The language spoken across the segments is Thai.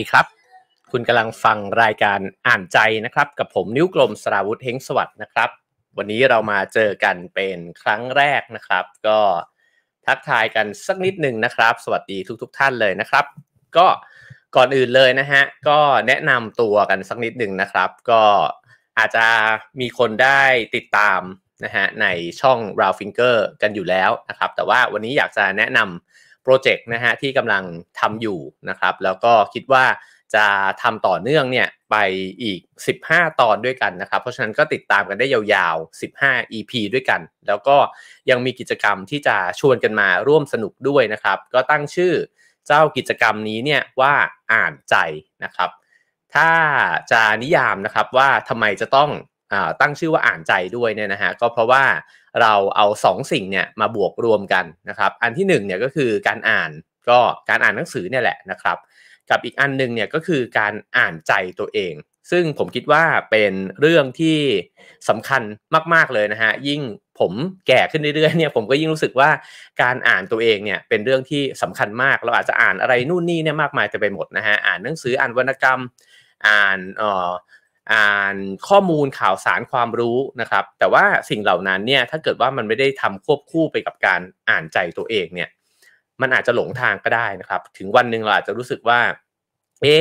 ดีครับคุณกำลังฟังรายการอ่านใจนะครับ กับผมนิ้วกลมสราวุธเฮงสวัสดนะครับ วันนี้เรามาเจอกันเป็นครั้งแรกนะครับ ก็ทักทายกันสักนิดหนึ่งนะครับ สวัสดีทุกๆทท่านเลยนะครับ ก็ก่อนอื่นเลยนะฮะก็แนะนำตัวกันสักนิดหนึ่งนะครับ ก็อาจจะมีคนได้ติดตามนะฮะในช่องรา u ฟิงเกอร์กันอยู่แล้วนะครับ แต่ว่าวันนี้อยากจะแนะนำรเจกต์นะฮะที่กำลังทำอยู่นะครับแล้วก็คิดว่าจะทำต่อเนื่องเนี่ยไปอีก 15 ตอนด้วยกันนะครับเพราะฉะนั้นก็ติดตามกันได้ยาวๆ 15 EP ด้วยกัน แล้วก็ยังมีกิจกรรมที่จะชวนกันมาร่วมสนุกด้วยนะครับก็ตั้งชื่อเจ้ากิจกรรมนี้เนี่ยว่าอ่านใจนะครับถ้าจะนิยามนะครับว่าทำไมจะต้องตั้งชื่อว่าอ่านใจด้วยเนี่ยนะฮะก็เพราะว่าเราเอา2สิ่งเนี่ยมาบวกรวมกันนะครับ อันที่1เนี่ยก็คือการอ่านก็การอ่านหนังสือเนี่ยแหละนะครับกับอีกอันนึงเนี่ยก็คือการอ่านใจตัวเอง ซึ่งผมคิดว่าเป็นเรื่องที่สำคัญมากๆเลยนะฮะ ยิ่งผมแก่ขึ้นเรื่อยๆเนี่ยผมก็ยิ่งรู้สึกว่าการอ่านตัวเองเนี่ยเป็นเรื่องที่สำคัญมากเราอาจจะอ่านอะไรนู่นนี่เนี่ยมากมายจะไปหมดนะฮะอ่านหนังสืออ่านวรรณกรรม อ่านเอ่ออ่านข้อมูลข่าวสารความรู้นะครับแต่ว่าสิ่งเหล่านั้นเนี่ยถ้าเกิดว่ามันไม่ได้ทำควบคู่ไปกับการอ่านใจตัวเองเนี่ยมันอาจจะหลงทางก็ได้นะครับ ถึงวันหนึ่งเราอาจจะรู้สึกว่าเอ๊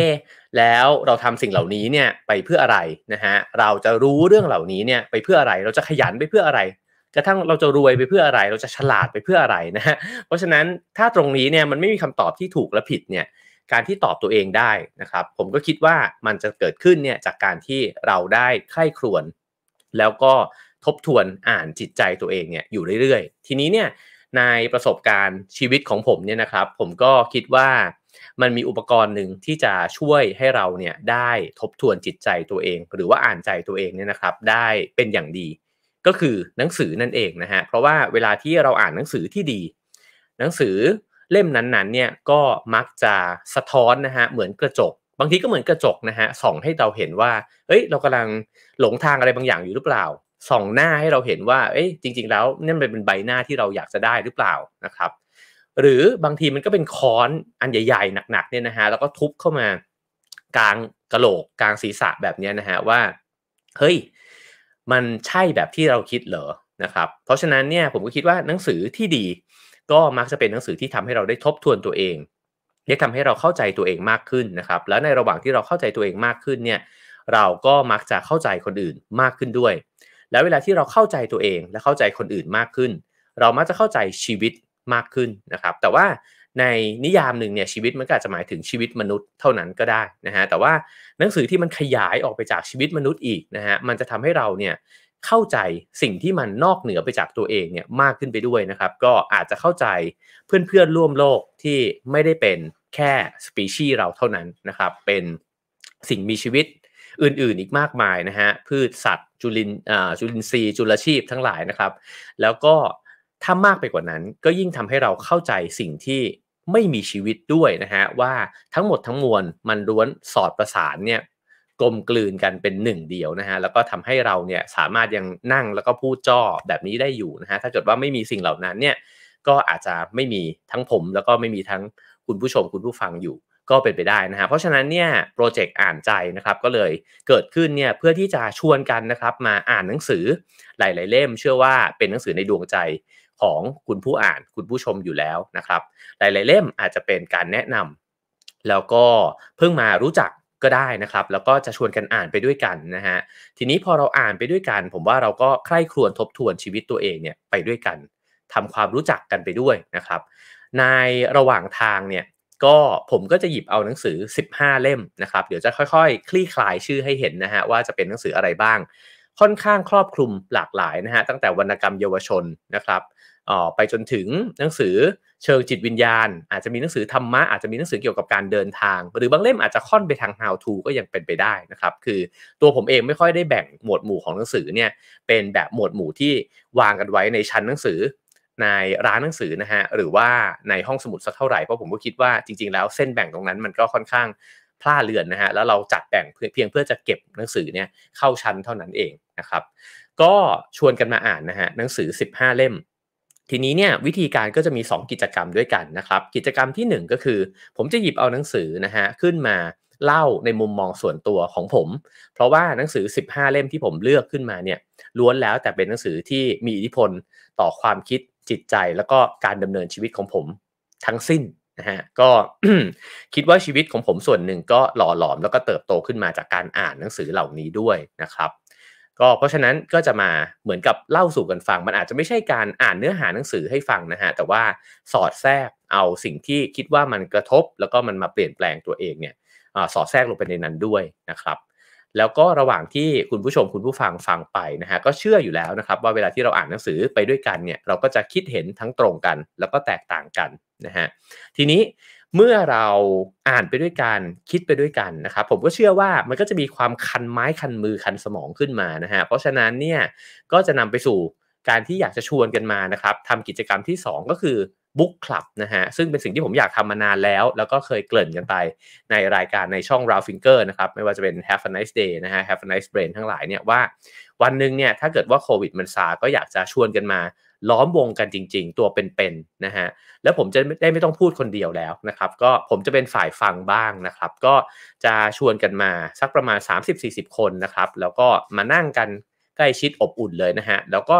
แล้วเราทำสิ่งเหล่านี้เนี่ยไปเพื่ออะไรนะฮะเราจะรู้เรื่องเหล่านี้เนี่ยไปเพื่ออะไร เราจะขยันไปเพื่ออะไรกระทั่งเราจะรวยไปเพื่ออะไร เราจะฉลาดไปเพื่ออะไรนะฮะเพราะฉะนั้นถ้าตรงนี้เนี่ยมันไม่มีคำตอบที่ถูกและผิดเนี่ยการที่ตอบตัวเองได้นะครับ ผมก็คิดว่ามันจะเกิดขึ้นเนี่ยจากการที่เราได้ไข้ครวนแล้วก็ทบทวนอ่านจิตใจตัวเองเนี่ยอยู่เรื่อย ๆ ทีนี้เนี่ยในประสบการณ์ชีวิตของผมเนี่ยนะครับ ผมก็คิดว่ามันมีอุปกรณ์หนึ่งที่จะช่วยให้เราเนี่ยได้ทบทวนจิตใจตัวเอง หรือว่าอ่านใจตัวเองเนี่ยนะครับได้เป็นอย่างดี ก็คือหนังสือนั่นเองนะฮะเพราะว่าเวลาที่เราอ่านหนังสือที่ดี หนังสือเล่มนั้นๆเนี่ยก็มักจะสะท้อนนะฮะเหมือนกระจกบางทีก็เหมือนกระจกนะฮะส่องให้เราเห็นว่าเอ้ยเรากำลังหลงทางอะไรบางอย่างอยู่หรือเปล่าส่องหน้าให้เราเห็นว่าเอ้ยจริงๆแล้วนี่มันเป็นใบหน้าที่เราอยากจะได้หรือเปล่านะครับหรือบางทีมันก็เป็นค้อนอันใหญ่ๆหนักๆเนี่ยนะฮะแล้วก็ทุบเข้ามากลางกระโหลกกลางศีรษะแบบนี้นะฮะว่าเฮ้ยมันใช่แบบที่เราคิดเหรอนะครับเพราะฉะนั้นเนี่ยผมก็คิดว่าหนังสือที่ดีก็มักจะเป็นหนังสือที่ทำให้เราได้ทบทวนตัวเองและทำให้เราเข้าใจตัวเองมากขึ้นนะครับ แล้วในระหว่างที่เราเข้าใจตัวเองมากขึ้นเนี่ยเราก็มักจะเข้าใจคนอื่นมากขึ้นด้วย แล้วเวลาที่เราเข้าใจตัวเองและเข้าใจคนอื่นมากขึ้น เรามักจะเข้าใจชีวิตมากขึ้นนะครับ แต่ว่าในนิยามหนึ่งเนี่ยชีวิตมันก็อาจจะหมายถึงชีวิตมนุษย์เท่านั้นก็ได้นะฮะแต่ว่าหนังสือที่มันขยายออกไปจากชีวิตมนุษย์อีกนะฮะมันจะทำให้เราเนี่ยเข้าใจสิ่งที่มันนอกเหนือไปจากตัวเองเนี่ยมากขึ้นไปด้วยนะครับ ก็อาจจะเข้าใจเพื่อนๆร่วมโลกที่ไม่ได้เป็นแค่สปีชีส์เราเท่านั้นนะครับ เป็นสิ่งมีชีวิตอื่นๆอีกมากมายนะฮะ พืชสัตว์จุลินจุลินทรีย์จุลชีพทั้งหลายนะครับ แล้วก็ถ้ามากไปกว่านั้นก็ยิ่งทำให้เราเข้าใจสิ่งที่ไม่มีชีวิตด้วยนะฮะว่าทั้งหมดทั้งมวลมันล้วนสอดประสานเนี่ยกลมกลืนกันเป็นหนึ่งเดียวนะฮะแล้วก็ทำให้เราเนี่ยสามารถยังนั่งแล้วก็พูดจ้อแบบนี้ได้อยู่นะฮะถ้าเกิดว่าไม่มีสิ่งเหล่านั้นเนี่ยก็อาจจะไม่มีทั้งผมแล้วก็ไม่มีทั้งคุณผู้ชม คุณผู้ฟังอยู่ก็เป็นไปได้นะฮะเพราะฉะนั้นเนี่ยโปรเจกต์อ่านใจนะครับ ก็เลยเกิดขึ้นเนี่ยเพื่อที่จะชวนกันนะครับ มาอ่านหนังสือหลายๆเล่ม เชื่อว่าเป็นหนังสือในดวงใจของคุณผู้อ่าน คุณผู้ชมอยู่แล้วนะครับหลาย ๆเล่มอาจจะเป็นการแนะนำ แล้วก็เพิ่งมารู้จักก็ได้นะครับ แล้วก็จะชวนกันอ่านไปด้วยกันนะฮะทีนี้พอเราอ่านไปด้วยกัน ผมว่าเราก็ใคร่ครวญทบทวนชีวิตตัวเองเนี่ยไปด้วยกัน ทำความรู้จักกันไปด้วยนะครับ ในระหว่างทางเนี่ยก็ผมก็จะหยิบเอาหนังสือ 15 เล่มนะครับ เดี๋ยวจะค่อย ๆ คลี่คลายชื่อให้เห็นนะฮะว่าจะเป็นหนังสืออะไรบ้าง ค่อนข้างครอบคลุมหลากหลายนะฮะตั้งแต่วรรณกรรมเยาวชนนะครับไปจนถึงหนังสือเชิงจิตวิญญาณ อาจจะมีหนังสือธรรมะอาจจะมีหนังสือเกี่ยวกับการเดินทาง หรือบางเล่มอาจจะค่อนไปทาง how to ก็ยังเป็นไปได้นะครับคือตัวผมเองไม่ค่อยได้แบ่งหมวดหมู่ของหนังสือเนี่ยเป็นแบบหมวดหมู่ที่วางกันไว้ในชั้นหนังสือ ในร้านหนังสือนะฮะหรือว่าในห้องสมุดสักเท่าไหร่เพราะผมก็คิดว่าจริงๆแล้ว เส้นแบ่งตรงนั้นมันก็ค่อนข้างพลาดเลือนนะฮะแล้วเราจัดแบ่งเพียงเพื่อจะเก็บหนังสือเนี่ยเข้าชั้นเท่านั้นเองนะครับก็ชวนกันมาอ่านนะฮะหนังสือ 15 เล่มทีนี้เนี่ยวิธีการก็จะมี 2 กิจกรรมด้วยกันนะครับกิจกรรมที่1ก็คือผมจะหยิบเอาหนังสือนะฮะขึ้นมาเล่าในมุมมองส่วนตัวของผม เพราะว่าหนังสือ 15 เล่มที่ผมเลือกขึ้นมาเนี่ยล้วนแล้วแต่เป็นหนังสือที่มีอิทธิพลต่อความคิดจิตใจ แล้วก็การดำเนินชีวิตของผมทั้งสิ้นนะฮะก็คิดว่าชีวิตของผมส่วนหนึ่งก็หล่อหลอมแล้วก็เติบโตขึ้นมาจากการอ่านหนังสือเหล่านี้ด้วยนะครับก็เพราะฉะนั้นก็จะมาเหมือนกับเล่าสู่กันฟัง มันอาจจะไม่ใช่การอ่านเนื้อหาหนังสือให้ฟังนะฮะแต่ว่าสอดแทรกเอาสิ่งที่คิดว่ามันกระทบ แล้วก็มันมาเปลี่ยนแปลงตัวเองเนี่ยสอดแทรกลงไปในนั้นด้วยนะครับแล้วก็ระหว่างที่คุณผู้ชมคุณผู้ฟังฟังไปนะฮะก็เชื่ออยู่แล้วนะครับว่าเวลาที่เราอ่านหนังสือไปด้วยกันเนี่ยเราก็จะคิดเห็นทั้งตรงกัน แล้วก็แตกต่างกันนะฮะทีนี้เมื่อเราอ่านไปด้วยกัน คิดไปด้วยกันนะครับผมก็เชื่อว่ามันก็จะมีความคันไม้คันมือคันสมองขึ้นมานะฮะเพราะฉะนั้นเนี่ยก็จะนำไปสู่การที่อยากจะชวนกันมานะครับทำกิจกรรมที่2ก็คือบุ๊กคลับนะฮะซึ่งเป็นสิ่งที่ผมอยากทำมานานแล้ว แล้วก็เคยเกริ่นกันไปในรายการในช่องราฟิงเกอร์นะครับ ไม่ว่าจะเป็น Have a nice day นะฮะ Have a nice brain ทั้งหลายเนี่ยว่าวันหนึ่งเนี่ยถ้าเกิดว่าโควิดมันซา ก็อยากจะชวนกันมาล้อมวงกันจริงๆตัวเป็นๆ นะฮะ แล้วผมจะได้ไม่ต้องพูดคนเดียวแล้วนะครับ ก็ผมจะเป็นฝ่ายฟังบ้างนะครับ ก็จะชวนกันมาสักประมาณ 30-40 คนนะครับ แล้วก็มานั่งกันใกล้ชิดอบอุ่นเลยนะฮะ แล้วก็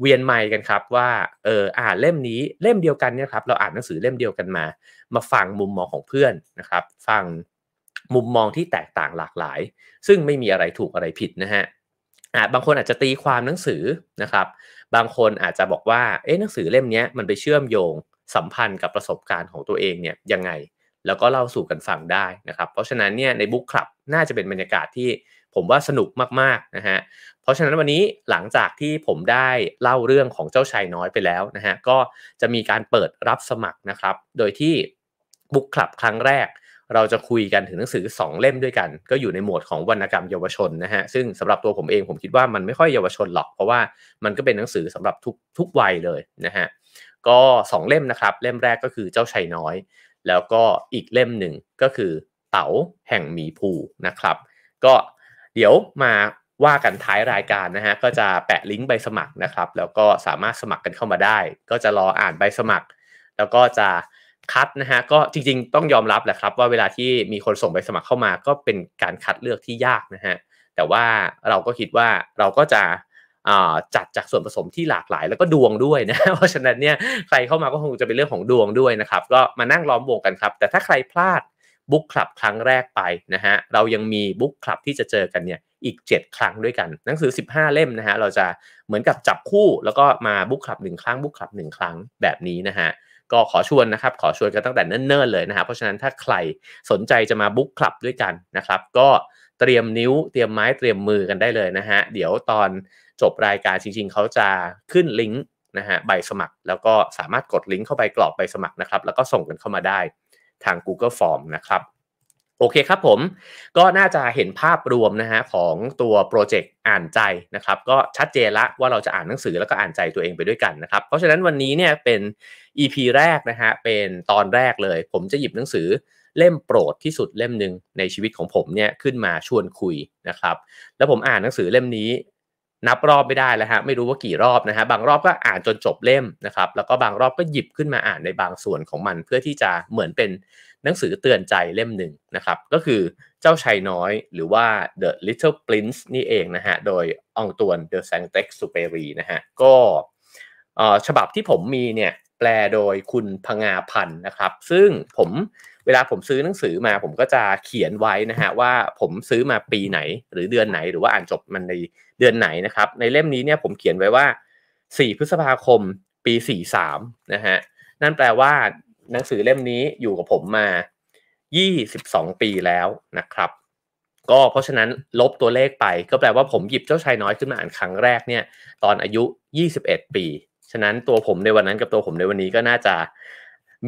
เวียนไมกันครับว่า เออ อ่านเล่มนี้เล่มเดียวกันเนี่ยครับ เราอ่านหนังสือเล่มเดียวกันมา มาฟังมุมมองของเพื่อนนะครับ ฟังมุมมองที่แตกต่างหลากหลาย ซึ่งไม่มีอะไรถูกอะไรผิดนะฮะอ่าบางคนอาจจะตีความหนังสือนะครับบางคนอาจจะบอกว่าเอ๊ะหนังสือเล่มนี้มันไปเชื่อมโยงสัมพันธ์กับประสบการณ์ของตัวเองเนี่ยยังไง แล้วก็เล่าสู่กันฟังได้นะครับเพราะฉะนั้นเนี่ยในบุ๊กคลับน่าจะเป็นบรรยากาศที่ผมว่าสนุกมากๆนะฮะเพราะฉะนั้นวันนี้หลังจากที่ผมได้เล่าเรื่องของเจ้าชายน้อยไปแล้วนะฮะก็จะมีการเปิดรับสมัครนะครับโดยที่บุ๊กคลับครั้งแรกเราจะคุยกันถึงหนังสือ 2 เล่มด้วยกัน ก็อยู่ในหมวดของวรรณกรรมเยาวชนนะฮะซึ่งสำหรับตัวผมเองผมคิดว่ามันไม่ค่อยเยาวชนหรอกเพราะว่ามันก็เป็นหนังสือสำหรับทุก ทุกวัยเลยนะฮะก็ 2 เล่มนะครับ เล่มแรกก็คือเจ้าชายน้อย แล้วก็อีกเล่มหนึ่งก็คือ เต๋าแห่งมีภูนะครับ ก็เดี๋ยวมาว่ากันท้ายรายการนะฮะก็จะแปะลิงก์ใบสมัครนะครับ แล้วก็สามารถสมัครกันเข้ามาได้ ก็จะรออ่านใบสมัคร แล้วก็จะคัดนะฮะก็จริงๆต้องยอมรับแหละครับ ว่าเวลาที่มีคนส่งใบสมัครเข้ามาก็เป็นการคัดเลือกที่ยากนะฮะแต่ว่าเราก็คิดว่าเราก็จะจัดจากส่วนผสมที่หลากหลายแล้วก็ดวงด้วยนะเพราะฉะนั้นเนี่ยใครเข้ามาก็คงจะเป็นเรื่องของดวงด้วยนะครับก็มานั่งล้อมวงกันครับ แต่ถ้าใครพลาดบุ๊กคลับครั้งแรกไปนะฮะเรายังมีบุ๊กคลับที่จะเจอกันเนี่ยอีก 7 ครั้งด้วยกัน หนังสือ 15 เล่มนะฮะเราจะเหมือนกับจับคู่ แล้วก็มาบุ๊กคลับ1ครั้งบุ๊กคลับ 1 ครั้งแบบนี้นะฮะก็ขอชวนนะครับ ขอชวนกันตั้งแต่เนิ่นๆเลยนะฮะ เพราะฉะนั้นถ้าใครสนใจจะมาบุ๊กคลับด้วยกันนะครับ ก็เตรียมนิ้วเตรียมไม้เตรียมมือกันได้เลยนะฮะ เดี๋ยวตอนจบรายการจริงๆเขาจะขึ้นลิงก์นะฮะใบสมัคร แล้วก็สามารถกดลิงก์เข้าไปกรอกใบสมัครนะครับ แล้วก็ส่งกันเข้ามาได้ทาง Google Form นะครับโอเคครับผม ก็น่าจะเห็นภาพรวมนะฮะของตัวโปรเจกต์อ่านใจนะครับก็ชัดเจนละ ว่าเราจะอ่านหนังสือแล้วก็อ่านใจตัวเองไปด้วยกันนะครับเพราะฉะนั้นวันนี้เนี่ยเป็น EP แรกนะฮะเป็นตอนแรกเลย ผมจะหยิบหนังสือเล่มโปรดที่สุดเล่มหนึ่งในชีวิตของผมเนี่ยขึ้นมาชวนคุยนะครับแล้วผมอ่านหนังสือเล่มนี้ นับรอบไม่ได้แล้วฮะไม่รู้ว่ากี่รอบนะฮะบางรอบก็อ่านจนจบเล่มนะครับแล้วก็บางรอบก็หยิบขึ้นมาอ่านในบางส่วนของมันเพื่อที่จะเหมือนเป็นหนังสือเตือนใจเล่มหนึ่งนะครับก็คือเจ้าชายน้อยหรือว่า The Little Prince นี่เองนะฮะโดยองตวนเดอแซงเต็กซูเปรีนะฮะก็ ฉบับที่ผมมีเนี่ยแปลโดยคุณพงาพันธ์นะครับซึ่งผมเวลาผมซื้อหนังสือมาผมก็จะเขียนไว้นะฮะว่าผมซื้อมาปีไหน หรือเดือนไหนหรือว่าอ่านจบมันในเดือนไหนนะครับในเล่มนี้เนี่ยผมเขียนไว้ว่า 4 พฤษภาคมปี 43นะฮะนั่นแปลว่าหนังสือเล่มนี้อยู่กับผมมา 22 ปีแล้วนะครับ ก็เพราะฉะนั้นลบตัวเลขไปก็แปลว่าผมหยิบเจ้าชายน้อยขึ้นมาอ่านครั้งแรกเนี่ยตอนอายุ 21 ปี ฉะนั้นตัวผมในวันนั้นกับตัวผมในวันนี้ก็น่าจะ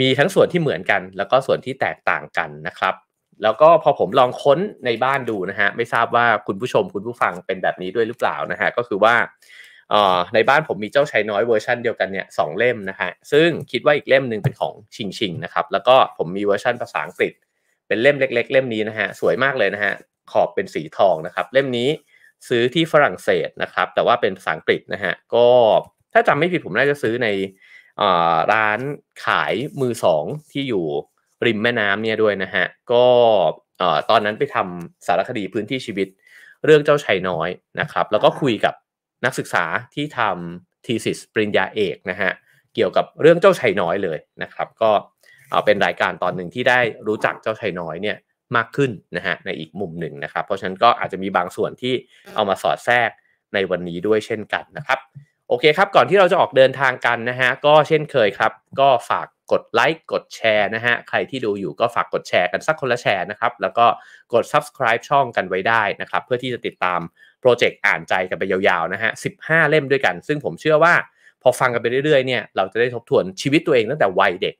มีทั้งส่วนที่เหมือนกัน แล้วก็ส่วนที่แตกต่างกันนะครับ แล้วก็พอผมลองค้นในบ้านดูนะฮะไม่ทราบว่าคุณผู้ชมคุณผู้ฟังเป็นแบบนี้ด้วยหรือเปล่านะฮะก็คือว่าในบ้านผมมีเจ้าชายน้อยเวอร์ชันเดียวกันเนี่ยสองเล่มนะฮะซึ่งคิดว่าอีกเล่มหนึ่งเป็นของชิงชิงนะครับแล้วก็ผมมีเวอร์ชันภาษาอังกฤษ เป็นเล่มเล็ก ๆเล่มนี้นะฮะสวยมากเลยนะฮะขอบเป็นสีทองนะครับเล่มนี้ซื้อที่ฝรั่งเศสนะครับแต่ว่าเป็นภาษาอังกฤษนะฮะก็ถ้าจำไม่ผิดผมน่าจะซื้อในร้านขายมือสอง ที่อยู่ริมแม่น้ำเนี่ยด้วยนะฮะก็ตอนนั้นไปทำสารคดีพื้นที่ชีวิตเรื่องเจ้าชายน้อยนะครับแล้วก็คุยกับนักศึกษาที่ทำทีสิสปริญญาเอกนะฮะเกี่ยวกับเรื่องเจ้าชายน้อยเลยนะครับก็เป็นรายการตอนหนึ่งที่ได้รู้จักเจ้าชายน้อยเนี่ยมากขึ้นนะฮะในอีกมุมหนึ่งนะครับ เพราะฉะนั้นก็อาจจะมีบางส่วนที่เอามาสอดแทรกในวันนี้ด้วยเช่นกันนะครับโอเคครับก่อนที่เราจะออกเดินทางกันนะฮะก็เช่นเคยครับก็ฝากกดไลค์กดแชร์นะฮะใครที่ดูอยู่ก็ฝากกดแชร์ กันสักคนละแชร์นะครับแล้วก็กด subscribe ช่องกันไว้ได้นะครับเพื่อที่จะติดตามโปรเจกต์อ่านใจกันไปยาวๆนะฮะสิเล่มด้วยกัน ซึ่งผมเชื่อว่าพอฟังกันไปเรื่อยๆเนี่ยเราจะได้ทบทวนชีวิตตัวเองตั้งแต่วัยเด็ก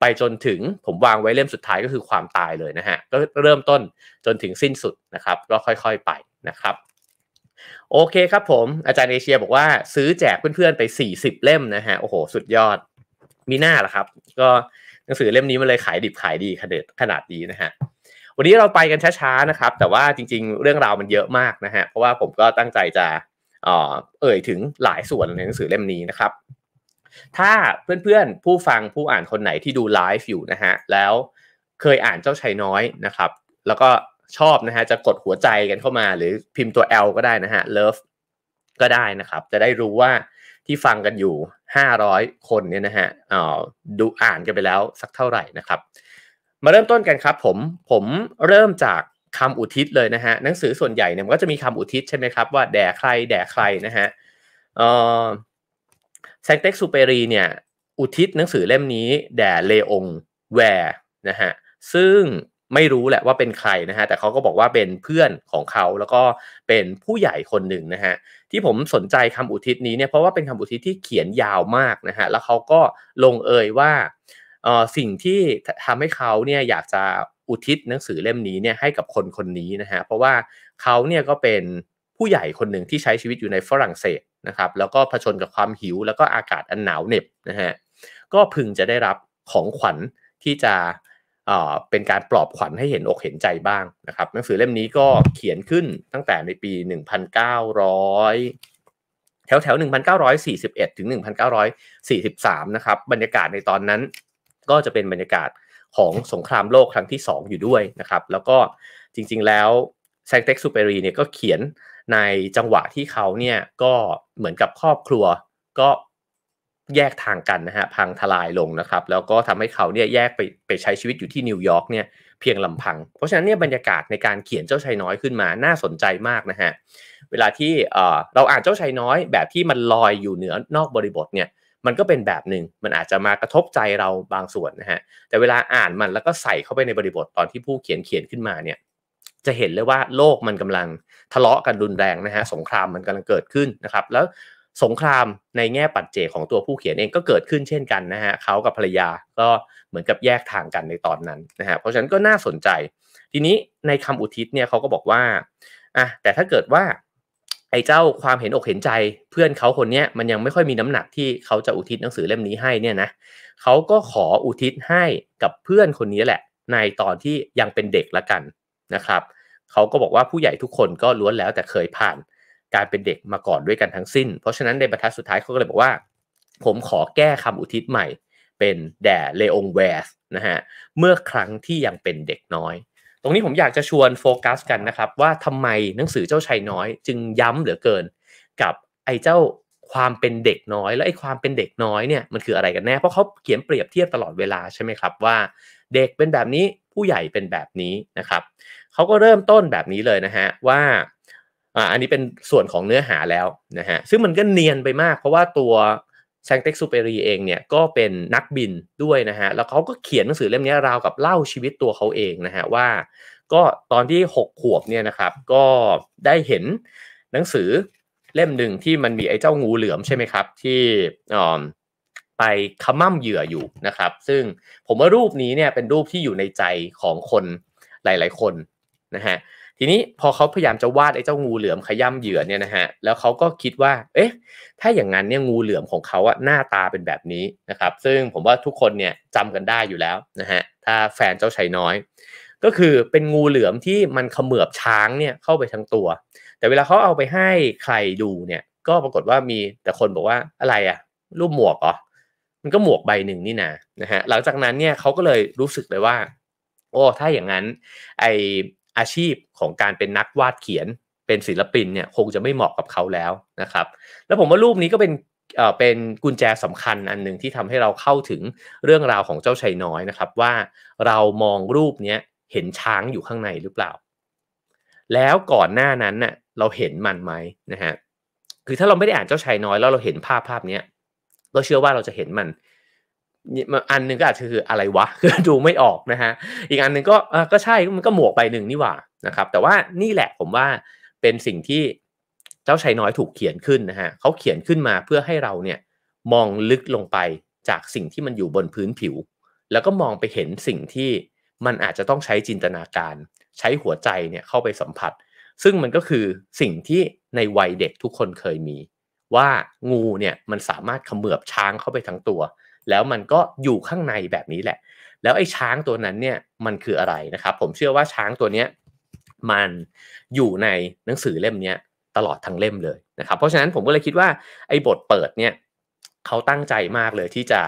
ไปจนถึงผมวางไว้เล่มสุดท้ายก็คือความตายเลยนะฮะก็เริ่มต้นจนถึงสิ้นสุดนะครับก็ค่อยๆไปนะครับ โอเคครับผม อาจารย์เอเชียบอกว่าซื้อแจกเพื่อนๆไป 40 เล่มนะฮะโอ้โห สุดยอดมีหน้าละครับ ก็หนังสือเล่มนี้มันเลยขายดิบขายดีขนาดขนาดนี้นะฮะวันนี้เราไปกันช้าๆนะครับ แต่ว่าจริงๆ เรื่องราวมันเยอะมากนะฮะเพราะว่าผมก็ตั้งใจจะเอ่ยถึงหลายส่วนในหนังสือเล่มนี้นะครับ ถ้าเพื่อนๆผู้ฟังผู้อ่านคนไหนที่ดูไลฟ์อยู่นะฮะแล้วเคยอ่านเจ้าชายน้อยนะครับ แล้วก็ชอบนะฮะจะกดหัวใจกันเข้ามาหรือพิมพ์ตัว L ก็ได้นะฮะ love ก็ได้นะครับ จะได้รู้ว่าที่ฟังกันอยู่ 500 คนเนี่ยนะฮะดูอ่านกันไปแล้วสักเท่าไหร่นะครับมาเริ่มต้นกันครับผม ผมเริ่มจากคำอุทิศเลยนะฮะหนังสือส่วนใหญ่เนี่ยมันก็จะมีคำอุทิศใช่ไหมครับว่า แด่ใคร แด่ใครนะฮะเแซงเต็กซูเปรีเนี่ยอุทิศหนังสือเล่มนี้ แด่เลองแวร์นะฮะซึ่งไม่รู้แหละว่าเป็นใครนะฮะ แต่เขาก็บอกว่าเป็นเพื่อนของเขาแล้วก็เป็นผู้ใหญ่คนหนึ่งนะฮะ ที่ผมสนใจคำอุทิศนี้เนี่ยเพราะว่าเป็นคำอุทิศที่เขียนยาวมากนะฮะแล้วเขาก็ลงเอยว่าสิ่งที่ทำให้เขาเนี่ยอยากจะอุทิศหนังสือเล่มนี้เนี่ยให้กับคนคนนี้นะฮะเพราะว่าเขาเนี่ยก็เป็นผู้ใหญ่คนหนึ่งที่ใช้ชีวิตอยู่ในฝรั่งเศสนะครับ แล้วก็ผชนกับความหิวแล้วก็อากาศอันหนาวเหน็บนะฮะก็พึงจะได้รับของขวัญที่จะเป็นการปลอบขวัญให้เห็นอกเห็นใจบ้างนะครับ หนังสือเล่มนี้ก็เขียนขึ้นตั้งแต่ในปี 1900 แถวแถว1941ถึง1943นะครับบรรยากาศในตอนนั้นก็จะเป็นบรรยากาศของสงครามโลกครั้งที่ 2 อยู่ด้วยนะครับแล้วก็จริงๆแล้วแซงเต็กซูเปรีเนี่ยก็เขียนในจังหวะที่เขาเนี่ยก็เหมือนกับครอบครัวก็แยกทางกันนะฮะพังทลายลงนะครับแล้วก็ทำให้เขาเนี่ยแยกไปไปใช้ชีวิตอยู่ที่นิวยอร์กเนี่ยเพียงลำพัง เพราะฉะนั้นเนี่ยบรรยากาศในการเขียนเจ้าชายน้อยขึ้นมาน่าสนใจมากนะฮะเวลาที่เราอ่านเจ้าชายน้อยแบบที่มันลอยอยู่เหนือนอกบริบทเนี่ยมันก็เป็นแบบหนึ่งมันอาจจะมากระทบใจเราบางส่วนนะฮะ แต่เวลาอ่านมันแล้วก็ใส่เข้าไปในบริบทตอนที่ผู้เขียนเขียนขึ้นมาเนี่ย จะเห็นเลยว่าโลกมันกำลังทะเลาะกันรุนแรงนะฮะ สงครามมันกำลังเกิดขึ้นนะครับ แล้วสงครามในแง่ปัจเจกของตัวผู้เขียนเองก็เกิดขึ้นเช่นกันนะฮะเขากับภรรยาก็เหมือนกับแยกทางกันในตอนนั้นนะฮะเพราะฉะนั้นก็น่าสนใจ ทีนี้ในคำอุทิศเนี่ยเขาก็บอกว่า อ่ะ แต่ถ้าเกิดว่าไอ้เจ้าความเห็นอกเห็นใจเพื่อนเขาคนนี้มันยังไม่ค่อยมีน้ำหนักที่เขาจะอุทิศหนังสือเล่มนี้ให้เนี่ยนะเขาก็ขออุทิศให้กับเพื่อนคนนี้แหละในตอนที่ยังเป็นเด็กละกันนะครับเขาก็บอกว่าผู้ใหญ่ทุกคนก็ล้วนแล้วแต่เคยผ่านการเป็นเด็กมาก่อนด้วยกันทั้งสิ้น เพราะฉะนั้นในบรรทัดสุดท้ายเขาก็เลยบอกว่า ผมขอแก้คำอุทิศใหม่เป็นแด่เลองแวสนะฮะเมื่อครั้งที่ยังเป็นเด็กน้อยตรงนี้ผมอยากจะชวนโฟกัสกันนะครับว่าทำไมหนังสือเจ้าชายน้อย จึงย้ำเหลือเกิน กับไอ้เจ้าความเป็นเด็กน้อย และไอ้ความเป็นเด็กน้อยเนี่ยมันคืออะไรกันแน่เพราะเขาเขียนเปรียบเทียบตลอดเวลาใช่ไหมครับว่า เด็กเป็นแบบนี้ผู้ใหญ่เป็นแบบนี้นะครับเขาก็เริ่มต้นแบบนี้เลยนะฮะว่า อันนี้เป็นส่วนของเนื้อหาแล้วนะฮะซึ่งมันก็เนียนไปมาก เพราะว่าตัวแซงเต็กซูเปรีเองเนี่ยก็เป็นนักบินด้วยนะฮะ แล้วเขาก็เขียนหนังสือเล่มนี้ราวกับเล่าชีวิตตัวเขาเองนะฮะ ว่า ก็ตอนที่ 6 ขวบเนี่ยนะครับ ก็ได้เห็นหนังสือเล่มหนึ่งที่มันมีไอ้เจ้างูเหลือมใช่ไหมครับ ที่อ๋อไปขมั่มเหยื่ออยู่นะครับ ซึ่งผมว่ารูปนี้เนี่ยเป็นรูปที่อยู่ในใจของคนหลายๆคนนะฮะทีนี้พอเขาพยายามจะวาดไอ้เจ้างูเหลือมขย่ำเหยื่อเนี่ยนะฮะแล้วเขาก็คิดว่า เอ๊ะถ้าอย่างนั้นเนี่ยงูเหลือมของเขาอะหน้าตาเป็นแบบนี้นะครับซึ่งผมว่าทุกคนเนี่ยจำกันได้อยู่แล้วนะฮะถ้าแฟนเจ้าชายน้อย ก็คือเป็นงูเหลือมที่มันเขมือบช้างเนี่ยเข้าไปทั้งตัว แต่เวลาเขาเอาไปให้ใครดูเนี่ยก็ปรากฏว่ามีแต่คนบอกว่าอะไรอะรูปหมวกเหรอมันก็หมวกใบหนึ่งนี่นะนะฮะหลังจากนั้นเนี่ยเขาก็เลยรู้สึกเลยว่า โอ้ถ้าอย่างนั้นไออาชีพของการเป็นนักวาดเขียนเป็นศิลปินเนี่ยคงจะไม่เหมาะกับเขาแล้วนะครับ แล้วผมว่ารูปนี้ก็เป็นเป็นกุญแจสำคัญอันหนึ่งที่ทำให้เราเข้าถึงเรื่องราวของเจ้าชัยน้อยนะครับ ว่าเรามองรูปเนี้ยเห็นช้างอยู่ข้างในหรือเปล่า แล้วก่อนหน้านั้นน่ะเราเห็นมันไหมนะฮะคือถ้าเราไม่ได้อ่านเจ้าชายน้อยแล้วเราเห็นภาพภาพนี้เราเชื่อว่าเราจะเห็นมันอันนึงก็อาจจะคืออะไรวะคือดูไม่ออกนะฮะ อีกอันนึงก็ก็ใช่ มันก็หมวกไปหนึ่งนี่หว่า นะครับ แต่ว่านี่แหละผมว่าเป็นสิ่งที่เจ้าชายน้อยถูกเขียนขึ้นนะฮะเขาเขียนขึ้นมาเพื่อให้เราเนี่ยมองลึกลงไปจากสิ่งที่มันอยู่บนพื้นผิว แล้วก็มองไปเห็นสิ่งที่มันอาจจะต้องใช้จินตนาการ ใช้หัวใจเนี่ยเข้าไปสัมผัส ซึ่งมันก็คือสิ่งที่ในวัยเด็กทุกคนเคยมี ว่างูเนี่ยมันสามารถขมือบช้างเข้าไปทั้งตัวแล้วมันก็อยู่ข้างในแบบนี้แหละ แล้วไอ้ช้างตัวนั้นเนี่ยมันคืออะไรนะครับ ผมเชื่อว่าช้างตัวเนี้ยมันอยู่ในหนังสือเล่มนี้ตลอดทั้งเล่มเลยนะครับ เพราะฉะนั้นผมก็เลยคิดว่าไอ้บทเปิดเนี่ยเขาตั้งใจมากเลยที่จะ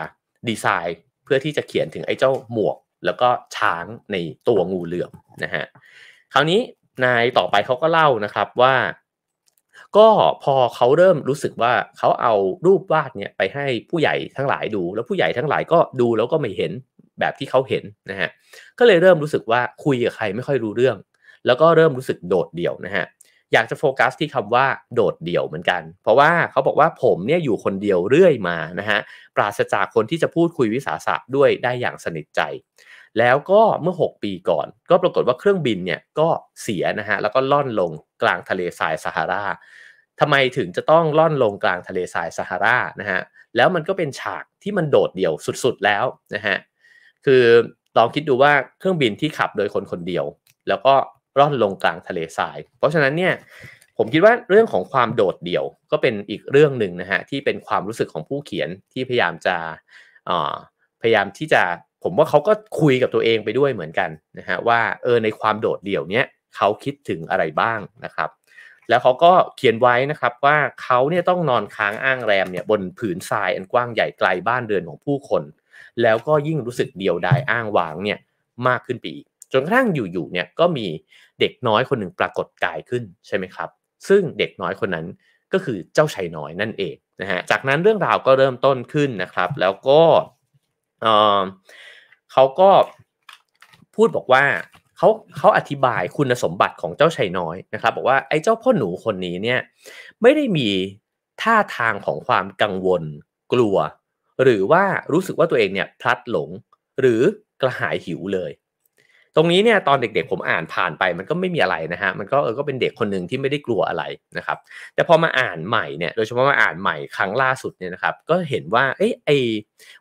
ดีไซน์เพื่อที่จะเขียนถึงไอ้เจ้าหมวก แล้วก็ช้างในตัวงูเหลือมนะฮะ คราวนี้นายต่อไปเขาก็เล่านะครับว่าก็พอเขาเริ่มรู้สึกว่าเขาเอารูปวาดเนี่ยไปให้ผู้ใหญ่ทั้งหลายดู แล้วผู้ใหญ่ทั้งหลายก็ดู แล้วก็ไม่เห็นแบบที่เขาเห็นนะฮะ ก็เลยเริ่มรู้สึกว่าคุยกับใครไม่ค่อยรู้เรื่อง แล้วก็เริ่มรู้สึกโดดเดี่ยวนะฮะ อยากจะโฟกัสที่คำว่าโดดเดี่ยวเหมือนกัน เพราะว่าเขาบอกว่าผมเนี่ยอยู่คนเดียวเรื่อยมานะฮะ ปราศจากคนที่จะพูดคุยวิสาสะด้วยได้อย่างสนิทใจ แล้วก็เมื่อ 6 ปีก่อน ก็ปรากฏว่าเครื่องบินเนี่ยก็เสียนะฮะ แล้วก็ล่อนลงกลางทะเลทรายซาฮาราทำไมถึงจะต้องล่อนลงกลางทะเลทรายซาฮารา นะฮะ แล้วมันก็เป็นฉากที่มันโดดเดี่ยวสุด ๆแล้วนะฮะ คือลองคิดดูว่าเครื่องบินที่ขับโดยคนคนเดียว แล้วก็ล่อนลงกลางทะเลทราย เพราะฉะนั้นเนี่ยผมคิดว่าเรื่องของความโดดเดี่ยวก็เป็นอีกเรื่องหนึ่งนะฮะที่เป็นความรู้สึกของผู้เขียนที่พยายามจะพยายามที่จะผมว่าเขาก็คุยกับตัวเองไปด้วยเหมือนกันนะฮะว่าเออในความโดดเดี่ยวเนี้ยเขาคิดถึงอะไรบ้างนะครับแล้วเขาก็เขียนไว้นะครับว่าเขาเนี่ยต้องนอนค้างอ้างแรมเนี่ยบนผืนทรายอันกว้างใหญ่ไกลบ้านเรือนของผู้คน แล้วก็ยิ่งรู้สึกเดียวดายอ้างว้างเนี่ย มากขึ้นปอีกจนกระทั่งอยู่ๆเนี่ยก็มีเด็กน้อยคนหนึ่งปรากฏกายขึ้นใช่ไหมครับ ซึ่งเด็กน้อยคนนั้นก็คือเจ้าชายน้อยนั่นเองนะฮะจากนั้นเรื่องราวก็เริ่มต้นขึ้นนะครับ แล้วก็เขาก็พูดบอกว่าเขาเขาอธิบายคุณสมบัติของเจ้าชายน้อยนะครับ บอกว่าไอ้เจ้าพ่อหนูคนนี้เนี่ยไม่ได้มีท่าทางของความกังวลกลัว หรือว่ารู้สึกว่าตัวเองเนี่ยพลัดหลงหรือกระหายหิวเลยตรงนี้เนี่ยตอนเด็ก ๆผมอ่านผ่านไป มันก็ไม่มีอะไรนะฮะมันก็เออก็เป็นเด็กคนหนึ่งที่ไม่ได้กลัวอะไรนะครับ แต่พอมาอ่านใหม่เนี่ยโดยเฉพาะมาอ่านใหม่ครั้งล่าสุดเนี่ยนะครับ ก็เห็นว่าเอ้ไอ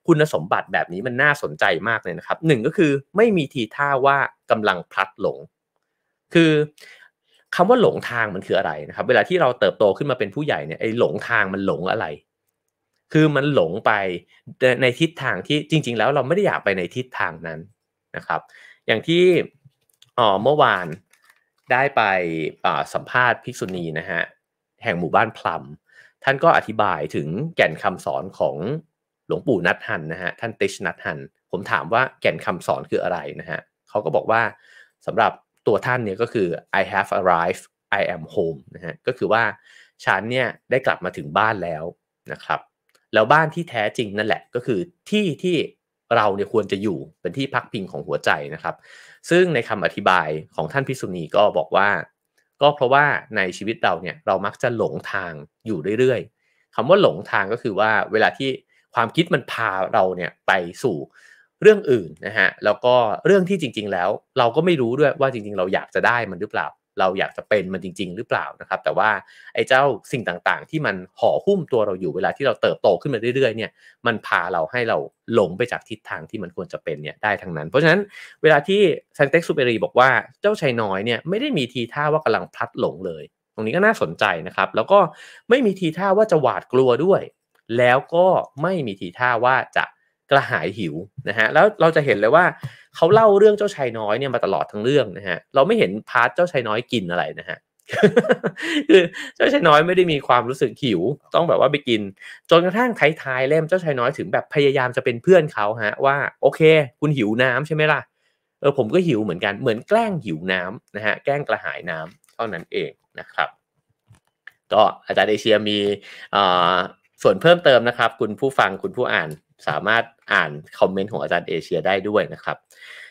คุณสมบัติแบบนี้มันน่าสนใจมากเลยนะครับ หนึ่งก็คือไม่มีทีท่าว่ากำลังพลัดหลง คือคำว่าหลงทางมันคืออะไรนะครับ เวลาที่เราเติบโตขึ้นมาเป็นผู้ใหญ่เนี่ยไอ้หลงทางมันหลงอะไร คือมันหลงไปในทิศทางที่จริงๆ แล้วเราไม่ได้อยากไปในทิศทางนั้นนะครับอย่างที่เมื่อวานได้ไปสัมภาษณ์ภิกษุณีนะฮะแห่งหมู่บ้านพลัม ท่านก็อธิบายถึงแก่นคำสอนของหลวงปู่นัทหันนะฮะท่านติชนัทหัน ผมถามว่าแก่นคำสอนคืออะไรนะฮะเขาก็บอกว่าสำหรับตัวท่านเนี่ยก็คือ I have arrived I am home นะฮะก็คือว่าฉันเนี่ยได้กลับมาถึงบ้านแล้วนะครับแล้วบ้านที่แท้จริงนั่นแหละก็คือที่ที่เราเนี่ยควรจะอยู่เป็นที่พักพิงของหัวใจนะครับซึ่งในคำอธิบายของท่านพิสุนีก็บอกว่า ก็เพราะว่าในชีวิตเราเนี่ยเรามักจะหลงทางอยู่เรื่อยๆ คำว่าหลงทางก็คือว่า เวลาที่ความคิดมันพาเราเนี่ยไปสู่เรื่องอื่นนะฮะแล้วก็เรื่องที่จริงๆแล้วเราก็ไม่รู้ด้วยว่าจริงๆเราอยากจะได้มันหรือเปล่าเราอยากจะเป็นมันจริง ๆ หรือเปล่านะครับแต่ว่าไอ้เจ้าสิ่งต่างๆ ที่มันห่อหุ้มตัวเราอยู่เวลาที่เราเติบโตขึ้นมาเรื่อยๆ เนี่ย มันพาเราให้เราหลงไปจากทิศทางที่มันควรจะเป็นเนี่ยได้ทั้งนั้น เพราะฉะนั้นเวลาที่ซันเต็กซูเปรีบอกว่าเจ้าชายน้อยเนี่ยไม่ได้มีทีท่าว่ากำลังพลัดหลงเลย ตรงนี้ก็น่าสนใจนะครับ แล้วก็ไม่มีทีท่าว่าจะหวาดกลัวด้วย แล้วก็ไม่มีทีท่าว่าจะกระหายหิวนะฮะแล้วเราจะเห็นเลยว่าเขาเล่าเรื่องเจ้าชายน้อยเนี่ยมาตลอดทั้งเรื่องนะฮะเราไม่เห็นพาร์ทเจ้าชายน้อยกินอะไรนะฮะคือเจ้าชายน้อยไม่ได้มีความรู้สึกหิว ต้องแบบว่าไปกินจนกระทั่งท้ายๆเล่มเจ้าชายน้อยถึงแบบพยายามจะเป็นเพื่อนเขาฮะว่าโอเค คุณหิวน้ำใช่ไหมล่ะเออผมก็หิวเหมือนกันเหมือนแกล้งหิวน้ำนะฮะแกล้งกระหายน้ำเท่านั้นเองนะครับก็อาจารย์เอเชียมีส่วนเพิ่มเติมนะครับ คุณผู้ฟังคุณผู้อ่านสามารถอ่านคอมเมนต์ของอาจารย์เอเชียได้ด้วยนะครับ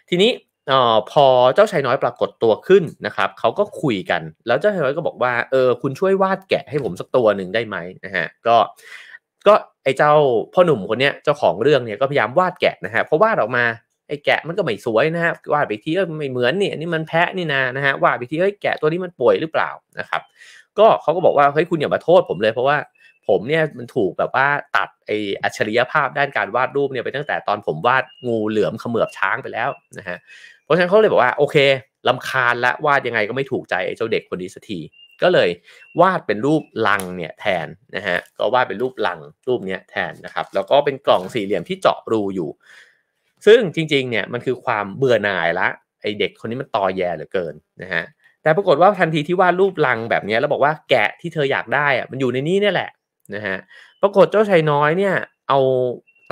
ทีนี้อพอเจ้าชายน้อยปรากฏตัวขึ้นนะครับเขาก็คุยกันแล้วเจ้าชายน้อยก็บอกว่าเออคุณช่วยวาดแกะให้ผมสักตัวหนึ่งได้ไหมนะฮะก็ ก็ไอ้เจ้าพ่อหนุ่มคนเนี้ยเจ้าของเรื่องเนี่ยก็พยายามวาดแกะนะฮะเพราะวาดออกมาไอ้แกะมันก็ไม่สวยนะฮะวาดไปทีเออไม่เหมือนนี่อันนี้มันแพะนี่นานะฮะวาดไปทีเอ้ยแกะตัวนี้มันป่วยหรือเปล่านะครับ ก็เขาก็บอกว่าเฮ้ยคุณอย่ามาโทษผมเลยเพราะว่าผมเนี่ยมันถูกแบบว่าตัดไออัจฉริยภาพด้านการวาดรูปเนี่ยไปตั้งแต่ตอนผมวาดงูเหลือมเขมือบช้างไปแล้วนะฮะเพราะฉะนั้นเขาเลยบอกว่าโอเคลำคาญและวาดยังไงก็ไม่ถูกใจไอ้เจ้าเด็กคนนี้สักที ก็เลยวาดเป็นรูปลังเนี่ยแทนนะฮะก็วาดเป็นรูปลังรูปเนี้ยแทนนะครับแล้วก็เป็นกล่องสี่เหลี่ยมที่เจาะรูอยู่ ซึ่งจริงๆ เนี่ยมันคือความเบื่อหน่ายละไอเด็กคนนี้มันตอแยเหลือเกินนะฮะแต่ปรากฏว่าทันทีที่วาดรูปลังแบบนี้แล้วบอกว่าแกะที่เธออยากได้อะมันอยู่ในนี้เนี่ยแหละนะฮะ ปรากฏเจ้าชายน้อยเนี่ยเอา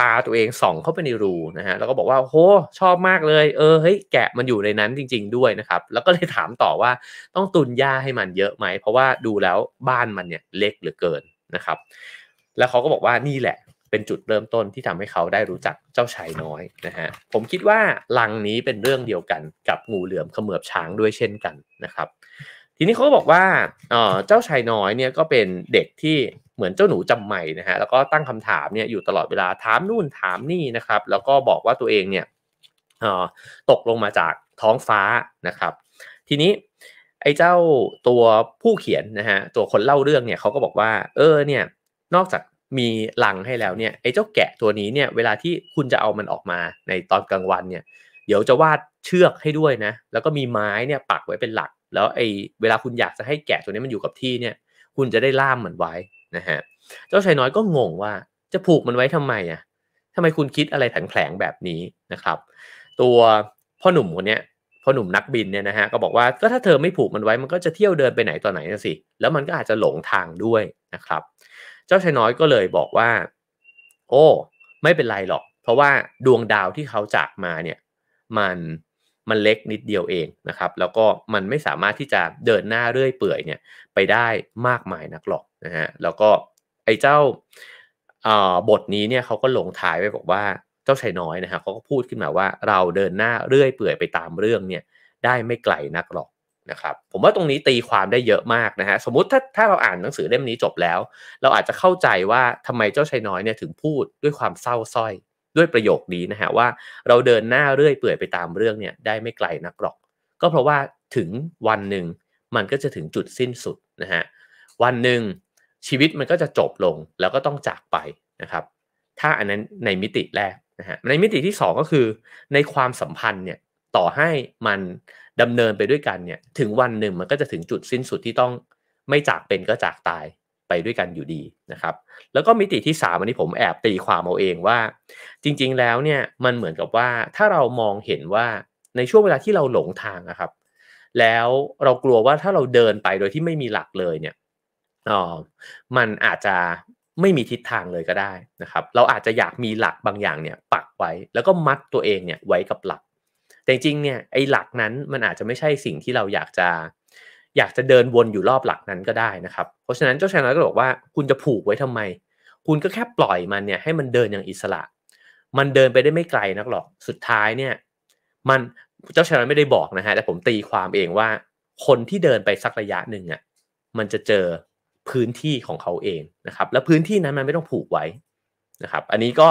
ตาตัวเองส่องเข้าไปในรูนะฮะ แล้วก็บอกว่าโหชอบมากเลย เออเฮ้ยแกะมันอยู่ในนั้นจริงๆด้วยนะครับ แล้วก็เลยถามต่อว่าต้องตุนหญ้าให้มันเยอะไหม เพราะว่าดูแล้วบ้านมันเนี่ยเล็กเหลือเกินนะครับ แล้วเขาก็บอกว่านี่แหละเป็นจุดเริ่มต้นที่ทำให้เขาได้รู้จักเจ้าชายน้อยนะฮะ ผมคิดว่าลังนี้เป็นเรื่องเดียวกันกับงูเหลือมเขมือบช้างด้วยเช่นกันนะครับ ทีนี้เขาก็บอกว่าเจ้าชายน้อยเนี่ยก็เป็นเด็กที่เหมือนเจ้าหนูจำใหม่นะฮะแล้วก็ตั้งคำถามเนี่ยอยู่ตลอดเวลาถามนู่นถามนี่นะครับ แล้วก็บอกว่าตัวเองเนี่ยตกลงมาจากท้องฟ้านะครับ ทีนี้ไอ้เจ้าตัวผู้เขียนนะฮะตัวคนเล่าเรื่องเนี่ยเขาก็บอกว่า เออเนี่ยนอกจากมีหลังให้แล้วเนี่ยไอ้เจ้าแกะตัวนี้เนี่ยเวลาที่คุณจะเอามันออกมาในตอนกลางวันเนี่ย เดี๋ยวจะวาดเชือกให้ด้วยนะแล้วก็มีไม้เนี่ยปักไว้เป็นหลัก แล้วไอ้เวลาคุณอยากจะให้แกะตัวนี้มันอยู่กับที่เนี่ย คุณจะได้ล่ามเหมือนไว้นะฮะ เจ้าชายน้อยก็งงว่าจะผูกมันไว้ทำไมอ่ะทำไมคุณคิดอะไรแผลงแบบนี้นะครับ ตัวพ่อหนุ่มคนเนี้ย พ่อหนุ่มนักบินเนี่ยนะฮะก็บอกว่าก็ถ้าเธอไม่ผูกมันไว้มันก็จะเที่ยวเดินไปไหนต่อไหนสิแล้วมันก็อาจจะหลงทางด้วยนะครับ เจ้าชายน้อยก็เลยบอกว่า โอ้ ไม่เป็นไรหรอก เพราะว่าดวงดาวที่เขาจากมาเนี่ยมันมันเล็กนิดเดียวเองนะครับ แล้วก็มันไม่สามารถที่จะเดินหน้าเรื่อยเปื่อยเนี่ยไปได้มากมายนักหรอกนะฮะแล้วก็ไอ้เจ้าบทนี้เนี่ยเขาก็ลงท้ายไว้บอกว่าเจ้าชายน้อยนะฮะเขาก็พูดขึ้นมาว่าเราเดินหน้าเรื่อยเปื่อยไปตามเรื่องเนี่ยได้ไม่ไกลนักหรอกนะครับผมว่าตรงนี้ตีความได้เยอะมากนะฮะสมมติถ้าถ้าเราอ่านหนังสือเล่มนี้จบแล้ว เราอาจจะเข้าใจว่าทำไมเจ้าชายน้อยเนี่ยถึงพูดด้วยความเศร้าส้อยด้วยประโยคนี้นะฮะว่าเราเดินหน้าเรื่อยเปื่อยไปตามเรื่องเนี่ยได้ไม่ไกลนักหรอก ก็เพราะว่าถึงวันหนึ่งมันก็จะถึงจุดสิ้นสุดนะฮะวันหนึ่งชีวิตมันก็จะจบลงแล้วก็ต้องจากไปนะครับ ถ้าอันนั้นในมิติแรกนะฮะในมิติที่2ก็คือในความสัมพันธ์เนี่ยต่อให้มันดำเนินไปด้วยกันเนี่ยถึงวันหนึ่งมันก็จะถึงจุดสิ้นสุดที่ต้องไม่จากเป็นก็จากตายไปด้วยกันอยู่ดีนะครับแล้วก็มิติที่ 3 อันนี้ผมแอบตีความเอาเองว่า จริงๆแล้วเนี่ยมันเหมือนกับว่าถ้าเรามองเห็นว่าในช่วงเวลาที่เราหลงทางนะครับ แล้วเรากลัวว่าถ้าเราเดินไปโดยที่ไม่มีหลักเลยเนี่ยออมันอาจจะไม่มีทิศทางเลยก็ได้นะครับ เราอาจจะอยากมีหลักบางอย่างเนี่ยปักไว้แล้วก็มัดตัวเองเนี่ยไว้กับหลัก แต่จริงเนี่ยไอ้หลักนั้นมันอาจจะไม่ใช่สิ่งที่เราอยากจะ อยากจะเดินวนอยู่รอบหลักนั้นก็ได้นะครับ เพราะฉะนั้นเจ้าชายน้อยก็บอกว่า คุณจะผูกไว้ทำไม คุณก็แค่ปล่อยมันเนี่ยให้มันเดินอย่างอิสระ มันเดินไปได้ไม่ไกลนักหรอก สุดท้ายเนี่ยมันเจ้าชายน้อยไม่ได้บอกนะฮะ แต่ผมตีความเองว่าคนที่เดินไปสักระยะหนึ่งอะ่ะมันจะเจอพื้นที่ของเขาเองนะครับ และพื้นที่นั้นมันไม่ต้องผูกไว้นะครับ อันนี้ก็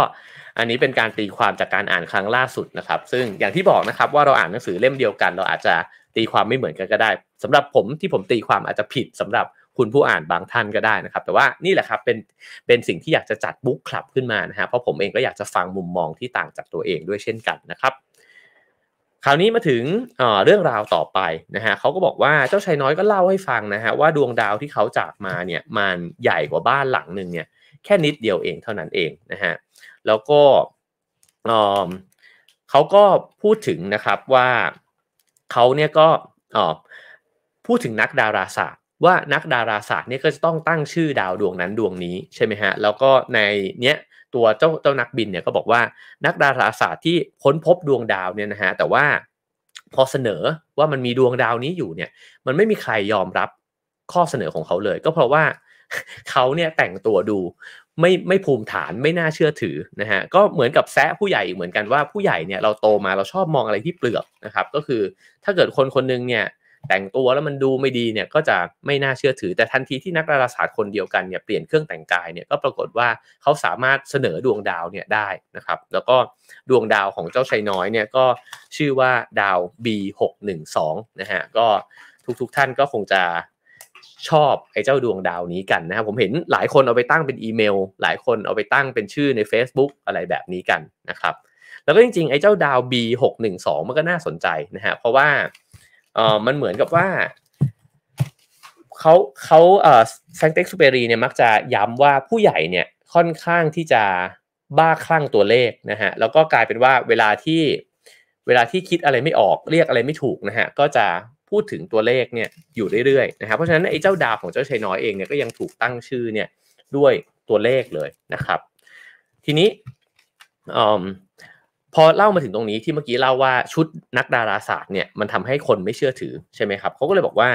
อันนี้เป็นการตีความจากการอ่านครั้งล่าสุดนะครับ ซึ่งอย่างที่บอกนะครับว่าเราอ่านหนังสือเล่มเดียวกัน เราอาจจะตีความไม่เหมือนกันก็ได้ สำหรับผมที่ผมตีความอาจจะผิดสำหรับคุณผู้อ่านบางท่านก็ได้นะครับ แต่ว่านี่แหละครับเป็นเป็นสิ่งที่อยากจะจัดบุ๊กคลับขึ้นมานะฮะเพราะผมเองก็อยากจะฟังมุมมองที่ต่างจากตัวเองด้วยเช่นกันนะครับคราวนี้มาถึงเรื่องราวต่อไปนะฮะเขาก็บอกว่าเจ้าชายน้อยก็เล่าให้ฟังนะฮะว่าดวงดาวที่เขาจากมาเนี่ยมันใหญ่กว่าบ้านหลังหนึ่งเนี่ยแค่นิดเดียวเองเท่านั้นเองนะฮะแล้วก็เขาก็พูดถึงนะครับว่าเขาเนี่ยก็พูดถึงนักดาราศาสตร์ว่านักดาราศาสตร์เนี่ยก็จะต้องตั้งชื่อดาวดวงนั้นดวงนี้ใช่ไหมฮะแล้วก็ในเนี้ยตัวเจ้าเจ้านักบินเนี่ยก็บอกว่านักดาราศาสตร์ที่ค้นพบดวงดาวเนี่ยนะฮะแต่ว่าพอเสนอว่ามันมีดวงดาวนี้อยู่เนี่ยมันไม่มีใครยอมรับข้อเสนอของเขาเลย ก็เพราะว่าเขาเนี่ยแต่งตัวดูไม่ไม่ภูมิฐานไม่น่าเชื่อถือนะฮะก็เหมือนกับแซะผู้ใหญ่เหมือนกันว่าผู้ใหญ่เนี่ยเราโตมาเราชอบมองอะไรที่เปลือกนะครับ ก็คือถ้าเกิดคนคนนึงเนี่ยแต่งตัวแล้วมันดูไม่ดีเนี่ยก็จะไม่น่าเชื่อถือ แต่ทันทีที่นักดาราศาสตร์คนเดียวกันเนี่ยเปลี่ยนเครื่องแต่งกายเนี่ยก็ปรากฏว่าเขาสามารถเสนอดวงดาวเนี่ยได้นะครับแล้วก็ดวงดาวของเจ้าชายน้อยเนี่ยก็ชื่อว่าดาว B612 นะฮะก็ทุกๆทท่านก็คงจะชอบไอ้เจ้าดวงดาวนี้กันนะครับผมเห็นหลายคนเอาไปตั้งเป็นอีเมล หลายคนเอาไปตั้งเป็นชื่อใน Facebook อะไรแบบนี้กันนะครับแล้วก็จริงๆ ไอ้เจ้าดาว B612 มันก็น่าสนใจนะฮะเพราะว่าเออมันเหมือนกับว่าเขาเขาเอ่อแซงเต็กซูเปรีเนี่ยมักจะย้ำว่าผู้ใหญ่เนี่ยค่อนข้างที่จะบ้าคลั่งตัวเลขนะฮะแล้วก็กลายเป็นว่าเวลาที่เวลาที่คิดอะไรไม่ออกเรียกอะไรไม่ถูกนะฮะก็จะพูดถึงตัวเลขเนี่ยอยู่เรื่อยๆนะครับเพราะฉะนั้นไอ้เจ้าดาวของเจ้าชัยน้อยเองเนี่ยก็ยังถูกตั้งชื่อเนี่ยด้วยตัวเลขเลยนะครับ ทีนี้พอเล่ามาถึงตรงนี้ที่เมื่อกี้เล่าว่าชุดนักดาราศาสตร์เนี่ย มันทำให้คนไม่เชื่อถือใช่ไหมครับเขาก็เลยบอกว่า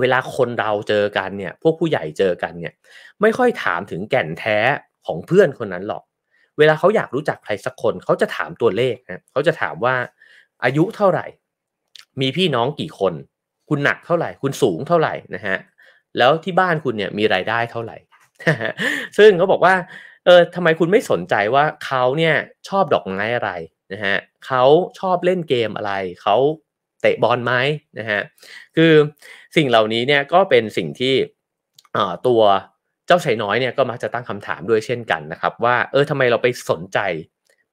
เวลาคนเราเจอกันเนี่ย พวกผู้ใหญ่เจอกันเนี่ย ไม่ค่อยถามถึงแก่นแท้ของเพื่อนคนนั้นหรอก เวลาเขาอยากรู้จักใครสักคนเขาจะถามตัวเลขนะเขาจะถามว่าอายุเท่าไหร่ มีพี่น้องกี่คน คุณหนักเท่าไหร่คุณสูงเท่าไหร่นะฮะแล้วที่บ้านคุณเนี่ยมีรายได้เท่าไหร่ ซึ่งเขาบอกว่าเออทำไมคุณไม่สนใจว่าเขาเนี่ยชอบดอกไม้อะไรนะฮะเขาชอบเล่นเกมอะไร เขาเตะบอลไหมนะฮะคือสิ่งเหล่านี้เนี่ยก็เป็นสิ่งที่ตัวเจ้าชายน้อยเนี่ยก็มักจะตั้งคำถามด้วยเช่นกันนะครับว่าเออทำไมเราไปสนใจ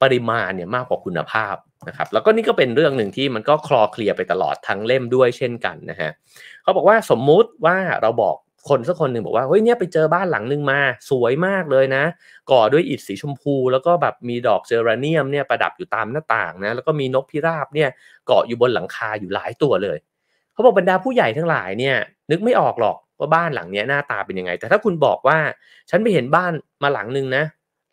ปริมาณเนี่ยมากกว่าคุณภาพนะครับแล้วก็นี่ก็เป็นเรื่องหนึ่งที่มันก็คลอเคลียร์ไปตลอดทั้งเล่มด้วยเช่นกันนะฮะเขาบอกว่าสมมุติว่าเราบอกคนสักคนหนึ่งบอกว่าเฮ้ยเนี่ยไปเจอบ้านหลังหนึ่งมาสวยมากเลยนะ ก่อด้วยอิฐสีชมพู แล้วก็แบบมีดอกเซราเนียมเนี่ยประดับอยู่ตามหน้าต่างนะแล้วก็มีนกพิราบเนี่ยเกาะอยู่บนหลังคาอยู่หลายตัวเลยเขาบอกบรรดาผู้ใหญ่ทั้งหลายเนี่ย นึกไม่ออกหรอกว่าบ้านหลังเนี้ยหน้าตาเป็นยังไงแต่ถ้าคุณบอกว่าฉันไปเห็นบ้านมาหลังหนึ่งนะ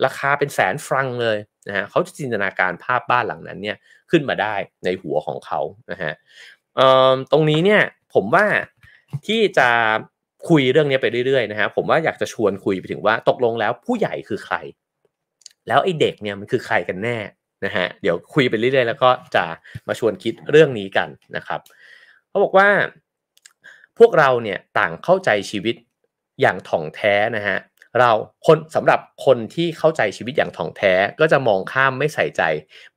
ราคาเป็นแสนฟรังเลยนะฮะเขาจะจินตนาการภาพบ้านหลังนั้นเนี่ยขึ้นมาได้ในหัวของเขานะฮะตรงนี้เนี่ยผมว่าที่จะคุยเรื่องนี้ไปเรื่อยๆนะฮะผมว่าอยากจะชวนคุยไปถึงว่าตกลงแล้วผู้ใหญ่คือใคร แล้วไอ้เด็กเนี่ยมันคือใครกันแน่นะฮะเดี๋ยวคุยไปเรื่อย ๆแล้วก็จะมาชวนคิดเรื่องนี้กันนะครับเขาบอกว่าพวกเราเนี่ยต่างเข้าใจชีวิตอย่างถ่องแท้นะฮะเราคนสำหรับคนที่เข้าใจชีวิตอย่างถ่องแท้ก็จะมองข้ามไม่ใส่ใจ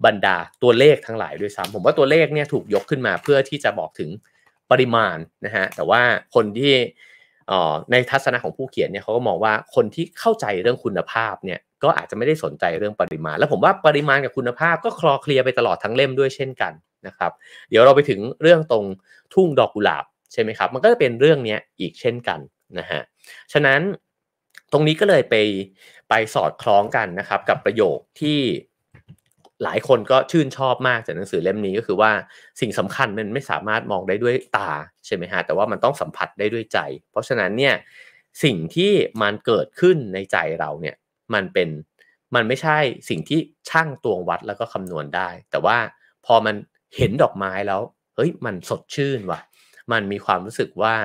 บรรดาตัวเลขทั้งหลายด้วยซ้ำผมว่าตัวเลขเนี่ยถูกยกขึ้นมาเพื่อที่จะบอกถึงปริมาณนะฮะแต่ว่าคนที่ในทัศนะของผู้เขียนเนี่ยเขาก็มองว่าคนที่เข้าใจเรื่องคุณภาพเนี่ยก็อาจจะไม่ได้สนใจเรื่องปริมาณ แล้วผมว่าปริมาณกับคุณภาพก็คลอเคลียร์ไปตลอดทั้งเล่มด้วยเช่นกันนะครับเดี๋ยวเราไปถึงเรื่องตรงทุ่งดอกกุหลาบใช่ไหมครับมันก็จะเป็นเรื่องนี้อีกเช่นกันนะฮะฉะนั้นตรงนี้ก็เลยไปไปสอดคล้องกันนะครับกับประโยคที่หลายคนก็ชื่นชอบมากจากหนังสือเล่มนี้ก็คือว่าสิ่งสำคัญมันไม่สามารถมองได้ด้วยตาใช่ไหมฮะแต่ว่ามันต้องสัมผัสได้ด้วยใจ เพราะฉะนั้นเนี่ยสิ่งที่มันเกิดขึ้นในใจเราเนี่ยมันเป็นมันไม่ใช่สิ่งที่ช่างตวงวัดแล้วก็คำนวณได้ แต่ว่าพอมันเห็นดอกไม้แล้วเฮ้ย มันสดชื่นว่ะมันมีความรู้สึกว่า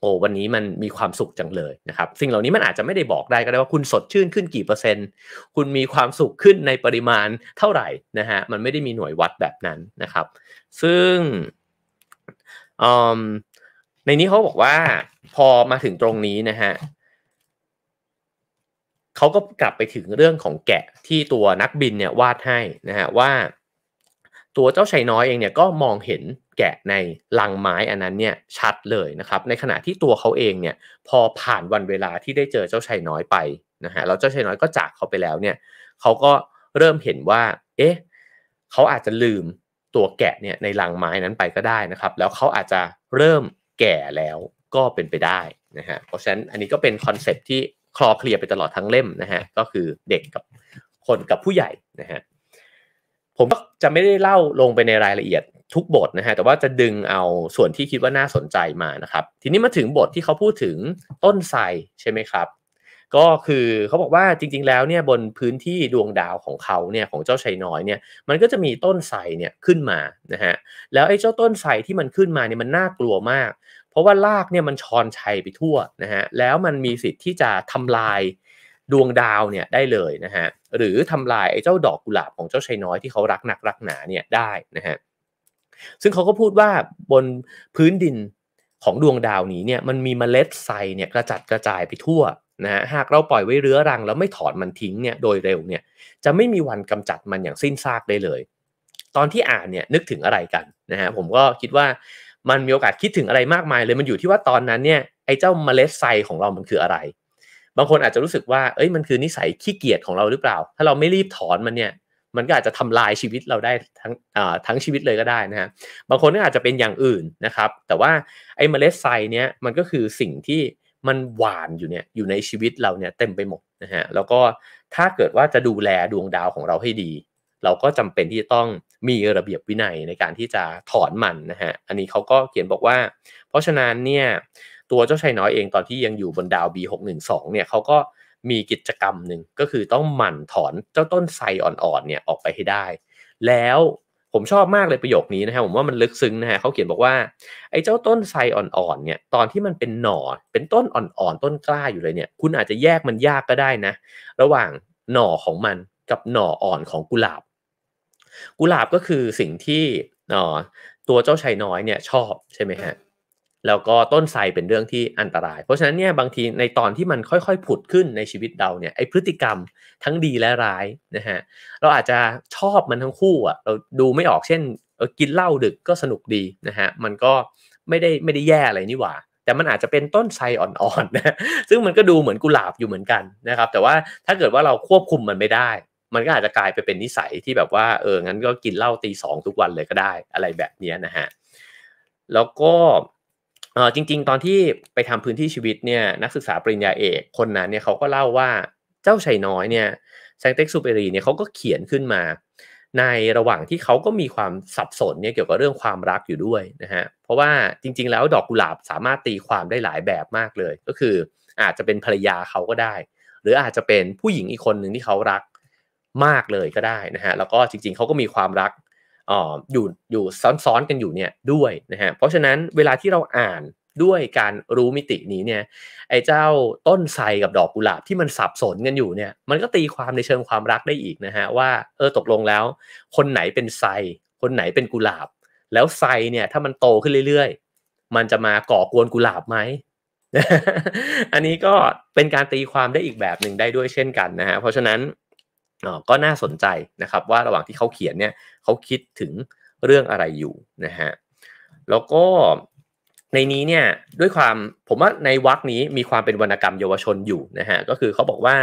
โอ้วันนี้มันมีความสุขจังเลยนะครับสิ่งเหล่านี้มันอาจจะไม่ได้บอกได้ก็ได้ว่าคุณสดชื่นขึ้นกี่เปอร์เซ็นต์คุณมีความสุขขึ้นในปริมาณเท่าไหร่นะฮะมันไม่ได้มีหน่วยวัดแบบนั้นนะครับ ซึ่งในนี้เขาบอกว่าพอมาถึงตรงนี้นะฮะเขาก็กลับไปถึงเรื่องของแกะที่ตัวนักบินเนี่ยวาดให้นะฮะว่า ตัวเจ้าชายน้อยเองเนี่ยก็มองเห็นแกะในลังไม้อันนั้นเนี่ยชัดเลยนะครับในขณะที่ตัวเขาเองเนี่ยพอผ่านวันเวลาที่ได้เจอเจ้าชายน้อยไปนะฮะแล้วเจ้าชายน้อยก็จากเขาไปแล้วเนี่ยเขาก็เริ่มเห็นว่าเอ๊ะเขาอาจจะลืมตัวแกะเนี่ยในลังไม้นั้นไปก็ได้นะครับแล้วเขาอาจจะเริ่มแก่แล้วก็เป็นไปได้นะฮะเพราะฉะนั้นอันนี้ก็เป็นคอนเซปที่คลอเคลียร์ไปตลอดทั้งเล่มนะฮะก็คือเด็กกับคนกับผู้ใหญ่นะฮะผมก็จะไม่ได้เล่าลงไปในรายละเอียดทุกบทนะฮะแต่ว่าจะดึงเอาส่วนที่คิดว่าน่าสนใจมานะครับ ทีนี้มาถึงบทที่เขาพูดถึงต้นไทรใช่ไหมครับ ก็คือเขาบอกว่าจริงๆแล้วเนี่ยบนพื้นที่ดวงดาวของเขาเนี่ยของเจ้าชัยน้อยเนี่ย มันก็จะมีต้นไทรเนี่ยขึ้นมานะฮะแล้วไอ้เจ้าต้นไทรที่มันขึ้นมาเนี่ยมันน่ากลัวมาก เพราะว่ารากเนี่ยมันชอนชัยไปทั่วนะฮะแล้วมันมีสิทธิ์ที่จะทำลายดวงดาวเนี่ยได้เลยนะฮะหรือทำลายไอ้เจ้าดอกกุหลาบของเจ้าชัยน้อยที่เขารักหนักรักหนาเนี่ยได้นะฮะเซึ่งเขาก็พูดว่าบนพื้นดินของดวงดาวนี้เนี่ยมันมีเมล็ดไซเนี่ยกระจัดกระจายไปทั่วนะฮะหากเราปล่อยไว้เรื้อรังแล้วไม่ถอนมันทิ้งเนี่ยโดยเร็วเนี่ยจะไม่มีวันกำจัดมันอย่างสิ้นซากได้เลย ตอนที่อ่านเนี่ยนึกถึงอะไรกันนะฮะผมก็คิดว่ามันมีโอกาสคิดถึงอะไรมากมายเลย มันอยู่ที่ว่าตอนนั้นเนี่ยไอ้เจ้าเมล็ดไซของเรามันคืออะไร บางคนอาจจะรู้สึกว่าเอ้ยมันคือนิสัยขี้เกียจของเราหรือเปล่า ถ้าเราไม่รีบถอนมันเนี่ยมันก็อาจจะทำลายชีวิตเราได้ทั้งทั้งชีวิตเลยก็ได้นะฮะบางคนก็อาจจะเป็นอย่างอื่นนะครับ แต่ว่า ไอ้เมล็ดไซเนี้ยมันก็คือสิ่งที่มันหวานอยู่เนี่ยอยู่ในชีวิตเราเนี่ยเต็มไปหมดนะฮะแล้วก็ถ้าเกิดว่าจะดูแลดวงดาวของเราให้ดี เราก็จำเป็นที่จะต้องมีระเบียบวินัยในการที่จะถอนมันนะฮะอันนี้เขาก็เขียนบอกว่า เพราะฉะนั้นเนี่ยตัวเจ้าชายน้อยเองตอนที่ยังอยู่บนดาว B612 เนี่ยเขาก็มีกิจกรรมหนึ่งก็คือต้องหมั่นถอนเจ้าต้นไทรอ่อนๆเนี่ยออกไปให้ได้ แล้วผมชอบมากเลยประโยคนี้นะฮะผมว่ามันลึกซึ้งนะฮะเขาเขียนบอกว่า ไอ้เจ้าต้นไทรอ่อนๆเนี่ยตอนที่มันเป็นหน่อเป็นต้นอ่อนๆต้นกล้าอยู่เลยเนี่ยคุณอาจจะแยกมันยากก็ได้นะ ระหว่างหน่อของมันกับหน่ออ่อนของกุหลาบกุหลาบก็คือสิ่งที่ตัวเจ้าชายน้อยเนี่ยชอบใช่ไหมฮะแล้วก็ต้นไทรเป็นเรื่องที่อันตราย เพราะฉะนั้นเนี่ยบางทีในตอนที่มันค่อยๆผุดขึ้นในชีวิตเราเนี่ยไอพฤติกรรมทั้งดีและร้ายนะฮะเราอาจจะชอบมันทั้งคู่อ่ะเราดูไม่ออกเช่นกินเหล้าดึกก็สนุกดีนะฮะมันก็ไม่ได้ไม่ได้แย่อะไรนี่หว่า แต่มันอาจจะเป็นต้นไทรอ่อนๆนะซึ่งมันก็ดูเหมือนกุหลาบอยู่เหมือนกันนะครับแต่ว่าถ้าเกิดว่าเราควบคุมมันไม่ได้ มันก็อาจจะกลายไปเป็นนิสัยที่แบบว่าเอองั้นก็กินเหล้าตีสองทุกวันเลยก็ได้อะไรแบบนี้นะฮะแล้วก็เออจริงๆตอนที่ไปทำพื้นที่ชีวิตเนี่ยนักศึกษาปริญญาเอกคนนั้นเนี่ยเขาก็เล่าว่าเจ้าชัยน้อยเนี่ยแซงเต็กซูเปรีเนี่ยเขาก็เขียนขึ้นมา ในระหว่างที่เขาก็มีความสับสนเนี่ยเกี่ยวกับเรื่องความรักอยู่ด้วยนะฮะเพราะว่าจริงๆแล้วดอกกุหลาบสามารถตีความได้หลายแบบมากเลย ก็คืออาจจะเป็นภรรยาเขาก็ได้ หรืออาจจะเป็นผู้หญิงอีกคนหนึ่งที่เขารักมากเลยก็ได้นะฮะแล้วก็จริงๆเขาก็มีความรักอยู่อยู่ซ้อนๆกันอยู่เนี่ยด้วยนะฮะเพราะฉะนั้นเวลาที่เราอ่านด้วยการรู้มิตินี้เนี่ยไอ้เจ้าต้นไทรกับดอกกุหลาบที่มันสับสนกันอยู่เนี่ยมันก็ตีความในเชิงความรักได้อีกนะฮะว่าเออตกลงแล้ว คนไหนเป็นไทรคนไหนเป็นกุหลาบ แล้วไทรเนี่ยถ้ามันโตขึ้นเรื่อย ๆ มันจะมาก่อกวนกุหลาบไหมอันนี้ก็เป็นการตีความได้อีกแบบหนึ่งได้ด้วยเช่นกันนะฮะเพราะฉะนั้นก็น่าสนใจนะครับว่าระหว่างที่เขาเขียนเนี่ยเขาคิดถึงเรื่องอะไรอยู่นะฮะแล้วก็ในนี้เนี่ยด้วยความผมว่าในวรรคนี้มีความเป็นวรรณกรรมเยาวชนอยู่นะฮะก็คือเขาบอกว่า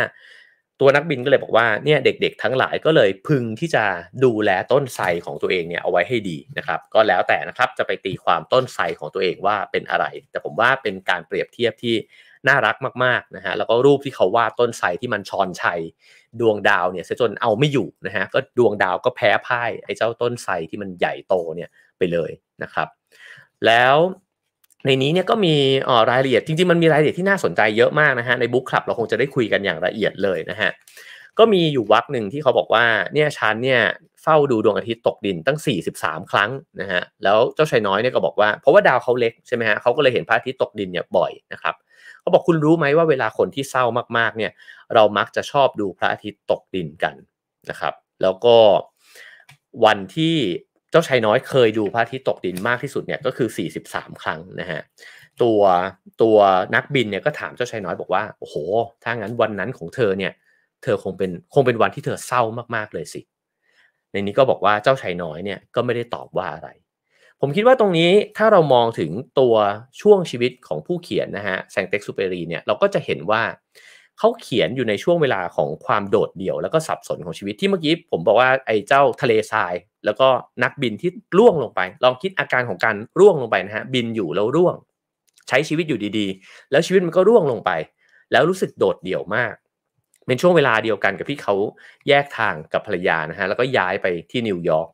ตัวนักบินก็เลยบอกว่าเนี่ยเด็กๆทั้งหลายก็เลยพึงที่จะดูแลต้นไทรของตัวเองเนี่ยเอาไว้ให้ดีนะครับก็แล้วแต่นะครับจะไปตีความต้นไทรของตัวเองว่าเป็นอะไร แต่ผมว่าเป็นการเปรียบเทียบที่น่ารักมากๆนะฮะแล้วก็รูปที่เขาวาดต้นไทรที่มันชอนชัยดวงดาวเนี่ยจนเอาไม่อยู่นะฮะก็ดวงดาวก็แพ้พ่ายไอ้เจ้าต้นไทรที่มันใหญ่โตเนี่ยไปเลยนะครับ แล้วในนี้เนี่ยก็มีรายละเอียดจริงๆมันมีรายละเอียดที่น่าสนใจเยอะมากนะฮะในบุ๊กคลับเราคงจะได้คุยกันอย่างละเอียดเลยนะฮะก็มีอยู่วักหนึ่งที่เขาบอกว่าเนี่ยชันเนี่ยเฝ้าดูดวงอาทิตย์ตกดินตั้ง 43 ครั้งนะฮะแล้วเจ้าชายน้อยเนี่ยก็บอกว่าเพราะว่าดาวเขาเล็กใช่ไหมฮะเขาก็เลยเห็นพระอาทิตย์ตกดินเนี่ยบ่อยนะครับเขาบอกคุณรู้ไหมว่าเวลาคนที่เศร้ามากๆ เนี่ย เรามักจะชอบดูพระอาทิตย์ตกดินกันนะครับ แล้วก็วันที่เจ้าชายน้อยเคยดูพระอาทิตย์ตกดินมากที่สุดเนี่ยก็คือ 43 ครั้งนะฮะตัวตัวนักบินเนี่ยก็ถามเจ้าชายน้อยบอกว่าโอ้โหถ้างั้นวันนั้นของเธอเนี่ย เธอคงเป็นคงเป็นวันที่เธอเศร้ามากๆเลยสิในนี้ก็บอกว่าเจ้าชายน้อยเนี่ยก็ไม่ได้ตอบว่าอะไรผมคิดว่าตรงนี้ถ้าเรามองถึงตัวช่วงชีวิตของผู้เขียนนะฮะแซงเต็กซูเปรีเนี่ยเราก็จะเห็นว่าเขาเขียนอยู่ในช่วงเวลาของความโดดเดี่ยวแล้วก็สับสนของชีวิตที่เมื่อกี้ผมบอกว่าไอ้เจ้าทะเลทรายแล้วก็นักบินที่ร่วงลงไปลองคิดอาการของการร่วงลงไปนะฮะบินอยู่แล้วร่วง ใช้ชีวิตอยู่ดี ๆ แล้วชีวิตมันก็ร่วงลงไป แล้วรู้สึกโดดเดี่ยวมาก เป็นช่วงเวลาเดียวกันกับที่เขาแยกทางกับภรรยานะฮะแล้วก็ย้ายไปที่นิวยอร์ก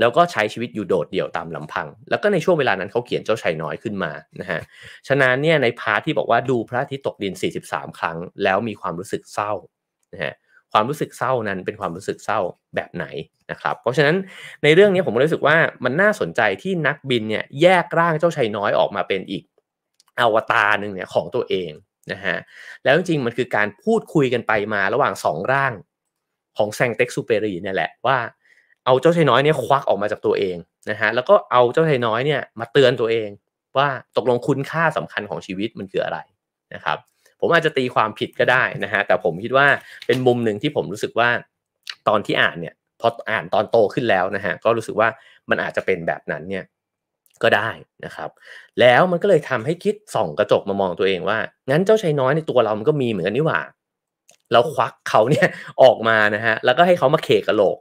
แล้วก็ใช้ชีวิตอยู่โดดเดี่ยวตามลำพัง แล้วก็ในช่วงเวลานั้นเขาเขียนเจ้าชายน้อยขึ้นมา นะฮะ ฉะนั้นเนี่ยในพาร์ทที่บอกว่าดูพระอาทิตย์ตกดิน 43 ครั้ง แล้วมีความรู้สึกเศร้า นะฮะ ความรู้สึกเศร้านั้นเป็นความรู้สึกเศร้าแบบไหนนะครับ เพราะฉะนั้นในเรื่องนี้ผมรู้สึกว่ามันน่าสนใจที่นักบินเนี่ยแยกร่างเจ้าชายน้อยออกมาเป็นอีกอวตารหนึ่งเนี่ยของตัวเองนะฮะ แล้วจริงๆมันคือการพูดคุยกันไปมาระหว่าง 2ร่างของแซงเต็กซูเปรีเนี่ยแหละว่าเอาเจ้าชายน้อยเนี่ยควักออกมาจากตัวเองนะฮะแล้วก็เอาเจ้าชายน้อยเนี่ย มาเตือนตัวเองว่าตกลงคุณค่าสำคัญของชีวิตมันคืออะไรนะครับ ผมอาจจะตีความผิดก็ได้นะฮะแต่ผมคิดว่าเป็นมุมหนึ่งที่ผมรู้สึกว่าตอนที่อ่านเนี่ย พออ่านตอนโตขึ้นแล้วนะฮะก็รู้สึกว่ามันอาจจะเป็นแบบนั้นเนี่ยก็ได้นะครับ แล้วมันก็เลยทำให้คิดส่องกระจกมามองตัวเองว่างั้นเจ้าชายน้อยในตัวเรามันก็มีเหมือนกันนี่หว่าเราควักเขาเนี่ยออกมานะฮะแล้วก็ให้เขามาเขกกระโหลก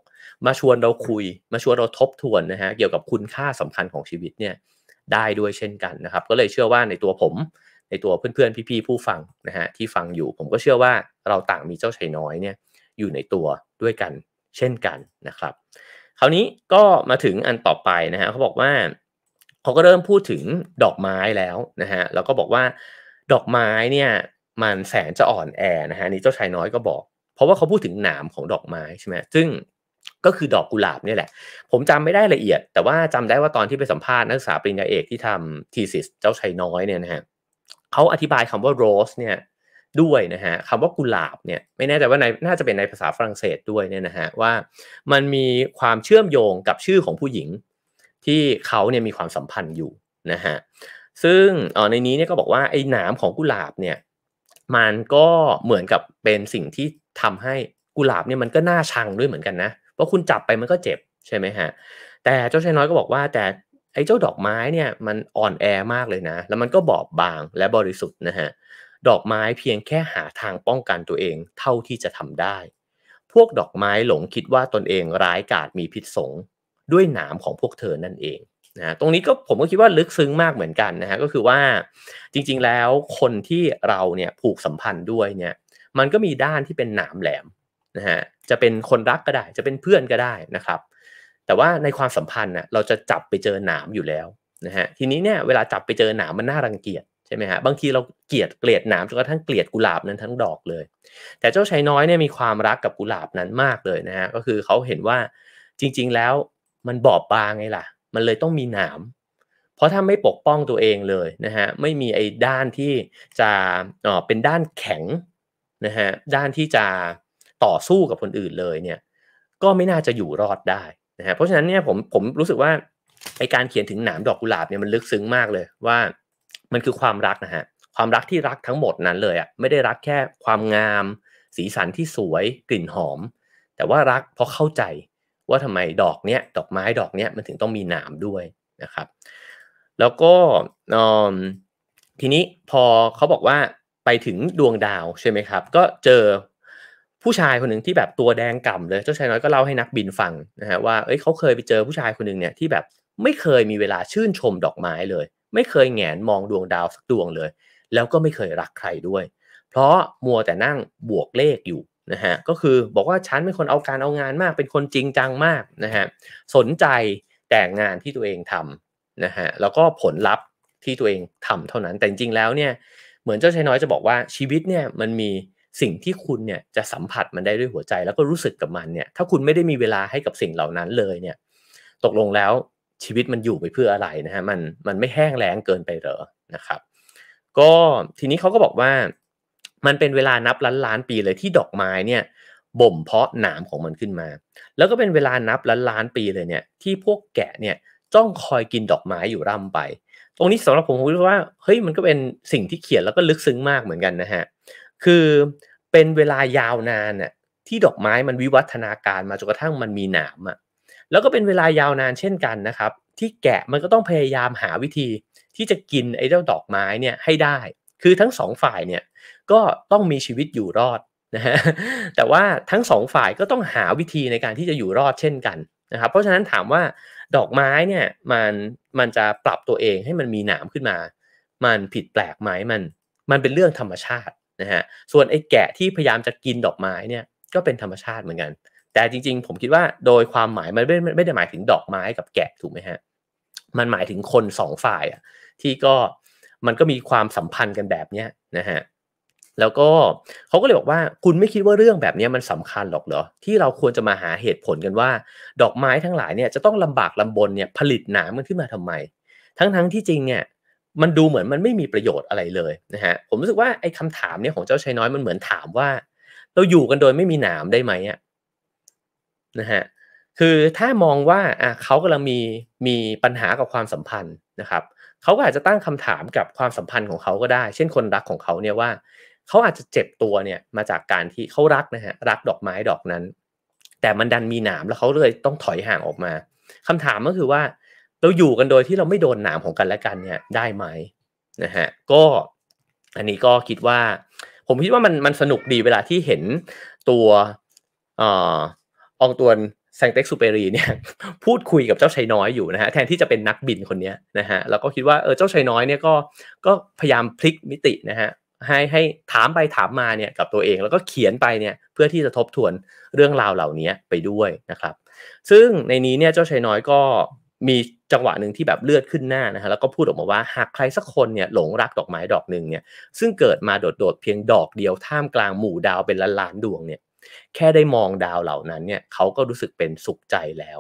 มาชวนเราคุยมาชวนเราทบทวนนะฮะเกี่ยวกับคุณค่าสำคัญของชีวิตเนี่ยได้ด้วยเช่นกันนะครับก็เลยเชื่อว่าในตัวผมในตัวเพื่อนๆพี่ๆผู้ฟังนะฮะที่ฟังอยู่ผมก็เชื่อว่าเราต่างมีเจ้าชายน้อยเนี่ยอยู่ในตัวด้วยกันเช่นกันนะครับคราวนี้ก็มาถึงอันต่อไปนะฮะเขาบอกว่าเขาก็เริ่มพูดถึงดอกไม้แล้วนะฮะแล้วก็บอกว่าดอกไม้เนี่ยมันแสนจะอ่อนแอนะฮะนี่เจ้าชายน้อยก็บอก เพราะว่าเขาพูดถึงหนามของดอกไม้ใช่ไหมซึ่งก็คือดอกกุหลาบเนี่ยแหละ ผมจำไม่ได้ละเอียด แต่ว่าจำได้ว่าตอนที่ไปสัมภาษณ์ นักศึกษาปริญญาเอกที่ทำทีสิสเจ้าชายน้อยเนี่ยนะฮะเขาอธิบายคำว่าโรสเนี่ยด้วยนะฮะคำว่ากุหลาบเนี่ยไม่แน่ใจว่าในน่าจะเป็นในภาษาฝรั่งเศสด้วยเนี่ยนะฮะว่ามันมีความเชื่อมโยงกับชื่อของผู้หญิง ที่เขาเนี่ยมีความสัมพันธ์อยู่นะฮะซึ่งในนี้เนี่ยก็บอกว่าไอ้หนามของกุหลาบเนี่ยมันก็เหมือนกับเป็นสิ่งที่ทำให้กุหลาบเนี่ยมันก็น่าชังด้วยเหมือนกันนะว่าคุณจับไปมันก็เจ็บใช่ไหมฮะ แต่เจ้าชายน้อยก็บอกว่า แต่ไอ้เจ้าดอกไม้เนี่ยมันอ่อนแอมากเลยนะ แล้วมันก็บอบบางและบริสุทธิ์นะฮะดอกไม้เพียงแค่หาทางป้องกันตัวเองเท่าที่จะทำได้ พวกดอกไม้หลงคิดว่าตนเองร้ายกาจมีพิษสงด้วยหนามของพวกเธอนั่นเองนะตรงนี้ก็ผมก็คิดว่าลึกซึ้งมากเหมือนกันนะฮะก็คือว่าจริง ๆแล้วคนที่เราเนี่ยผูกสัมพันธ์ด้วยเนี่ย มันก็มีด้านที่เป็นหนามแหลมนะฮะจะเป็นคนรักก็ได้จะเป็นเพื่อนก็ได้นะครับ แต่ว่าในความสัมพันธ์น่ะเราจะจับไปเจอหนามอยู่แล้วนะฮะทีนี้เนี่ยเวลาจับไปเจอหนามมันน่ารังเกียจใช่ไหมฮะบางทีเราเกลียดเกลียดหนามจนกระทั่งเกลียดกุหลาบนั้นทั้งดอกเลย แต่เจ้าชายน้อยเนี่ยมีความรักกับกุหลาบนั้นมากเลยนะฮะก็คือเขาเห็นว่าจริงๆแล้วมันบอบบางไงล่ะ มันเลยต้องมีหนาม เพราะถ้าไม่ปกป้องตัวเองเลยนะฮะไม่มีไอ้ด้านที่จะอ๋อเป็นด้านแข็งนะฮะด้านที่จะต่อสู้กับคนอื่นเลยเนี่ยก็ไม่น่าจะอยู่รอดได้นะฮะเพราะฉะนั้นเนี่ยผมผมรู้สึกว่าไอการเขียนถึงหนามดอกกุหลาบเนี่ยมันลึกซึ้งมากเลยว่ามันคือความรักนะฮะความรักที่รักทั้งหมดนั้นเลยอะ่ะไม่ได้รักแค่ความงามสีสันที่สวยกลิ่นหอม แต่ว่ารักเพราะเข้าใจว่าทำไมดอกเนี้ยดอกไม้ดอกเนี้ยมันถึงต้องมีหนามด้วยนะครับ แล้วก็ทีนี้พอเขาบอกว่าไปถึงดวงดาวใช่ไหมครับก็เจอผู้ชายคนหนึ่งที่แบบตัวแดงก่ำเลยเจ้าชายน้อยก็เล่าให้นักบินฟังนะฮะว่าเอ้ยเขาเคยไปเจอผู้ชายคนหนึ่งเนี่ยที่แบบ ไม่เคยมีเวลาชื่นชมดอกไม้เลย ไม่เคยแงนมองดวงดาวสักดวงเลย แล้วก็ไม่เคยรักใครด้วย เพราะมัวแต่นั่งบวกเลขอยู่นะฮะก็คือบอกว่าฉันเป็นคนเอาการเอางานมากเป็นคนจริงจังมากนะฮะสนใจแต่งานที่ตัวเองทำนะฮะแล้วก็ผลลัพธ์ที่ตัวเองทำเท่านั้นแต่จริงแล้วเนี่ยเหมือนเจ้าชายน้อยจะบอกว่าชีวิตเนี่ยมันมีสิ่งที่คุณเนี่ยจะสัมผัสมันได้ด้วยหัวใจแล้วก็รู้สึกกับมันเนี่ย ถ้าคุณไม่ได้มีเวลาให้กับสิ่งเหล่านั้นเลยเนี่ย ตกลงแล้วชีวิตมันอยู่ไปเพื่ออะไรนะฮะมันมันไม่แห้งแล้งเกินไปหรอนะครับ ก็ทีนี้เขาก็บอกว่ามันเป็นเวลานับล้านล้านปีเลยที่ดอกไม้เนี่ยบ่มเพาะหนามของมันขึ้นมา แล้วก็เป็นเวลานับล้านล้านปีเลยเนี่ย ที่พวกแกะเนี่ยจ้องคอยกินดอกไม้อยู่ร่ำไป ตรงนี้สำหรับผมผมคิดว่าเฮ้ยมันก็เป็นสิ่งที่เขียนแล้วก็ลึกซึ้งมากเหมือนกันนะฮะคือเป็นเวลายาวนานน่ะที่ดอกไม้มันวิวัฒนาการมาจนกระทั่งมันมีหนามอ่ะแล้วก็เป็นเวลายาวนานเช่นกันนะครับที่แกะมันก็ต้องพยายามหาวิธีที่จะกินไอ้เจ้าดอกไม้เนี่ยให้ได้ คือทั้งสองฝ่ายเนี่ยก็ต้องมีชีวิตอยู่รอดนะฮะแต่ว่าทั้งสองฝ่ายก็ต้องหาวิธีในการที่จะอยู่รอดเช่นกันนะครับเพราะฉะนั้นถามว่าดอกไม้เนี่ยมันมันจะปรับตัวเองให้มันมีหนามขึ้นมา มันผิดแปลกไหมมันมันเป็นเรื่องธรรมชาตินะฮะส่วนไอ้แกะที่พยายามจะกินดอกไม้เนี่ยก็เป็นธรรมชาติเหมือนกัน แต่จริงๆ ผมคิดว่าโดยความหมายมันไม่ไม่ได้หมายถึงดอกไม้กับแกะถูกไหมฮะมันหมายถึงคนสองฝ่ายอ่ะที่ก็มันก็มีความสัมพันธ์กันแบบเนี้ยนะฮะแล้วก็เขาก็เลยบอกว่า คุณไม่คิดว่าเรื่องแบบนี้มันสำคัญหรอกเหรอที่เราควรจะมาหาเหตุผลกันว่า ดอกไม้ทั้งหลายเนี่ยจะต้องลำบากลำบนเนี่ยผลิตหนามมันขึ้นมาทำไม ทั้งๆทที่จริงเนี่ยมันดูเหมือนมันไม่มีประโยชน์อะไรเลยนะฮะผมรู้สึกว่าไอ้คำถามเนี่ยของเจ้าชายน้อยมันเหมือนถามว่า เราอยู่กันโดยไม่มีหนามได้ไหมอะนะฮะคือถ้ามองว่าอ่ะเขากำลังมีมีปัญหากับความสัมพันธ์นะครับ เขาก็อาจจะตั้งคำถามกับความสัมพันธ์ของเขาก็ได้ เช่น คนรักของเขาเนี่ยว่า เขาอาจจะเจ็บตัวเนี่ยมาจากการที่เขารักนะฮะรักดอกไม้ดอกนั้น แต่มันดันมีหนามแล้วเขาเลยต้องถอยห่างออกมา คำถามก็คือว่าเราอยู่กันโดยที่เราไม่โดนหนามของกันและกันเนี่ยได้ไหมนะฮะก็อันนี้ก็คิดว่าผมคิดว่ามันมันสนุกดีเวลาที่เห็นตัวอองตัวแซงเต็กซูเปรีเนี่ยพูดคุยกับเจ้าชายน้อยอยู่นะฮะแทนที่จะเป็นนักบินคนนี้นะฮะเราก็คิดว่าเออเจ้าชายน้อยเนี่ยก็ก็พยายามพลิกมิตินะฮะให้ให้ถามไปถามมาเนี่ยกับตัวเองแล้วก็เขียนไปเนี่ยเพื่อที่จะทบทวนเรื่องราวเหล่านี้ไปด้วยนะครับซึ่งในนี้เนี่ยเจ้าชายน้อยก็มีจังหวะหนึ่งที่แบบเลือดขึ้นหน้านะฮะแล้วก็พูดออกมาว่าหากใครสักคนเนี่ยหลงรักดอกไม้ดอกหนึ่งเนี่ยซึ่งเกิดมาโดดๆเพียงดอกเดียวท่ามกลางหมู่ดาวเป็นล้านๆดวงเนี่ยแค่ได้มองดาวเหล่านั้นเนี่ยเขาก็รู้สึกเป็นสุขใจแล้ว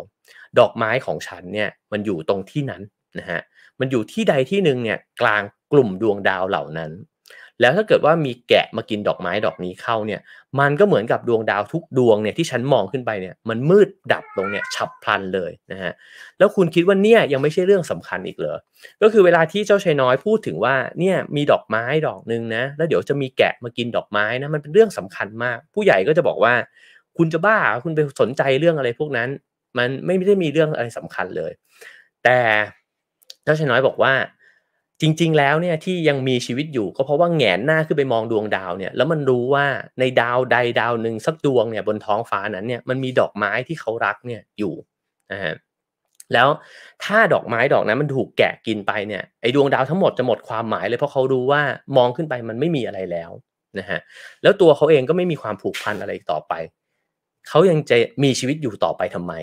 ดอกไม้ของฉันเนี่ยมันอยู่ตรงที่นั้นนะฮะมันอยู่ที่ใดที่หนึ่งเนี่ยกลางกลุ่มดวงดาวเหล่านั้นแล้วถ้าเกิดว่ามีแกะมากินดอกไม้ดอกนี้เข้าเนี่ย มันก็เหมือนกับดวงดาวทุกดวงเนี่ยที่ฉันมองขึ้นไปเนี่ย มันมืดดับลงเนี่ยฉับพลันเลยนะฮะแล้วคุณคิดว่าเนี่ยยังไม่ใช่เรื่องสำคัญอีกเหรอก็คือเวลาที่เจ้าชายน้อยพูดถึงว่าเนี่ยมีดอกไม้ดอกหนึ่งนะ แล้วเดี๋ยวจะมีแกะมากินดอกไม้นะมันเป็นเรื่องสำคัญมาก ผู้ใหญ่ก็จะบอกว่าคุณจะบ้าคุณไปสนใจเรื่องอะไรพวกนั้น มันไม่ได้มีเรื่องอะไรสำคัญเลย แต่เจ้าชายน้อยบอกว่าจริงๆ แล้วเนี่ยที่ยังมีชีวิตอยู่ก็เพราะว่าแงนหน้าขึ้นไปมองดวงดาวเนี่ยแล้วมันรู้ว่าในดาวใดดาวหนึ่งสักดวงเนี่ยบนท้องฟ้านั้นเนี่ยมันมีดอกไม้ที่เขารักเนี่ยอยู่นะฮะแล้วถ้าดอกไม้ดอกนั้นมันถูกแกะกินไปเนี่ยไอดวงดาวทั้งหมดจะหมดความหมายเลยเพราะเขารู้ว่ามองขึ้นไปมันไม่มีอะไรแล้วนะฮะแล้วตัวเขาเองก็ไม่มีความผูกพันอะไรต่อไป เขายังจะมีชีวิตอยู่ต่อไปทำไม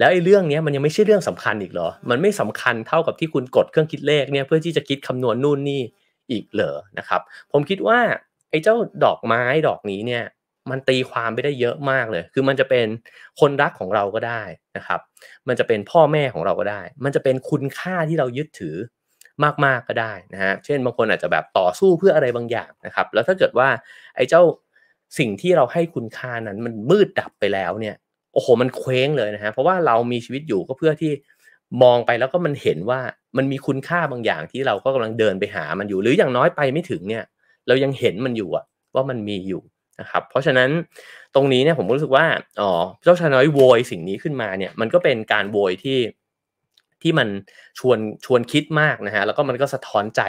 แล้วไอ้เรื่องนี้มันยังไม่ใช่เรื่องสำคัญอีกเหรอ มันไม่สำคัญเท่ากับที่คุณกดเครื่องคิดเลขเนี่ยเพื่อที่จะคิดคำนวณนู่นนี่อีกเหรอนะครับ ผมคิดว่าไอ้เจ้าดอกไม้ดอกนี้เนี่ยมันตีความไปได้เยอะมากเลย คือมันจะเป็นคนรักของเราก็ได้นะครับ มันจะเป็นพ่อแม่ของเราก็ได้ มันจะเป็นคุณค่าที่เรายึดถือมากๆก็ได้นะฮะ เช่น บางคนอาจจะแบบต่อสู้เพื่ออะไรบางอย่างนะครับ แล้วถ้าเกิดว่าไอ้เจ้าสิ่งที่เราให้คุณค่านั้น มันมืดดับไปแล้วเนี่ยโอ้โหมันเคว้งเลยนะฮะเพราะว่าเรามีชีวิตอยู่ก็เพื่อที่มองไปแล้วก็มันเห็นว่ามันมีคุณค่าบางอย่างที่เราก็กำลังเดินไปหามันอยู่ หรืออย่างน้อยไปไม่ถึงเนี่ย เรายังเห็นมันอยู่อะว่ามันมีอยู่นะครับเพราะฉะนั้นตรงนี้เนี่ยผมรู้สึกว่าอ๋อเจ้าชายน้อยโวยสิ่งนี้ขึ้นมาเนี่ย มันก็เป็นการโวยที่ที่มันชวนชวนคิดมากนะฮะแล้วก็มันก็สะท้อนใจ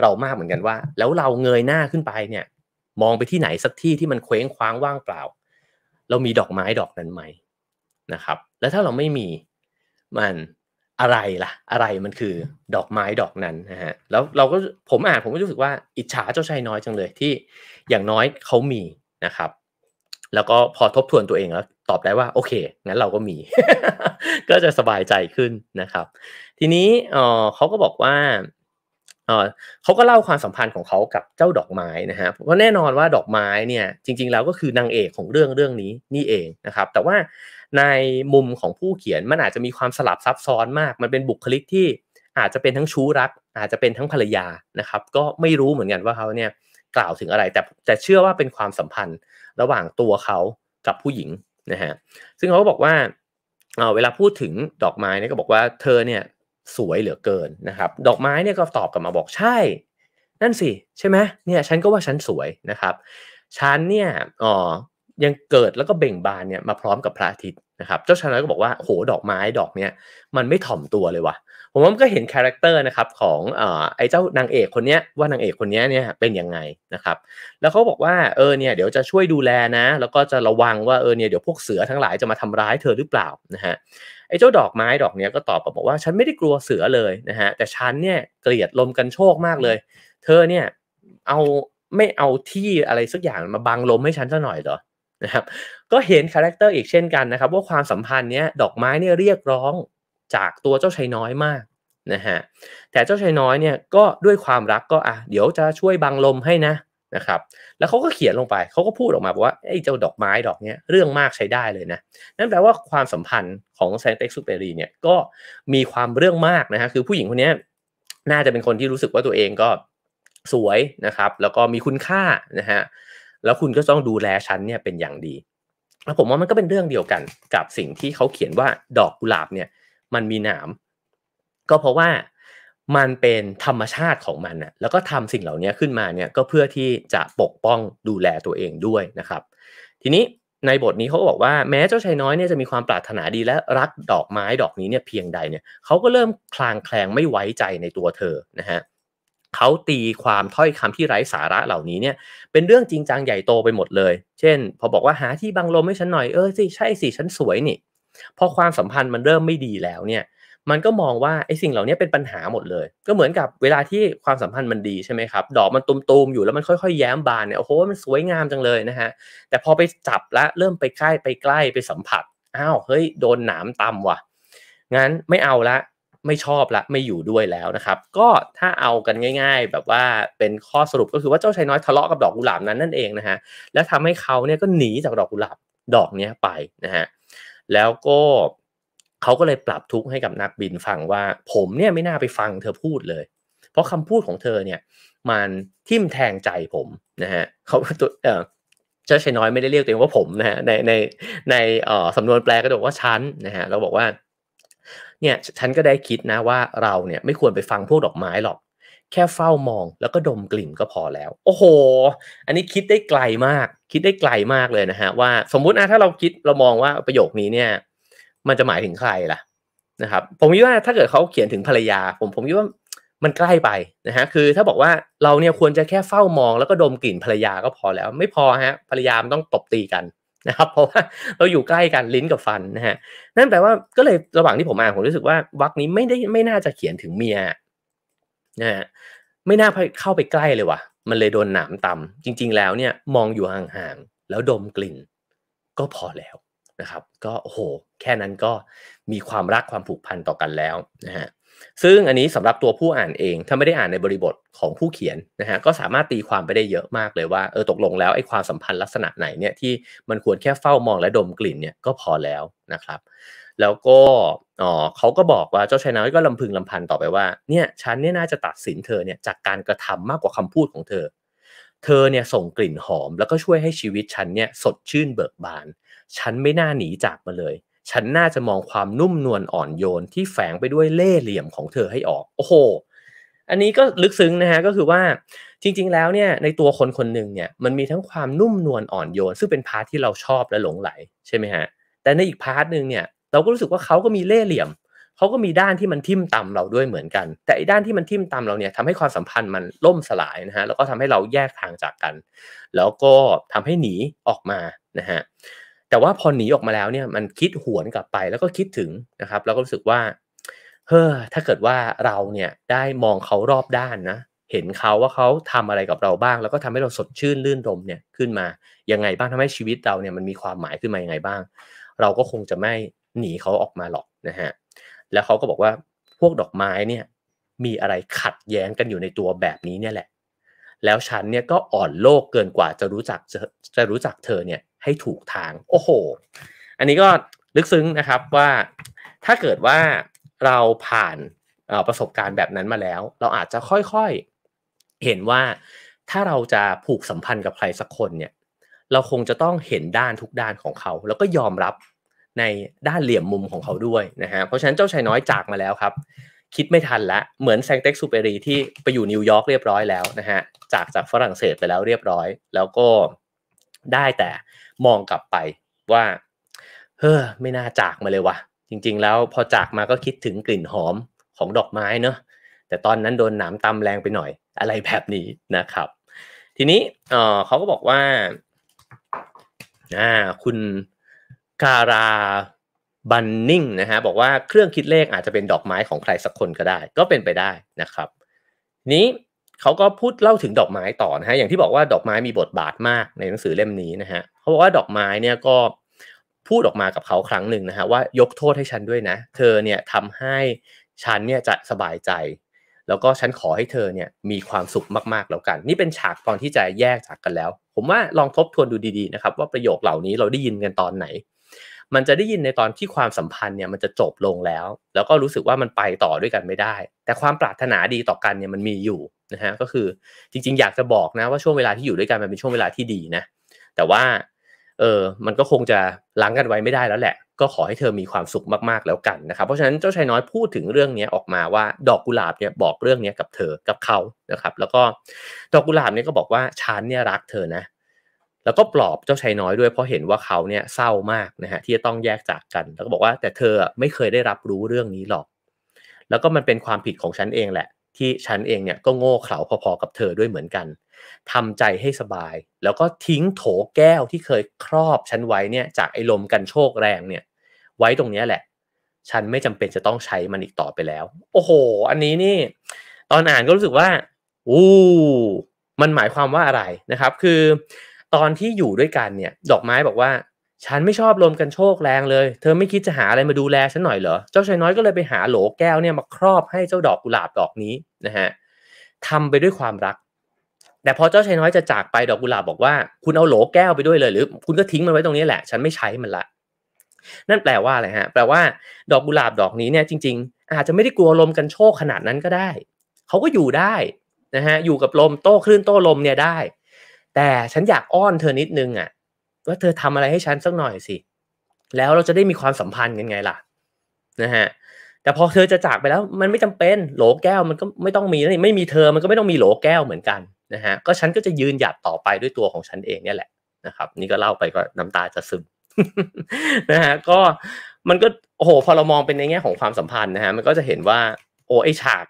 เรามากเหมือนกันว่า แล้วเราเงยหน้าขึ้นไปเนี่ย มองไปที่ไหนสักที่ที่มันเคว้งคว้างว่างเปล่าเรามีดอกไม้ดอกนั้นไหมนะครับ แล้วถ้าเราไม่มีมันอะไรล่ะ อะไรมันคือดอกไม้ดอกนั้นนะฮะแล้วเราก็ผมอ่านผมก็รู้สึกว่าอิจฉาเจ้าชายน้อยจังเลยที่อย่างน้อยเขามีนะครับ แล้วก็พอทบทวนตัวเองแล้วตอบได้ว่าโอเคงั้นเราก็มี ก็จะสบายใจขึ้นนะครับ ทีนี้เออเขาก็บอกว่าเขาก็เล่าความสัมพันธ์ของเขากับเจ้าดอกไม้นะฮะเพราะแน่นอนว่าดอกไม้เนี่ยจริง ๆแล้วก็คือนางเอกของเรื่องเรื่องนี้นี่เองนะครับแต่ว่าในมุมของผู้เขียนมันอาจจะมีความสลับซับซ้อนมาก มันเป็นบุคลิกที่อาจจะเป็นทั้งชู้รัก อาจจะเป็นทั้งภรรยานะครับก็ไม่รู้เหมือนกันว่าเขาเนี่ยกล่าวถึงอะไรแต่แต่เชื่อว่าเป็นความสัมพันธ์ระหว่างตัวเขากับผู้หญิงนะฮะซึ่งเขาก็บอกว่าเวลาพูดถึงดอกไม้เนี่ยก็บอกว่าเธอเนี่ยสวยเหลือเกินนะครับ ดอกไม้เนี่ยก็ตอบกลับมาบอกใช่ นั่นสิใช่ไหมเนี่ยฉันก็ว่าฉันสวยนะครับ ฉันเนี่ยอ๋อยังเกิดแล้วก็เบ่งบานเนี่ยมาพร้อมกับพระอาทิตย์นะครับ เจ้าชายน้อยก็บอกว่าโหดอกไม้ดอกเนี่ยมันไม่ถ่อมตัวเลยวะ่ะผมว่ามันก็เห็นคาแรคเตอร์นะครับของอไอ้เจ้านางเอกคนเนี้ยว่านางเอกคนเนี้ยเนี่ยเป็นยังไงนะครับแล้วเขาบอกว่าเออเนี่ยเดี๋ยวจะช่วยดูแลนะ แล้วก็จะระวังว่าเออเนี่ยเดี๋ยวพวกเสือทั้งหลายจะมาทำร้ายเธอหรือเปล่านะฮะไอ้เจ้าดอกไม้ดอกเนี้ยก็ตอบบอกว่าฉันไม่ได้กลัวเสือเลยนะฮะแต่ฉันเนี่ยเกลียดลมกันโชคมากเลย เธอเนี่ยเอาไม่เอาที่อะไรสักอย่างมาบังลมให้ฉันซะหน่อยเหรอนะครับก็เห็นคาแรคเตอร์อีกเช่นกันนะครับว่าความสัมพันธ์เนี้ยดอกไม้เนี่ยเรียกร้องจากตัวเจ้าชายน้อยมากนะฮะ แต่เจ้าชายน้อยเนี่ยก็ด้วยความรักก็อ่ะเดี๋ยวจะช่วยบังลมให้นะนะครับ แล้วเขาก็เขียนลงไปเขาก็พูดออกมาบอกว่าไอ้เจ้าดอกไม้ดอกเนี้ยเรื่องมากใช้ได้เลยนะ นั่นแปลว่าความสัมพันธ์ของแซนเต็กซูเปรีเนี่ยก็มีความเรื่องมากนะฮะ คือผู้หญิงคนนี้น่าจะเป็นคนที่รู้สึกว่าตัวเองก็สวยนะครับ แล้วก็มีคุณค่านะฮะ แล้วคุณก็ต้องดูแลฉันเนี่ยเป็นอย่างดี แล้วผมว่ามันก็เป็นเรื่องเดียวกันกับสิ่งที่เขาเขียนว่าดอกกุหลาบเนี่ยมันมีหนาม ก็เพราะว่ามันเป็นธรรมชาติของมันนะแล้วก็ทำสิ่งเหล่านี้ขึ้นมาเนี่ยก็เพื่อที่จะปกป้องดูแลตัวเองด้วยนะครับ ทีนี้ในบทนี้เขาบอกว่าแม้เจ้าชายน้อยเนี่ยจะมีความปรารถนาดีและรักดอกไม้ดอกนี้เนี่ยเพียงใดเนี่ยเขาก็เริ่มคลางแคลงไม่ไว้ใจในตัวเธอนะฮะเขาตีความถ้อยคำที่ไร้สาระเหล่านี้เนี่ยเป็นเรื่องจริงจังใหญ่โตไปหมดเลย เช่น พอบอกว่าหาที่บังลมให้ฉันหน่อยเออสิใช่สิฉันสวยนี่พอความสัมพันธ์มันเริ่มไม่ดีแล้วเนี่ย มันก็มองว่าไอ้สิ่งเหล่านี้เป็นปัญหาหมดเลย ก็เหมือนกับเวลาที่ความสัมพันธ์มันดีใช่ไหมครับ ดอกมันตุมๆอยู่แล้วมันค่อยๆแย้มบานเนี่ยโอ้โหมันสวยงามจังเลยนะฮะแต่พอไปจับละเริ่มไปใกล้ไปใกล้ไปสัมผัสอ้าวเฮ้ยโดนหนามตำว่ะงั้นไม่เอาละ ไม่ชอบละไม่อยู่ด้วยแล้วนะครับ ก็ถ้าเอากันง่าย ๆ แบบว่าเป็นข้อสรุปก็คือว่าเจ้าชายน้อยทะเลาะกับดอกกุหลาบนั้นนั่นเองนะฮะแล้วทำให้เขาเนี่ยก็หนีจากดอกกุหลาบดอกเนี้ไปนะฮะแล้วก็เขาก็เลยปรับทุกข์ให้กับนักบินฟังว่าผมเนี่ยไม่น่าไปฟังเธอพูดเลย เพราะคำพูดของเธอเนี่ย มันทิ่มแทงใจผมนะฮะเขาตัวเออเจ้าชายน้อยไม่ได้เรียกตัวเองว่าผมนะฮะในในในเอ่อสำนวนแปลก็บอกว่าฉันนะฮะเราบอกว่า เนี่ยฉันก็ได้คิดนะว่าเราเนี่ย ไม่ควรไปฟังพวกดอกไม้หรอกแค่เฝ้ามองแล้วก็ดมกลิ่นก็พอแล้ว โอ้โห อันนี้คิดได้ไกลมาก คิดได้ไกลมากเลยนะฮะ ว่าสมมุตินะถ้าเราคิดเรามองว่าประโยคนี้เนี่ย มันจะหมายถึงใครล่ะนะครับผมคิดว่าถ้าเกิดเขาเขียนถึงภรรยาผม ผมคิดว่ามันใกล้ไปนะฮะคือถ้าบอกว่าเราเนี่ยควรจะแค่เฝ้ามองแล้วก็ดมกลิ่นภรรยาก็พอแล้ว ไม่พอฮะภรรยามต้องตบตีกันนะครับเพราะว่าเราอยู่ใกล้กันลิ้นกับฟันนะฮะนั่นแปลว่าก็เลยระหว่างที่ผมอ่านผมรู้สึกว่าวักนี้ไม่ได้ไม่น่าจะเขียนถึงเมียนะฮะไม่น่าเข้าไปใกล้เลยว่ะมันเลยโดนหนามตำ จริงๆแล้วเนี่ยมองอยู่ห่างๆแล้วดมกลิ่น ก็พอแล้วนะครับก็โอ้โหแค่นั้นก็มีความรักความผูกพันต่อกันแล้วนะฮะซึ่งอันนี้สำหรับตัวผู้อ่านเองถ้าไม่ได้อ่านในบริบทของผู้เขียนนะฮะก็สามารถตีความไปได้เยอะมากเลยว่าเออตกลงแล้วไอ้ความสัมพันธ์ลักษณะไหนเนี่ยที่มันควรแค่เฝ้ามองและดมกลิ่นเนี่ยก็พอแล้วนะครับแล้วก็ เขาก็บอกว่า เจ้า ชายน้อยก็ ลำพึง ลำพัน ต่อไปว่า เนี่ย ฉัน เนี่ย น่าจะตัดสิน เธอ เนี่ย จากการกระทำมากกว่าคำพูดของเธอ เธอ เนี่ย ส่งกลิ่นหอม แล้วก็ช่วยให้ชีวิตฉัน เนี่ย สดชื่นเบิกบาน ฉันไม่น่าหนีจากมาเลย ฉันน่าจะมองความ นุ่มนวล อ่อนโยน ที่ แฝง ไปด้วย เล่ห์ เหลี่ยมของเธอให้ออก โอ้โหอันนี้ ก็ ลึกซึ้ง นะฮะ ก็คือว่า จริง ๆ แล้ว เนี่ย ใน ตัวคนคนหนึ่งเนี่ยมันมีทั้งความนุ่มนวลอ่อนโยนซึ่งเป็นพาร์ทที่เราชอบและหลงไหลใช่ไหมฮะแต่ในอีกพาร์ทหนึ่งเนี่ยเราก็รู้สึกว่าเขาก็มีเล่ห์เหลี่ยม เขาก็มีด้านที่มันทิ่มต่ำเราด้วยเหมือนกัน แต่อีด้านที่มันทิ่มต่ำเราเนี่ยทำให้ความสัมพันธ์มันล่มสลายนะฮะ แล้วก็ทำให้เราแยกทางจากกัน แล้วก็ทำให้หนีออกมานะฮะ แต่ว่าพอหนีออกมาแล้วเนี่ยมันคิดหวนกลับไป แล้วก็คิดถึงนะครับ แล้วก็รู้สึกว่าเฮ้อ ถ้าเกิดว่าเราเนี่ยได้มองเขารอบด้านนะ เห็นเขาว่าเขาทำอะไรกับเราบ้าง แล้วก็ทำให้เราสดชื่นลื่นรมเนี่ยขึ้นมา ยังไงบ้างทำให้ชีวิตเราเนี่ยมันมีความหมายขึ้นมายังไงบ้าง เราก็คงจะไม่หนีเขาออกมาหรอกนะฮะ แล้วเขาก็บอกว่าพวกดอกไม้เนี่ยมีอะไรขัดแย้งกันอยู่ในตัวแบบนี้เนี่ยแหละ แล้วฉันเนี่ยก็อ่อนโลกเกินกว่าจะรู้จักจะรู้จักเธอเนี่ยให้ถูกทาง โอ้โห อันนี้ก็ลึกซึ้งนะครับว่าถ้าเกิดว่าเราผ่านประสบการณ์แบบนั้นมาแล้ว เราอาจจะค่อยๆเห็นว่าถ้าเราจะผูกสัมพันธ์กับใครสักคนเนี่ยเราคงจะต้องเห็นด้านทุกด้านของเขา แล้วก็ยอมรับในด้านเหลี่ยมมุมของเขาด้วยนะฮะเพราะฉะนั้นเจ้าชายน้อยจากมาแล้วครับ คิดไม่ทันละเหมือนแซงเต็กซูเปรีที่ไปอยู่นิวยอร์กเรียบร้อยแล้วนะฮะจากจากฝรั่งเศสไปแล้วเรียบร้อย แล้วก็ได้แต่มองกลับไปว่าเฮ้อไม่น่าจากมาเลยวะ่ะจริง ๆ แล้วพอจากมาก็คิดถึงกลิ่นหอมของดอกไม้เนอะแต่ตอนนั้นโดนหนามตำแรงไปหน่อย อะไรแบบนี้นะครับ ทีนี้เเขาก็บอกว่าคุณการาบันนิงนะฮะบอกว่าเครื่องคิดเลขอาจจะเป็นดอกไม้ของใครสักคนก็ได้ ก็เป็นไปได้นะครับ นี้เขาก็พูดเล่าถึงดอกไม้ต่อนะฮะอย่างที่บอกว่าดอกไม้มีบทบาทมากในหนังสือเล่มนี้นะฮะเขาบอกว่าดอกไม้เนี่ยก็พูดออกมากับเขาครั้งหนึ่งนะฮะว่ายกโทษให้ฉันด้วยนะ เธอเนี่ยทำให้ฉันเนี่ยจะสบายใจ แล้วก็ฉันขอให้เธอเนี่ยมีความสุขมากๆแล้วกัน นี่เป็นฉากตอนที่จะแยกจากกันแล้ว ผมว่าลองทบทวนดูดีๆนะครับว่าประโยคเหล่านี้เราได้ยินกันตอนไหนมันจะได้ยินในตอนที่ความสัมพันธ์เนี่ยมันจะจบลงแล้ว แล้วก็รู้สึกว่ามันไปต่อด้วยกันไม่ได้ แต่ความปรารถนาดีต่อกันเนี่ยมันมีอยู่นะฮะก็คือจริงๆ อยากจะบอกนะว่าช่วงเวลาที่อยู่ด้วยกันมันเป็นช่วงเวลาที่ดีนะแต่ว่าเออมันก็คงจะล้างกันไว้ไม่ได้แล้วแหละ ก็ขอให้เธอมีความสุขมากๆแล้วกันนะครับเพราะฉะนั้นเจ้าชายน้อยพูดถึงเรื่องนี้ออกมาว่า ดอกกุหลาบเนี่ยบอกเรื่องนี้กับเธอ กับเขานะครับ แล้วก็ดอกกุหลาบเนี่ยก็บอกว่าฉันเนี่ยรักเธอนะแล้วก็ปลอบเจ้าชายน้อยด้วย เพราะเห็นว่าเขาเนี่ยเศร้ามากนะฮะที่จะต้องแยกจากกัน แล้วก็บอกว่า แต่เธอไม่เคยได้รับรู้เรื่องนี้หรอก แล้วก็มันเป็นความผิดของฉันเองแหละ ที่ฉันเองเนี่ยก็โง่เขลาพอๆกับเธอด้วยเหมือนกัน ทำใจให้สบาย แล้วก็ทิ้งโถแก้วที่เคยครอบฉันไว้เนี่ย จากไอ้ลมกันโชคแรงเนี่ย ไว้ตรงนี้แหละ ฉันไม่จำเป็นจะต้องใช้มันอีกต่อไปแล้ว โอ้โห อันนี้นี่ตอนอ่านก็รู้สึกว่าอู้มันหมายความว่าอะไรนะครับ คือตอนที่อยู่ด้วยกันเนี่ย ดอกไม้บอกว่า ฉันไม่ชอบลมกันโชกแรงเลย เธอไม่คิดจะหาอะไรมาดูแลฉันหน่อยเหรอเจ้าชายน้อยก็เลยไปหาโหลแก้วเนี่ยมาครอบให้เจ้าดอกกุหลาบดอกนี้นะฮะทำไปด้วยความรัก แต่พอเจ้าชายน้อยจะจากไปดอกกุหลาบบอกว่า คุณเอาโหลแก้วไปด้วยเลยหรือคุณก็ทิ้งมันไว้ตรงนี้แหละฉันไม่ใช้มันละ นั่นแปลว่าอะไรฮะแปลว่า ดอกกุหลาบดอกนี้เนี่ยจริงๆ อาจจะไม่ได้กลัวลมกันโชกขนาดนั้นก็ได้เขาก็อยู่ได้นะฮะอยู่กับลมโต้คลื่นโต้ลมเนี่ยได้แต่ฉันอยากอ้อนเธอนิดนึงอะ่ะ ว่าเธอทำอะไรให้ฉันสักหน่อยสิ แล้วเราจะได้มีความสัมพันธ์กันไงล่ะนะฮะแต่พอเธอจะจากไปแล้ว มันไม่จำเป็นโหลแก้วมันก็ไม่ต้องมีนี่ไม่มีเธอมันก็ไม่ต้องมีโหลแก้วเหมือนกันนะฮะ ก็ฉันก็จะยืนหยัดต่อไปด้วยตัวของฉันเองเนี่ยแหละนะครับนี่ก็เล่าไปก็น้ำตาจะซึมนะฮะก็มันก็โอ้โหพอเรามองเป็นในแง่ของความสัมพันธ์นะฮะมันก็จะเห็นว่า โอ้ไอฉาก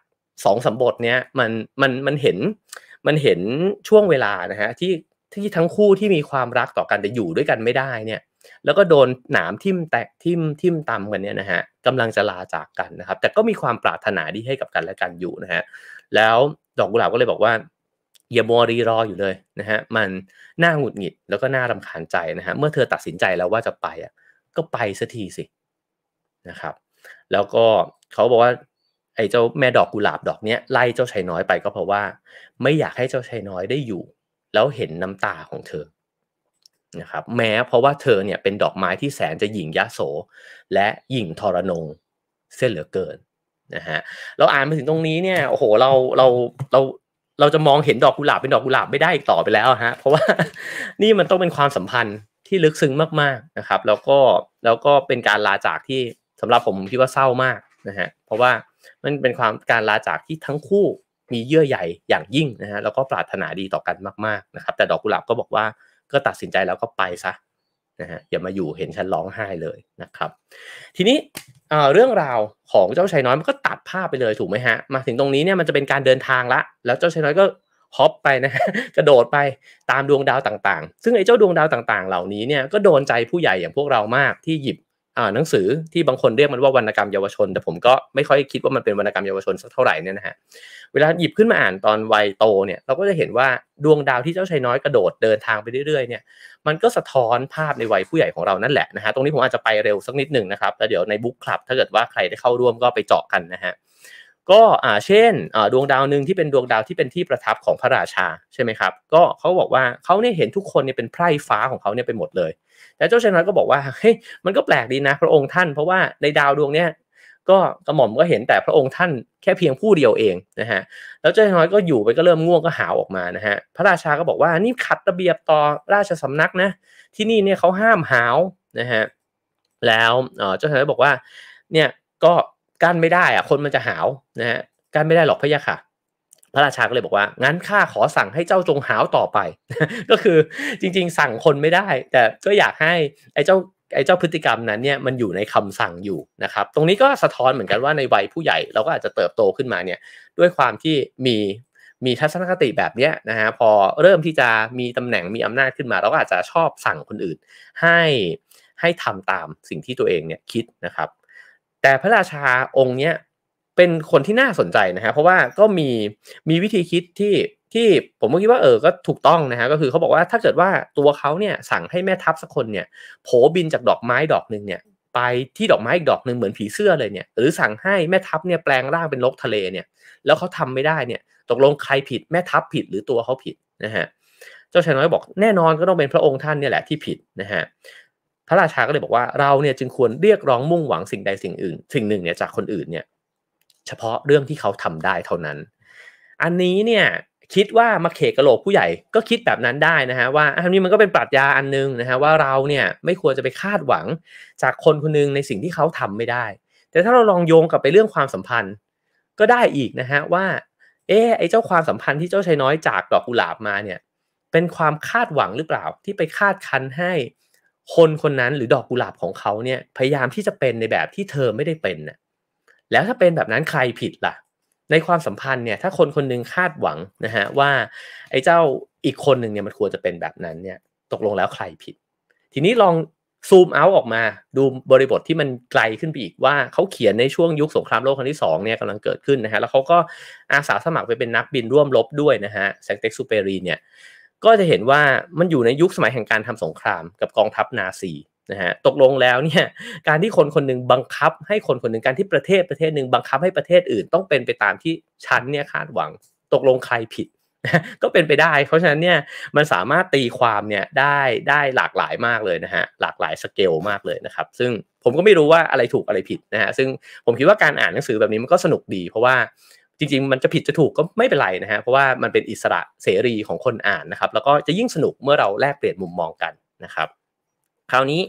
สองสมบทเนี้ยมันมันมันเห็นมันเห็นช่วงเวลานะฮะที่ที่ทั้งคู่ที่มีความรักต่อกันแต่อยู่ด้วยกันไม่ได้เนี่ย แล้วก็โดนหนามทิ่มแตกทิ่มทิ่มตำกันเนี่ยนะฮะกำลังจะลาจากกันนะครับแต่ก็มีความปรารถนาดีให้กับกันและกันอยู่นะฮะแล้วดอกกุหลาบก็เลยบอกว่าอย่ามัวรีรออยู่เลยนะฮะมันน่าหงุดหงิดแล้วก็น่ารำคาญใจนะฮะเมื่อเธอตัดสินใจแล้วว่าจะไปอ่ะก็ไปสักทีสินะครับ แล้วก็เขาบอกว่าไอ้เจ้าแม่ดอกกุหลาบดอกเนี้ยไล่เจ้าชายน้อยไปก็เพราะว่าไม่อยากให้เจ้าชายน้อยได้อยู่ แล้วเห็นน้ำตาของเธอนะครับแม้เพราะว่าเธอเนี่ยเป็นดอกไม้ที่แสนจะหยิ่งยะโส และหยิ่งทรนงเส้นเหลือเกินนะฮะเราอ่านมาถึงตรงนี้เนี่ยโอ้โหเราเราเราเราจะมองเห็นดอกกุหลาบเป็นดอกกุหลาบไม่ได้อีกต่อไปแล้วฮะเพราะว่านี่มันต้องเป็นความสัมพันธ์ที่ลึกซึ้งมากๆนะครับแล้วก็แล้วก็เป็นการลาจากที่สำหรับผมคิดว่าเศร้ามากนะฮะเพราะว่ามันเป็นความการลาจากที่ทั้งคู่มีเยื่อใหญ่อย่างยิ่งนะฮะแล้วก็ปรารถนาดีต่อกันมากๆนะครับแต่ดอกกุหลาบก็บอกว่าก็ตัดสินใจแล้วก็ไปซะนะฮะอย่ามาอยู่เห็นฉันร้องไห้เลยนะครับ ทีนี้เรื่องราวของเจ้าชายน้อยมันก็ตัดภาพไปเลยถูกไหมฮะมาถึงตรงนี้เนี่ยมันจะเป็นการเดินทางละ แล้วเจ้าชายน้อยก็ฮอปไปนะกระโดดไปตามดวงดาวต่าง ๆ ซึ่งไอ้เจ้าดวงดาวต่าง ๆ เหล่านี้เนี่ยก็โดนใจผู้ใหญ่อย่างพวกเรามากที่หยิบหนังสือที่บางคนเรียกมันว่าวรรณกรรมเยาวชนแต่ผมก็ไม่ค่อยคิดว่ามันเป็นวรรณกรรมเยาวชนสักเท่าไหร่เนี่ยนะฮะเวลาหยิบขึ้นมาอ่านตอนวัยโตเนี่ยเราก็จะเห็นว่าดวงดาวที่เจ้าชายน้อยกระโดดเดินทางไปเรื่อยๆเนี่ยมันก็สะท้อนภาพในวัยผู้ใหญ่ของเรานั่นแหละนะฮะตรงนี้ผมอาจจะไปเร็วสักนิดหนึ่งนะครับแล้วเดี๋ยวในบุ๊กคลับถ้าเกิดว่าใครได้เข้าร่วมก็ไปเจาะกันนะฮะก็อ่าเช่นดวงดาวหนึ่งที่เป็นดวงดาวที่เป็นที่ประทับของพระราชาใช่ไหมครับก็เขาบอกว่าเขาเนี่ยเห็นทุกคนเนี่ยเป็นไพร่ฟ้าของเขาเนี่ยไปหมดเลยแล้วเจ้าชายน้อยก็บอกว่าเฮ้ยมันก็แปลกดีนะพระองค์ท่านเพราะว่าในดาวดวงเนี้ยก็กระหม่อมก็เห็นแต่พระองค์ท่านแค่เพียงผู้เดียวเองนะฮะแล้วเจ้าชายน้อยก็อยู่ไปก็เริ่มง่วงก็หาวออกมานะฮะพระราชาก็บอกว่านี่ขัดระเบียบต่อราชสำนักนะที่นี่เนี่ยเขาห้ามหาวนะฮะแล้วเจ้าชายน้อยบอกว่าเนี่ยก็กั้นไม่ได้อะคนมันจะหาวนะฮะกั้นไม่ได้หรอกพะยะค่ะพระราชาก็เลยบอกว่างั้นข้าขอสั่งให้เจ้าจงหาวต่อไป ก็คือจริงๆสั่งคนไม่ได้ แต่ก็อยากให้ ไอ้เจ้าไอ้เจ้าพฤติกรรมนั้นเนี่ยมันอยู่ในคำสั่งอยู่นะครับ ตรงนี้ก็สะท้อนเหมือนกันว่าในวัยผู้ใหญ่เราก็อาจจะเติบโตขึ้นมาเนี่ยด้วยความที่มีมีทัศนคติแบบเนี้ยนะฮะพอเริ่มที่จะมีตำแหน่งมีอำนาจขึ้นมา เราก็อาจจะชอบสั่งคนอื่นให้ให้ทำตามสิ่งที่ตัวเองเนี่ยคิดนะครับ แต่พระราชาองค์เนี้ยเป็นคนที่น่าสนใจนะฮะเพราะว่าก็มีมีวิธีคิดที่ที่ผมก็คิดว่าเออก็ถูกต้องนะฮะก็คือเขาบอกว่าถ้าเกิดว่าตัวเขาเนี่ยสั่งให้แม่ทัพสักคนเนี่ยโผบินจากดอกไม้ดอกหนึ่งเนี่ยไปที่ดอกไม้อีกดอกหนึ่งเหมือนผีเสื้อเลยเนี่ยหรือสั่งให้แม่ทัพเนี่ยแปลงร่างเป็นลกทะเลเนี่ยแล้วเขาทำไม่ได้เนี่ยตกลงใครผิด แม่ทัพผิดหรือตัวเขาผิดนะฮะเจ้าชายน้อยบอกแน่นอนก็ต้องเป็นพระองค์ท่านเนี่ยแหละที่ผิดนะฮะพระราชาก็เลยบอกว่าเราเนี่ยจึงควรเรียกร้องมุ่งหวังสิ่งใดสิ่งอื่นสิ่งหนึ่งเนี่ยจากคนอื่นเนี่ยเฉพาะเรื่องที่เขาทำได้เท่านั้น อันนี้เนี่ยคิดว่ามาเขกกระโหลกผู้ใหญ่ก็คิดแบบนั้นได้นะฮะว่าอันนี้มันก็เป็นปรัชญาอันนึงนะฮะว่าเราเนี่ยไม่ควรจะไปคาดหวังจากคนคนนึงในสิ่งที่เขาทำไม่ได้ แต่ถ้าเราลองโยงกลับไปเรื่องความสัมพันธ์ก็ได้อีกนะฮะว่า เออไอเจ้าความสัมพันธ์ที่เจ้าชายน้อยจากดอกกุหลาบมาเนี่ยเป็นความคาดหวังหรือเปล่าที่ไปคาดคันให้คนคนนั้นหรือดอกกุหลาบของเขาเนี่ยพยายามที่จะเป็นในแบบที่เธอไม่ได้เป็นนะ่ะแล้วถ้าเป็นแบบนั้นใครผิดละ่ะในความสัมพันธ์เนี่ยถ้าคนคนนึงคาดหวังนะฮะว่า ไอ้เจ้าอีกคนหนึ่งเนี่ยมันควรจะเป็นแบบนั้นเนี่ยตกลงแล้วใครผิด ทีนี้ลองซูมเอาออกมาดูบริบทที่มันไกลขึ้นไปอีกว่าเขาเขียนในช่วงยุคสงครามโลกครั้งที่2เนี่ยกำลังเกิดขึ้นนะฮะแล้วเขาก็อาสาสมัครไปเป็นนักบินร่วมรบด้วยนะฮะแซงเต็กซูเปรีเนี่ยก็จะเห็นว่ามันอยู่ในยุคสมัยแห่งการทำสงคราม กับกองทัพนาซีนะฮะตกลงแล้วเนี่ยการที่คนคนหนึ่งบังคับ ให้คนคนหนึ่งการที่ประเทศประเทศหนึ่งบังคับให้ประเทศอื่นต้องเป็นไปตามที่ฉันเนี่ยคาดหวังตกลงใครผิด ก็เป็นไปได้ เพราะฉะนั้นเนี่ยมันสามารถตีความเนี่ยได้ได้หลากหลายมากเลยนะฮะหลากหลายสเกลมากเลยนะครับ ซึ่งผมก็ไม่รู้ว่าอะไรถูกอะไรผิดนะฮะซึ่งผมคิดว่าการอ่านหนังสือแบบนี้มันก็สนุกดี เพราะว่าจริง ๆ มันจะผิดจะถูกก็ไม่เป็นไรนะฮะเพราะว่ามันเป็นอิสระเสรีของคนอ่านนะครับแล้วก็จะยิ่งสนุกเมื่อเราแลกเปลี่ยนมุมมองกันนะครับคราวนี้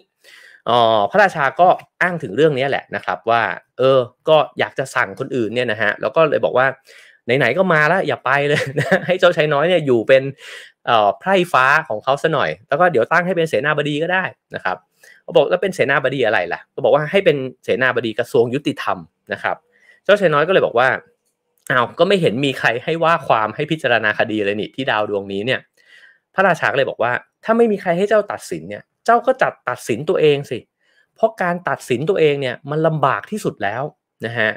พระราชาก็อ้างถึงเรื่องนี้แหละนะครับว่าเออ ก็อยากจะสั่งคนอื่นเนี่ยนะฮะแล้วก็เลยบอกว่าไหนๆก็มาแล้วอย่าไปเลยนะให้เจ้าชายน้อยเนี่ยอยู่เป็นไพร่ฟ้าของเขาซะหน่อย แล้วก็เดี๋ยวตั้งให้เป็นเสนาบดีก็ได้นะครับเขาบอกแล้วเป็นเสนาบดีอะไรล่ะก็บอกว่าให้เป็นเสนาบดีกระทรวงยุติธรรมนะครับ เจ้าชายน้อยก็เลยบอกว่าอ้าวก็ไม่เห็นมีใครให้ว่าความให้พิจารณาคดีเลยนี่ที่ดาวดวงนี้เนี่ยพระราชาก็เลยบอกว่า ถ้าไม่มีใครให้เจ้าตัดสินเนี่ยเจ้าก็จัดตัดสินตัวเองสิ เพราะการตัดสินตัวเองเนี่ยมันลำบากที่สุดแล้วนะฮะ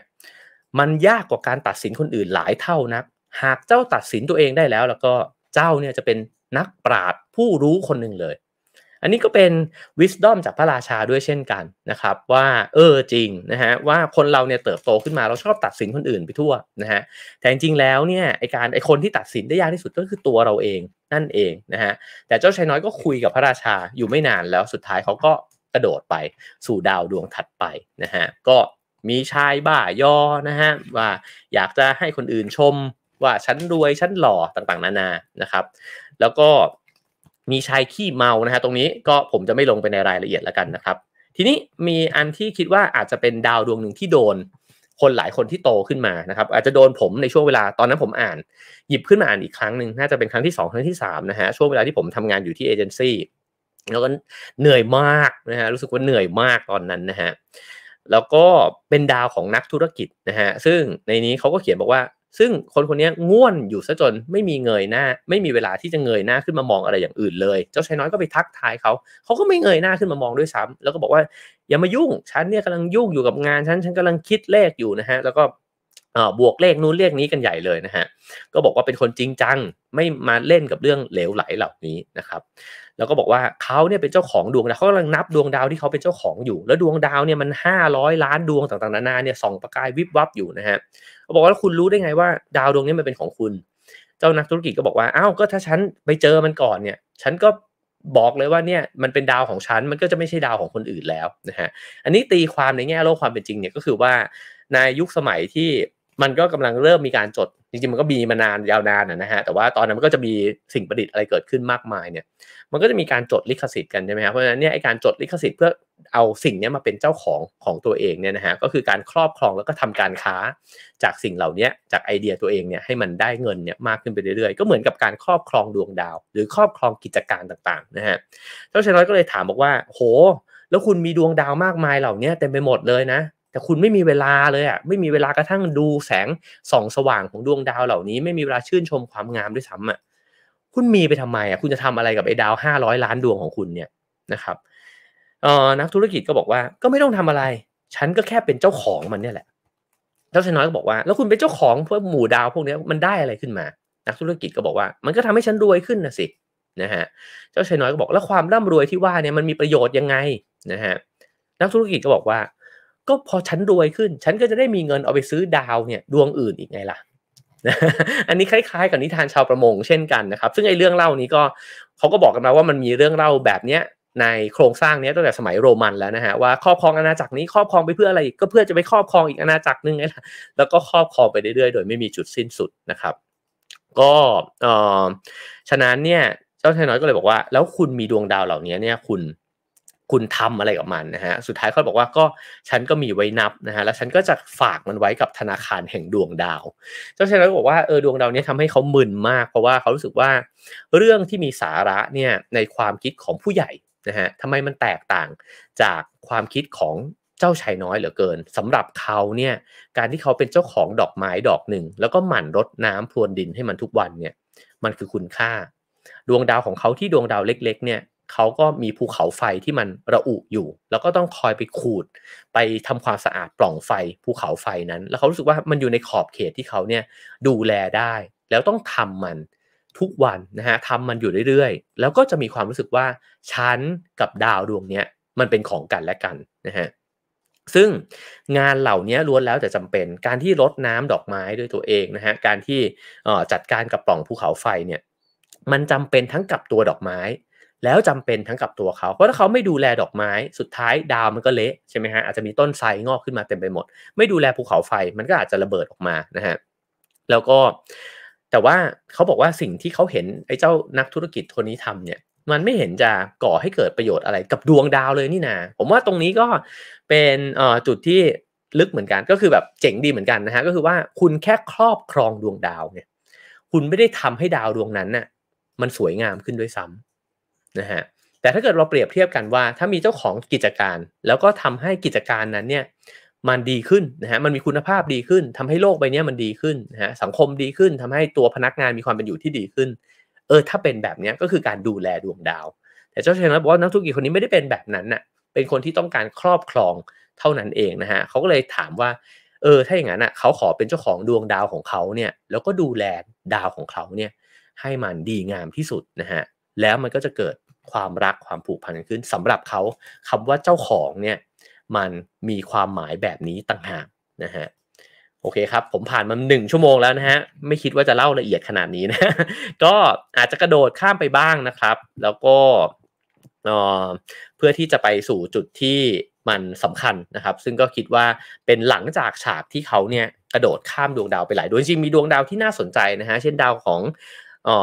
มันยากกว่าการตัดสินคนอื่นหลายเท่านัก หากเจ้าตัดสินตัวเองได้แล้ว แล้วก็เจ้าเนี่ยจะเป็นนักปราดผู้รู้คนหนึ่งเลยอันนี้ก็เป็นวิส d o m จากพระราชาด้วยเช่นกันนะครับว่าเออจริงนะฮะว่าคนเราเนี่ยเติบโตขึ้นมาเราชอบตัดสินคนอื่นไปทั่วนะฮะแต่จริงๆแล้วเนี่ยไอการไอคนที่ตัดสินได้ยากที่สุดก็คือตัวเราเองนั่นเองนะฮะแต่เจ้าชายน้อยก็คุยกับพระราชาอยู่ไม่นานแล้วสุดท้ายเขาก็กระโดดไปสู่ดาวดวงถัดไปนะฮะก็มีชายบ้ายอนะฮะว่าอยากจะให้คนอื่นชมว่าฉันรวยฉันหล่อต่างๆนานานะครับแล้วก็มีชายขี้เมานะฮะตรงนี้ก็ผมจะไม่ลงไปในรายละเอียดแล้วกันนะครับ ทีนี้มีอันที่คิดว่าอาจจะเป็นดาวดวงหนึ่งที่โดนคนหลายคนที่โตขึ้นมานะครับอาจจะโดนผมในช่วงเวลาตอนนั้น ผมอ่านหยิบขึ้นมาอ่านอีกครั้งหนึ่งน่าจะเป็นครั้งที่2ครั้งที่3นะฮะช่วงเวลาที่ผมทำงานอยู่ที่เอเจนซี่แล้วก็เหนื่อยมากนะฮะรู้สึกว่าเหนื่อยมากตอนนั้นนะฮะแล้วก็เป็นดาวของนักธุรกิจนะฮะซึ่งในนี้เขาก็เขียนบอกว่าซึ่งคนคนนี้ง่วนอยู่ซะจนไม่มีเงยหน้าไม่มีเวลาที่จะเงยหน้าขึ้นมามองอะไรอย่างอื่นเลย เจ้าชายน้อยก็ไปทักทายเขาเขาก็ไม่เงยหน้าขึ้นมามองด้วยซ้ำ แล้วก็บอกว่าอย่ามายุ่งฉันเนี่ยกำลังยุ่งอยู่กับงานฉันฉันกำลังคิดเลขอยู่นะฮะแล้วก็บวกเลขนู้นเลขนี้กันใหญ่เลยนะฮะก็บอกว่าเป็นคนจริงจังไม่มาเล่นกับเรื่องเหลวไหลเหล่านี้นะครับ แล้วก็บอกว่าเขาเนี่ยเป็นเจ้าของดวงดาวเขากำลังนับดวงดาวที่เขาเป็นเจ้าของอยู่ แล้วดวงดาวเนี่ยมัน 500 ล้านดวงต่างๆนานาเนี่ยส่องประกายวิบวับอยู่นะฮะเขาบอกว่าคุณรู้ได้ไงว่าดาวดวงนี้มันเป็นของคุณ เจ้านักธุรกิจก็บอกว่าอ้าวก็ถ้าฉันไปเจอมันก่อนเนี่ย ฉันก็บอกเลยว่าเนี่ยมันเป็นดาวของฉันมันก็จะไม่ใช่ดาวของคนอื่นแล้วนะฮะอันนี้ตีความในแง่โลกความเป็นจริงเนี่ยก็คือว่าในยุคสมัยที่มันก็กำลังเริ่มมีการจดจริงๆมันก็มีมานานยาวนานนะฮะแต่ว่าตอนนั้นมันก็จะมีสิ่งประดิษฐ์อะไรเกิดขึ้นมากมายเนี่ยมันก็จะมีการจดลิขสิทธิ์กันใช่ไหมครับเพราะฉะนั้นเนี่ยไอการจดลิขสิทธิ์เพื่อเอาสิ่งนี้มาเป็นเจ้าของของตัวเองเนี่ยนะฮะก็คือการครอบครองแล้วก็ทำการค้าจากสิ่งเหล่านี้จากไอเดียตัวเองเนี่ยให้มันได้เงินเนี่ยมากขึ้นไปเรื่อย ๆ ก็เหมือนกับการครอบครองดวงดาวหรือครอบครองกิจการต่างๆนะฮะเจ้าชายน้อยก็เลยถามบอกว่า โห แล้วคุณมีดวงดาวมากมายเหล่านี้เต็มไปหมดเลยนะแต่คุณไม่มีเวลาเลยอ่ะไม่มีเวลากระทั่งดูแสงส่อง สว่างของดวงดาวเหล่านี้ไม่มีเวลาชื่นชมความงามด้วยซ้ำอ่ะคุณมีไปทำไมอ่ะคุณจะทำอะไรกับไอ้ดาวห้าร้อยล้านดวงของคุณเนี่ยนะครับเอ่อนักธุรกิจก็บอกว่าก็ไม่ต้องทำอะไร ฉันก็แค่เป็นเจ้าของมันเนี่ยแหละแล้วชน้อยก็บอกว่า แล้วคุณเป็นเจ้าของพวกหมู่ดาวพวกนี้มันได้อะไรขึ้นมา นักธุรกิจก็บอกว่า มันก็ทำให้ฉันรวยขึ้นนะสินะฮะเจ้าชายน้อยก็บอกแล้วความร่ำรวยที่ว่าเนี่ยมันมีประโยชน์ยังไงนะฮะนักธุรกิจก็บอกว่าก็พอฉันรวยขึ้นฉันก็จะได้มีเงินเอาไปซื้อดาวเนี่ย ดวงอื่นอีกไงล่ะอันนี้คล้ายๆ กับนิทานชาวประมงเช่นกันนะครับ ซึ่งไอ้เรื่องเล่านี้ก็เขาก็บอกกันมาว่ามันมีเรื่องเล่าแบบเนี้ยในโครงสร้างนี้ตั้งแต่สมัยโรมันแล้วนะฮะว่าครอบครองอาณาจักรนี้ครอบครองไปเพื่ออะไร ก็เพื่อจะไปครอบครองอีกอาณาจักรนึงไงล่ะแล้วก็ครอบครองไปเรื่อยๆ โดยไม่มีจุดสิ้นสุดนะครับ ก็เออฉะนั้นเนี่ยเจ้าชายน้อยก็เลยบอกว่าแล้วคุณมีดวงดาวเหล่านี้เนี่ย คุณคุณทำอะไรกับมันนะฮะ สุดท้ายเขาบอกว่าก็ฉันก็มีไว้นับนะฮะ แล้วฉันก็จะฝากมันไว้กับธนาคารแห่งดวงดาว เจ้าชายน้อยบอกว่าเออดวงดาวนี้ทำให้เขามึนมาก เพราะว่าเขารู้สึกว่าเรื่องที่มีสาระเนี่ยในความคิดของผู้ใหญ่นะฮะทำไมมันแตกต่างจากความคิดของเจ้าชายน้อยเหลือเกิน สำหรับเขาเนี่ยการที่เขาเป็นเจ้าของดอกไม้ดอกหนึ่ง แล้วก็หมั่นรดน้ำพรวนดินให้มันทุกวันเนี่ยมันคือคุณค่าดวงดาวของเขาที่ดวงดาวเล็กๆเนี่ยเขาก็มีภูเขาไฟที่มันระอุอยู่ แล้วก็ต้องคอยไปขูด ไปทำความสะอาดปล่องไฟภูเขาไฟนั้นแล้วเขารู้สึกว่ามันอยู่ในขอบเขตที่เขาเนี่ยดูแลได้ แล้วต้องทำมันทุกวันนะฮะทำมันอยู่เรื่อยๆ แล้วก็จะมีความรู้สึกว่าฉันกับดาวดวงเนี้ยมันเป็นของกันและกันนะฮะซึ่งงานเหล่านี้ล้วนแล้วแต่จำเป็นการที่รดน้ำดอกไม้ด้วยตัวเองนะฮะการที่จัดการกับปล่องภูเขาไฟเนี่ยมันจำเป็นทั้งกับตัวดอกไม้แล้วจำเป็นทั้งกับตัวเขา เพราะถ้าเขาไม่ดูแลดอกไม้ สุดท้ายดาวมันก็เละใช่ไหมฮะ อาจจะมีต้นไทรงอกขึ้นมาเต็มไปหมด ไม่ดูแลภูเขาไฟ มันก็อาจจะระเบิดออกมานะฮะ แล้วก็แต่ว่าเขาบอกว่าสิ่งที่เขาเห็น ไอ้เจ้านักธุรกิจคนนี้ทำเนี่ย มันไม่เห็นจะก่อให้เกิดประโยชน์อะไรกับดวงดาวเลยนี่นา ผมว่าตรงนี้ก็เป็นจุดที่ลึกเหมือนกัน ก็คือแบบเจ๋งดีเหมือนกันนะฮะ ก็คือว่าคุณแค่ครอบครองดวงดาวเนี่ย คุณไม่ได้ทำให้ดาวดวงนั้นน่ะมันสวยงามขึ้นด้วยซ้ำนะฮะแต่ถ้าเกิดเราเปรียบเทียบกันว่าถ้ามีเจ้าของกิจการ แล้วก็ทำให้กิจการนั้นเนี่ยมันดีขึ้นนะฮะมันมีคุณภาพดีขึ้น ทำให้โลกใบนี้มันดีขึ้นนะฮะสังคมดีขึ้น ทำให้ตัวพนักงานมีความเป็นอยู่ที่ดีขึ้นเออถ้าเป็นแบบนี้ก็คือการดูแลดวงดาว แต่เจ้าชายนะบอกว่านักธุรกิจคนนี้ไม่ได้เป็นแบบนั้นน่ะเป็นคนที่ต้องการครอบครองเท่านั้นเองนะฮะเขาก็เลยถามว่าเออถ้าอย่างนั้นอ่ะเขาขอเป็นเจ้าของดวงดาวของเขาเนี่ยแล้วก็ดูแลดาวของเขาเนี่ยให้มันดีงามที่สุดนะฮะแล้วมันก็จะเกิดความรักความผูกพันกันขึ้น สำหรับเขาคำว่าเจ้าของเนี่ยมันมีความหมายแบบนี้ต่างหากนะฮะโอเคครับผมผ่านมาหนึ่งชั่วโมงแล้วนะฮะ ไม่คิดว่าจะเล่าละเอียดขนาดนี้นะก็อาจจะกระโดดข้ามไปบ้างนะครับ แล้วก็เพื่อที่จะไปสู่จุดที่มันสำคัญนะครับ ซึ่งก็คิดว่าเป็นหลังจากฉากที่เขาเนี่ยกระโดดข้ามดวงดาวไปหลายดวงจริงมีดวงดาวที่น่าสนใจนะฮะเช่นดาวของ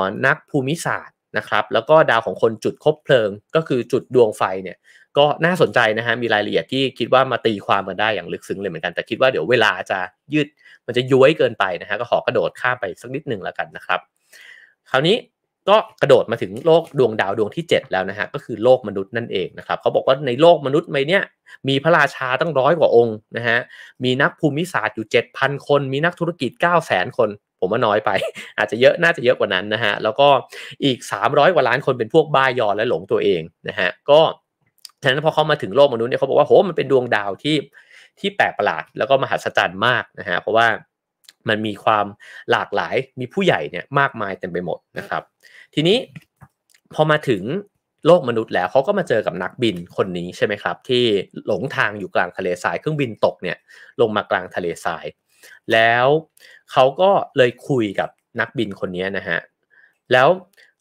อนักภูมิศาสตร์นะครับแล้วก็ดาวของคนจุดคบเพลิงก็คือจุดดวงไฟเนี่ยก็น่าสนใจนะฮะมีรายละเอียดที่คิดว่ามาตีความกันได้อย่างลึกซึ้งเลยเหมือนกันแต่คิดว่าเดี๋ยวเวลาจะยืดมันจะย้วยเกินไปนะฮะก็ขอกระโดดข้ามไปสักนิดหนึ่งแล้วกันนะครับคราวนี้ก็กระโดดมาถึงโลกดวงดาวดวงที่ 7 แล้วนะฮะก็คือโลกมนุษย์นั่นเองนะครับ เขาบอกว่าในโลกมนุษย์ใบเนี้ยมีพระราชาตั้งร้อยกว่าองค์นะฮะมีนักภูมิศาสตร์อยู่ 7,000 คน มีนักธุรกิจ 9 0 0 0 0นคน ผมว่าน้อยไปอาจจะเยอะน่าจะเยอะกว่านั้นนะฮะ แล้วก็อีก 300กว่าล้านคนเป็นพวกบ้ายอและหลงตัวเองนะฮะก็ฉะนั้นพอเขามาถึงโลกมนุษย์เนี่ยเขาบอกว่าโหมันเป็นดวงดาวที่ที่แปลกประหลาดแล้วก็มหัศจรรย์มากนะฮะเพราะว่ามันมีความหลากหลายมีผู้ใหญ่เนี่ยมากมายเต็มไปหมดนะครับทีนี้พอมาถึงโลกมนุษย์แล้วเขาก็มาเจอกับนักบินคนนี้ใช่ไหมครับที่หลงทางอยู่กลางทะเลทรายเครื่องบินตกเนี่ยลงมากลางทะเลทราย แล้วเขาก็เลยคุยกับนักบินคนนี้นะฮะแล้ว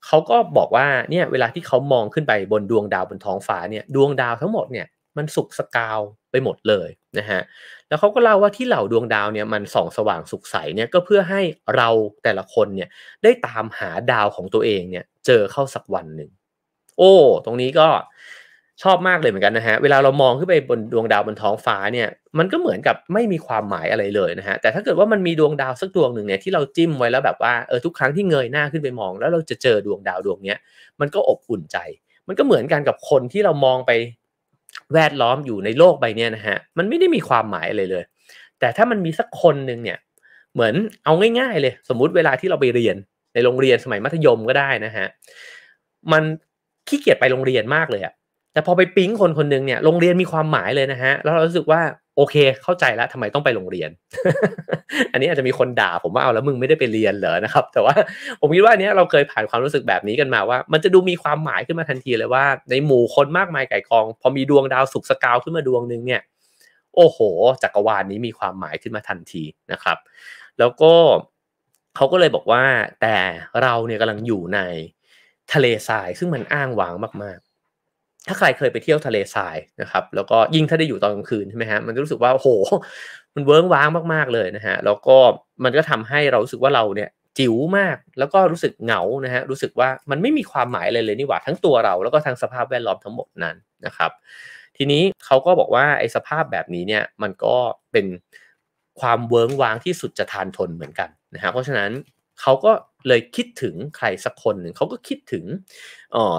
เขาก็บอกว่าเนี่ยเวลาที่เขามองขึ้นไปบนดวงดาวบนท้องฟ้าเนี่ยดวงดาวทั้งหมดเนี่ยมันสุกสกาวไปหมดเลยนะฮะแล้วเขาก็เล่าว่าที่เหล่าดวงดาวเนี่ยมันส่องสว่างสุขใสเนี่ยก็เพื่อให้เราแต่ละคนเนี่ยได้ตามหาดาวของตัวเองเนี่ย เจอเข้าสักวันหนึ่งโอ้ตรงนี้ก็ชอบมากเลยเหมือนกันนะฮะเวลาเรามองขึ้นไปบนดวงดาวบนท้องฟ้าเนี่ยมันก็เหมือนกับไม่มีความหมายอะไรเลยนะฮะแต่ถ้าเกิดว่ามันมีดวงดาวสักดวงหนึ่งเนี่ยที่เราจิ้มไว้แล้วแบบว่าเออทุกครั้งที่เงยหน้าขึ้นไปมอง แล้วเราจะเจอดวงดาวดวงเนี้ยมันก็อบอุ่นใจ มันก็เหมือนกันกับคนที่เรามองไปแวดล้อมอยู่ในโลกใบนี้นะฮะมันไม่ได้มีความหมายอะไรเลย แต่ถ้ามันมีสักคนหนึ่งเนี่ยเหมือนเอาง่ายๆเลยสมมุติเวลาที่เราไปเรียนในโรงเรียนสมัยมัธยมก็ได้นะฮะมันขี้เกียจไปโรงเรียนมากเลยอะแต่พอไปปิ๊งคนคนหนึ่งเนี่ยโรงเรียนมีความหมายเลยนะฮะแล้วเรารู้สึกว่าโอเคเข้าใจแล้วทำไมต้องไปโรงเรียน อันนี้อาจจะมีคนด่าผมว่าเอาแล้วมึงไม่ได้ไปเรียนเหรอนะครับ แต่ว่า ผมคิดว่าเนี้ยเราเคยผ่านความรู้สึกแบบนี้กันมาว่ามันจะดูมีความหมายขึ้นมาทันทีเลยว่า ในหมู่คนมากมายไก่กองพอมีดวงดาวสุกสกาวขึ้นมาดวงนึงเนี่ย โอ้โหจักรวาลนนี้มีความหมายขึ้นมาทันทีนะครับ แล้วก็เขาก็เลยบอกว่าแต่เราเนี่ยกำลังอยู่ในทะเลทรายซึ่งมันอ้างว้างมากถ้าใครเคยไปเที่ยวทะเลทรายนะครับ แล้วก็ยิ่งถ้าได้อยู่ตอนกลางคืนใช่ไหมฮะมันจะรู้สึกว่าโหมันเวิร์กว้างมากๆเลยนะฮะแล้วก็มันก็ทำให้เรารู้สึกว่าเราเนี่ยจิ๋วมาก แล้วก็รู้สึกเหงานะฮะรู้สึกว่ามันไม่มีความหมายเลยเลยนี่หว่าทั้งตัวเราแล้วก็ทั้งสภาพแวดล้อมทั้งหมดนั้นนะครับ ทีนี้เขาก็บอกว่าไอ้สภาพแบบนี้เนี่ยมันก็เป็นความเวิร์กว้างที่สุดจะทานทนเหมือนกันนะฮะเพราะฉะนั้นเขาก็เลยคิดถึงใครสักคนหนึ่งเขาก็คิดถึง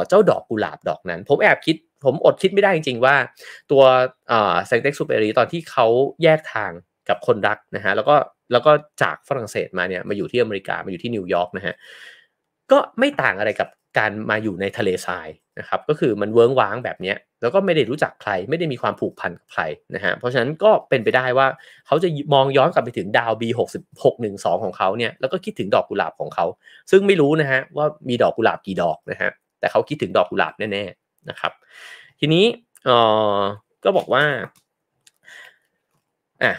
เจ้าดอกกุหลาบดอกนั้น ผมแอบคิดผมอดคิดไม่ได้จริงๆว่า ตัวเซนเต็กซูเปรีตอนที่เขาแยกทางกับคนรักนะฮะแล้วก็แล้วก็จากฝรั่งเศสมาเนี่ยมาอยู่ที่อเมริกา มาอยู่ที่นิวยอร์กนะฮะก็ไม่ต่างอะไรกับการมาอยู่ในทะเลทรายนะครับ ก็คือมันเวิ้งว้างแบบนี้แล้วก็ไม่ได้รู้จักใคร ไม่ได้มีความผูกพันกับใครนะฮะเพราะฉะนั้นก็เป็นไปได้ว่าเขาจะมองย้อนกลับไปถึงดาว B 6 6 1 2ของเขาเนี่ย แล้วก็คิดถึงดอกกุหลาบของเขา ซึ่งไม่รู้นะฮะว่ามีดอกกุหลาบกี่ดอกนะฮะแต่เขาคิดถึงดอกกุหลาบแน่ๆนะครับ ทีนี้เออก็บอกว่าอ่ะ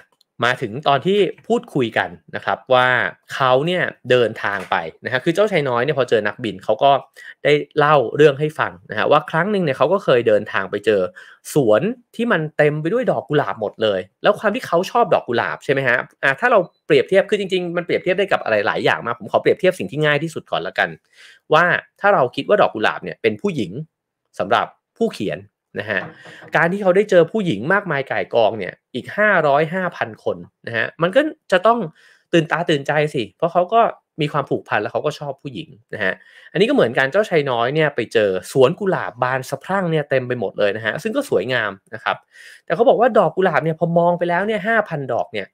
มาถึงตอนที่พูดคุยกันนะครับว่าเขาเนี่ยเดินทางไปนะฮะคือเจ้าชายน้อยเนี่ยพอเจอนักบินเขาก็ได้เล่าเรื่องให้ฟังนะฮะว่าครั้งหนึ่งเนี่ยเขาก็เคยเดินทางไปเจอสวนที่มันเต็มไปด้วยดอกกุหลาบหมดเลย แล้วความที่เขาชอบดอกกุหลาบใช่ไหมฮะอ่าถ้าเราเปรียบเทียบคือจริง ๆมันเปรียบเทียบได้กับอะไรหลายอย่างมาผมขอเปรียบเทียบสิ่งที่ง่ายที่สุดก่อนละกัน ว่าถ้าเราคิดว่าดอกกุหลาบเนี่ยเป็นผู้หญิงสำหรับผู้เขียนนะฮะ การที่เขาได้เจอผู้หญิงมากมายก่ายกองเนี่ยอีก 5 0้5,000 คนนะฮะมันก็จะต้องตื่นตาตื่นใจสิเพราะเขาก็มีความผูกพันแล้วเขาก็ชอบผู้หญิงนะฮะอันนี้ก็เหมือนการเจ้าชายน้อยเนี่ยไปเจอสวนกุหลาบบานสะพรั่งเนี่ยเต็มไปหมดเลยนะฮะซึ่งก็สวยงามนะครับ แต่เขาบอกว่าดอกกุหลาบเนี่ยพอมองไปแล้วเนี่ยห้าพันดอกเนี่ย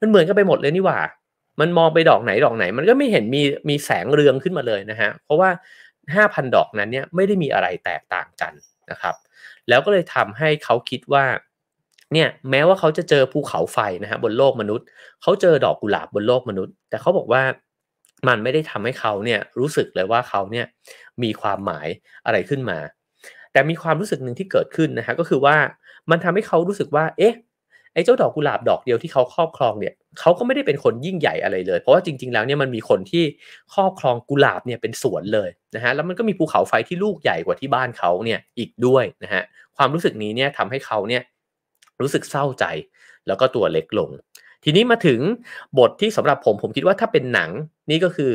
มันเหมือนกันไปหมดเลยนี่หว่า มันมองไปดอกไหนดอกไหน มันก็ไม่เห็นมีมีแสงเรืองขึ้นมาเลยนะฮะเพราะว่า 5,000 ดอกนั้นเนี่ยไม่ได้มีอะไรแตกต่างกันนะครับแล้วก็เลยทำให้เขาคิดว่าเนี่ยแม้ว่าเขาจะเจอภูเขาไฟนะฮะบนโลกมนุษย์ เขาเจอดอกกุหลาบบนโลกมนุษย์ แต่เขาบอกว่ามันไม่ได้ทำให้เขาเนี่ยรู้สึกเลยว่าเขาเนี่ยมีความหมายอะไรขึ้นมา แต่มีความรู้สึกหนึ่งที่เกิดขึ้นนะฮะก็คือว่ามันทำให้เขารู้สึกว่าเอ๊ะไอ้เจ้าดอกกุหลาบดอกเดียวที่เขาครอบครองเนี่ยเขาก็ไม่ได้เป็นคนยิ่งใหญ่อะไรเลยเพราะว่าจริงๆ แล้วเนี่ยมันมีคนที่ครอบครองกุหลาบเนี่ยเป็นสวนเลยนะฮะแล้วมันก็มีภูเขาไฟที่ลูกใหญ่กว่าที่บ้านเขาเนี่ยอีกด้วยนะฮะความรู้สึกนี้เนี่ยทำให้เขาเนี่ยรู้สึกเศร้าใจ แล้วก็ตัวเล็กลง ทีนี้มาถึงบทที่สำหรับผมผมคิดว่าถ้าเป็นหนังนี่ก็คือ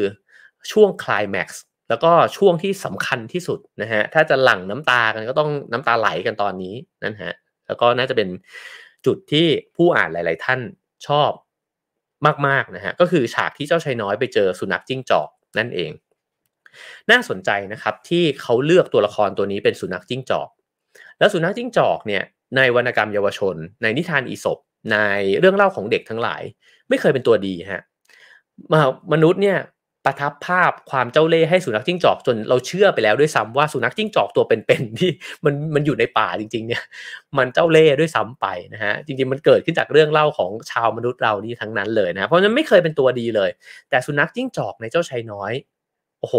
ช่วงคลายแม็กซ์แล้วก็ช่วงที่สำคัญที่สุดนะฮะถ้าจะหลั่งน้ำตากันก็ต้องน้ำตาไหลกันตอนนี้นั่นฮะแล้วก็น่าจะเป็นจุดที่ผู้อ่านหลาย ๆ ท่านชอบมาก ๆ นะฮะ ก็คือฉากที่เจ้าชายน้อยไปเจอสุนัขจิ้งจอกนั่นเอง น่าสนใจนะครับที่เขาเลือกตัวละครตัวนี้เป็นสุนัขจิ้งจอก แล้วสุนัขจิ้งจอกเนี่ยในวรรณกรรมเยาวชน ในนิทานอีสปในเรื่องเล่าของเด็กทั้งหลายไม่เคยเป็นตัวดีฮะมนุษย์เนี่ยประทับภาพความเจ้าเล่ห์ให้สุนัขจิ้งจอกจนเราเชื่อไปแล้วด้วยซ้ำว่าสุนัขจิ้งจอกตัวเป็นๆที่มันมันอยู่ในป่าจริง ๆเนี่ย มันเจ้าเล่ห์ด้วยซ้ำไปนะฮะจริงๆ มันเกิดขึ้นจากเรื่องเล่าของชาวมนุษย์เรานี่ทั้งนั้นเลยนะ เพราะฉะนั้นไม่เคยเป็นตัวดีเลย แต่สุนัขจิ้งจอกในเจ้าชายน้อย โอ้โห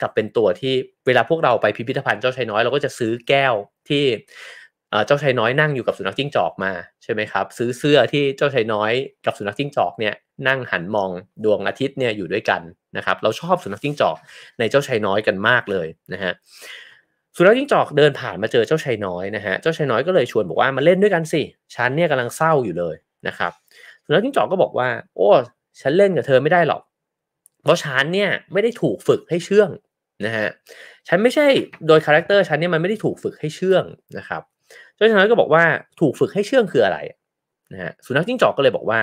กลับเป็นตัวที่เวลาพวกเราไปพิพิธภัณฑ์เจ้าชายน้อยเราก็จะซื้อแก้วที่เจ้าชายน้อยนั่งอยู่กับสุนัขจิ้งจอกมาใช่ไหมครับ ซื้อเสื้อที่เจ้าชายน้อยกับสุนัขจิ้งจอกเนี่ยนั่งหันมองดวงอาทิตย์เนี่ยอยู่ด้วยกันนะครับ เราชอบสุนัขจิ้งจอกในเจ้าชายน้อยกันมากเลยนะฮะสุนัขจิ้งจอกเดินผ่านมาเจอเจ้าชายน้อยนะฮะเจ้าชายน้อยก็เลยชวนบอกว่ามาเล่นด้วยกันสิฉันเนี่ยกำลังเศร้าอยู่เลยนะครับสุนัขจิ้งจอกก็บอกว่า โอ้ฉันเล่นกับเธอไม่ได้หรอก เพราะฉันเนี่ยไม่ได้ถูกฝึกให้เชื่องนะฮะฉันไม่ใช่โดยคาแรคเตอร์ฉันเนี่ยมันไม่ได้ถูกฝึกให้เชื่องนะครับจ้าชนะก็บอกว่าถูกฝึกให้เชื่องคืออะไรนะฮะสุนัขจิ้งจอกก็เลยบอกว่า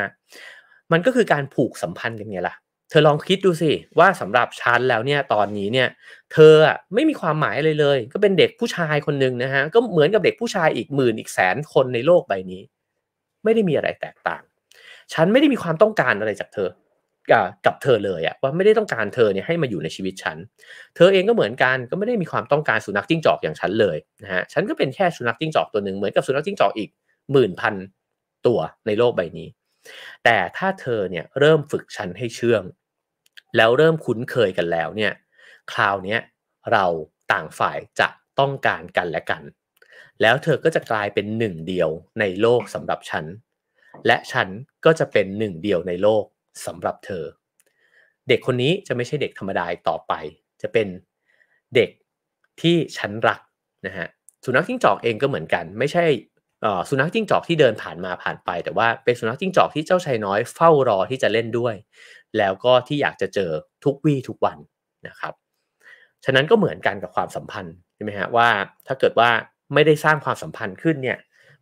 มันก็คือการผูกสัมพันธ์กันไงล่ะเธอลองคิดดูสิว่าสำหรับฉันแล้วเนี่ย ตอนนี้เนี่ย เธอไม่มีความหมายอะไรเลย ก็เป็นเด็กผู้ชายคนหนึ่งนะฮะก็เหมือนกับเด็กผู้ชายอีกหมื่นอีกแสนคนในโลกใบนี้ ไม่ได้มีอะไรแตกต่าง ฉันไม่ได้มีความต้องการอะไรจากเธอกับเธอเลยอะว่าไม่ได้ต้องการเธอเนี่ยให้มาอยู่ในชีวิตฉัน เธอเองก็เหมือนกันก็ไม่ได้มีความต้องการสุนัขจิ้งจอกอย่างฉันเลยนะฮะฉันก็เป็นแค่สุนัขจิ้งจอกตัวหนึ่งเหมือนกับสุนัขจิ้งจอกอีกหมื่นพันตัวในโลกใบนี้ แต่ถ้าเธอเนี่ยเริ่มฝึกฉันให้เชื่อง แล้วเริ่มคุ้นเคยกันแล้วเนี่ยคราวนี้เราต่างฝ่ายจะต้องการกันและกัน แล้วเธอก็จะกลายเป็นหนึ่งเดียวในโลกสำหรับฉันและฉันก็จะเป็นหนึ่งเดียวในโลกสำหรับเธอ เด็กคนนี้จะไม่ใช่เด็กธรรมดาต่อไป จะเป็นเด็กที่ฉันรักนะฮะสุนัขจิ้งจอกเองก็เหมือนกัน ไม่ใช่สุนัขจิ้งจอกที่เดินผ่านมาผ่านไปแต่ว่าเป็นสุนัขจิ้งจอกที่เจ้าชายน้อยเฝ้ารอที่จะเล่นด้วย แล้วก็ที่อยากจะเจอทุกวี่ทุกวันนะครับ ฉะนั้นก็เหมือนกันกับความสัมพันธ์ใช่ไหมฮะว่าถ้าเกิดว่าไม่ได้สร้างความสัมพันธ์ขึ้นเนี่ย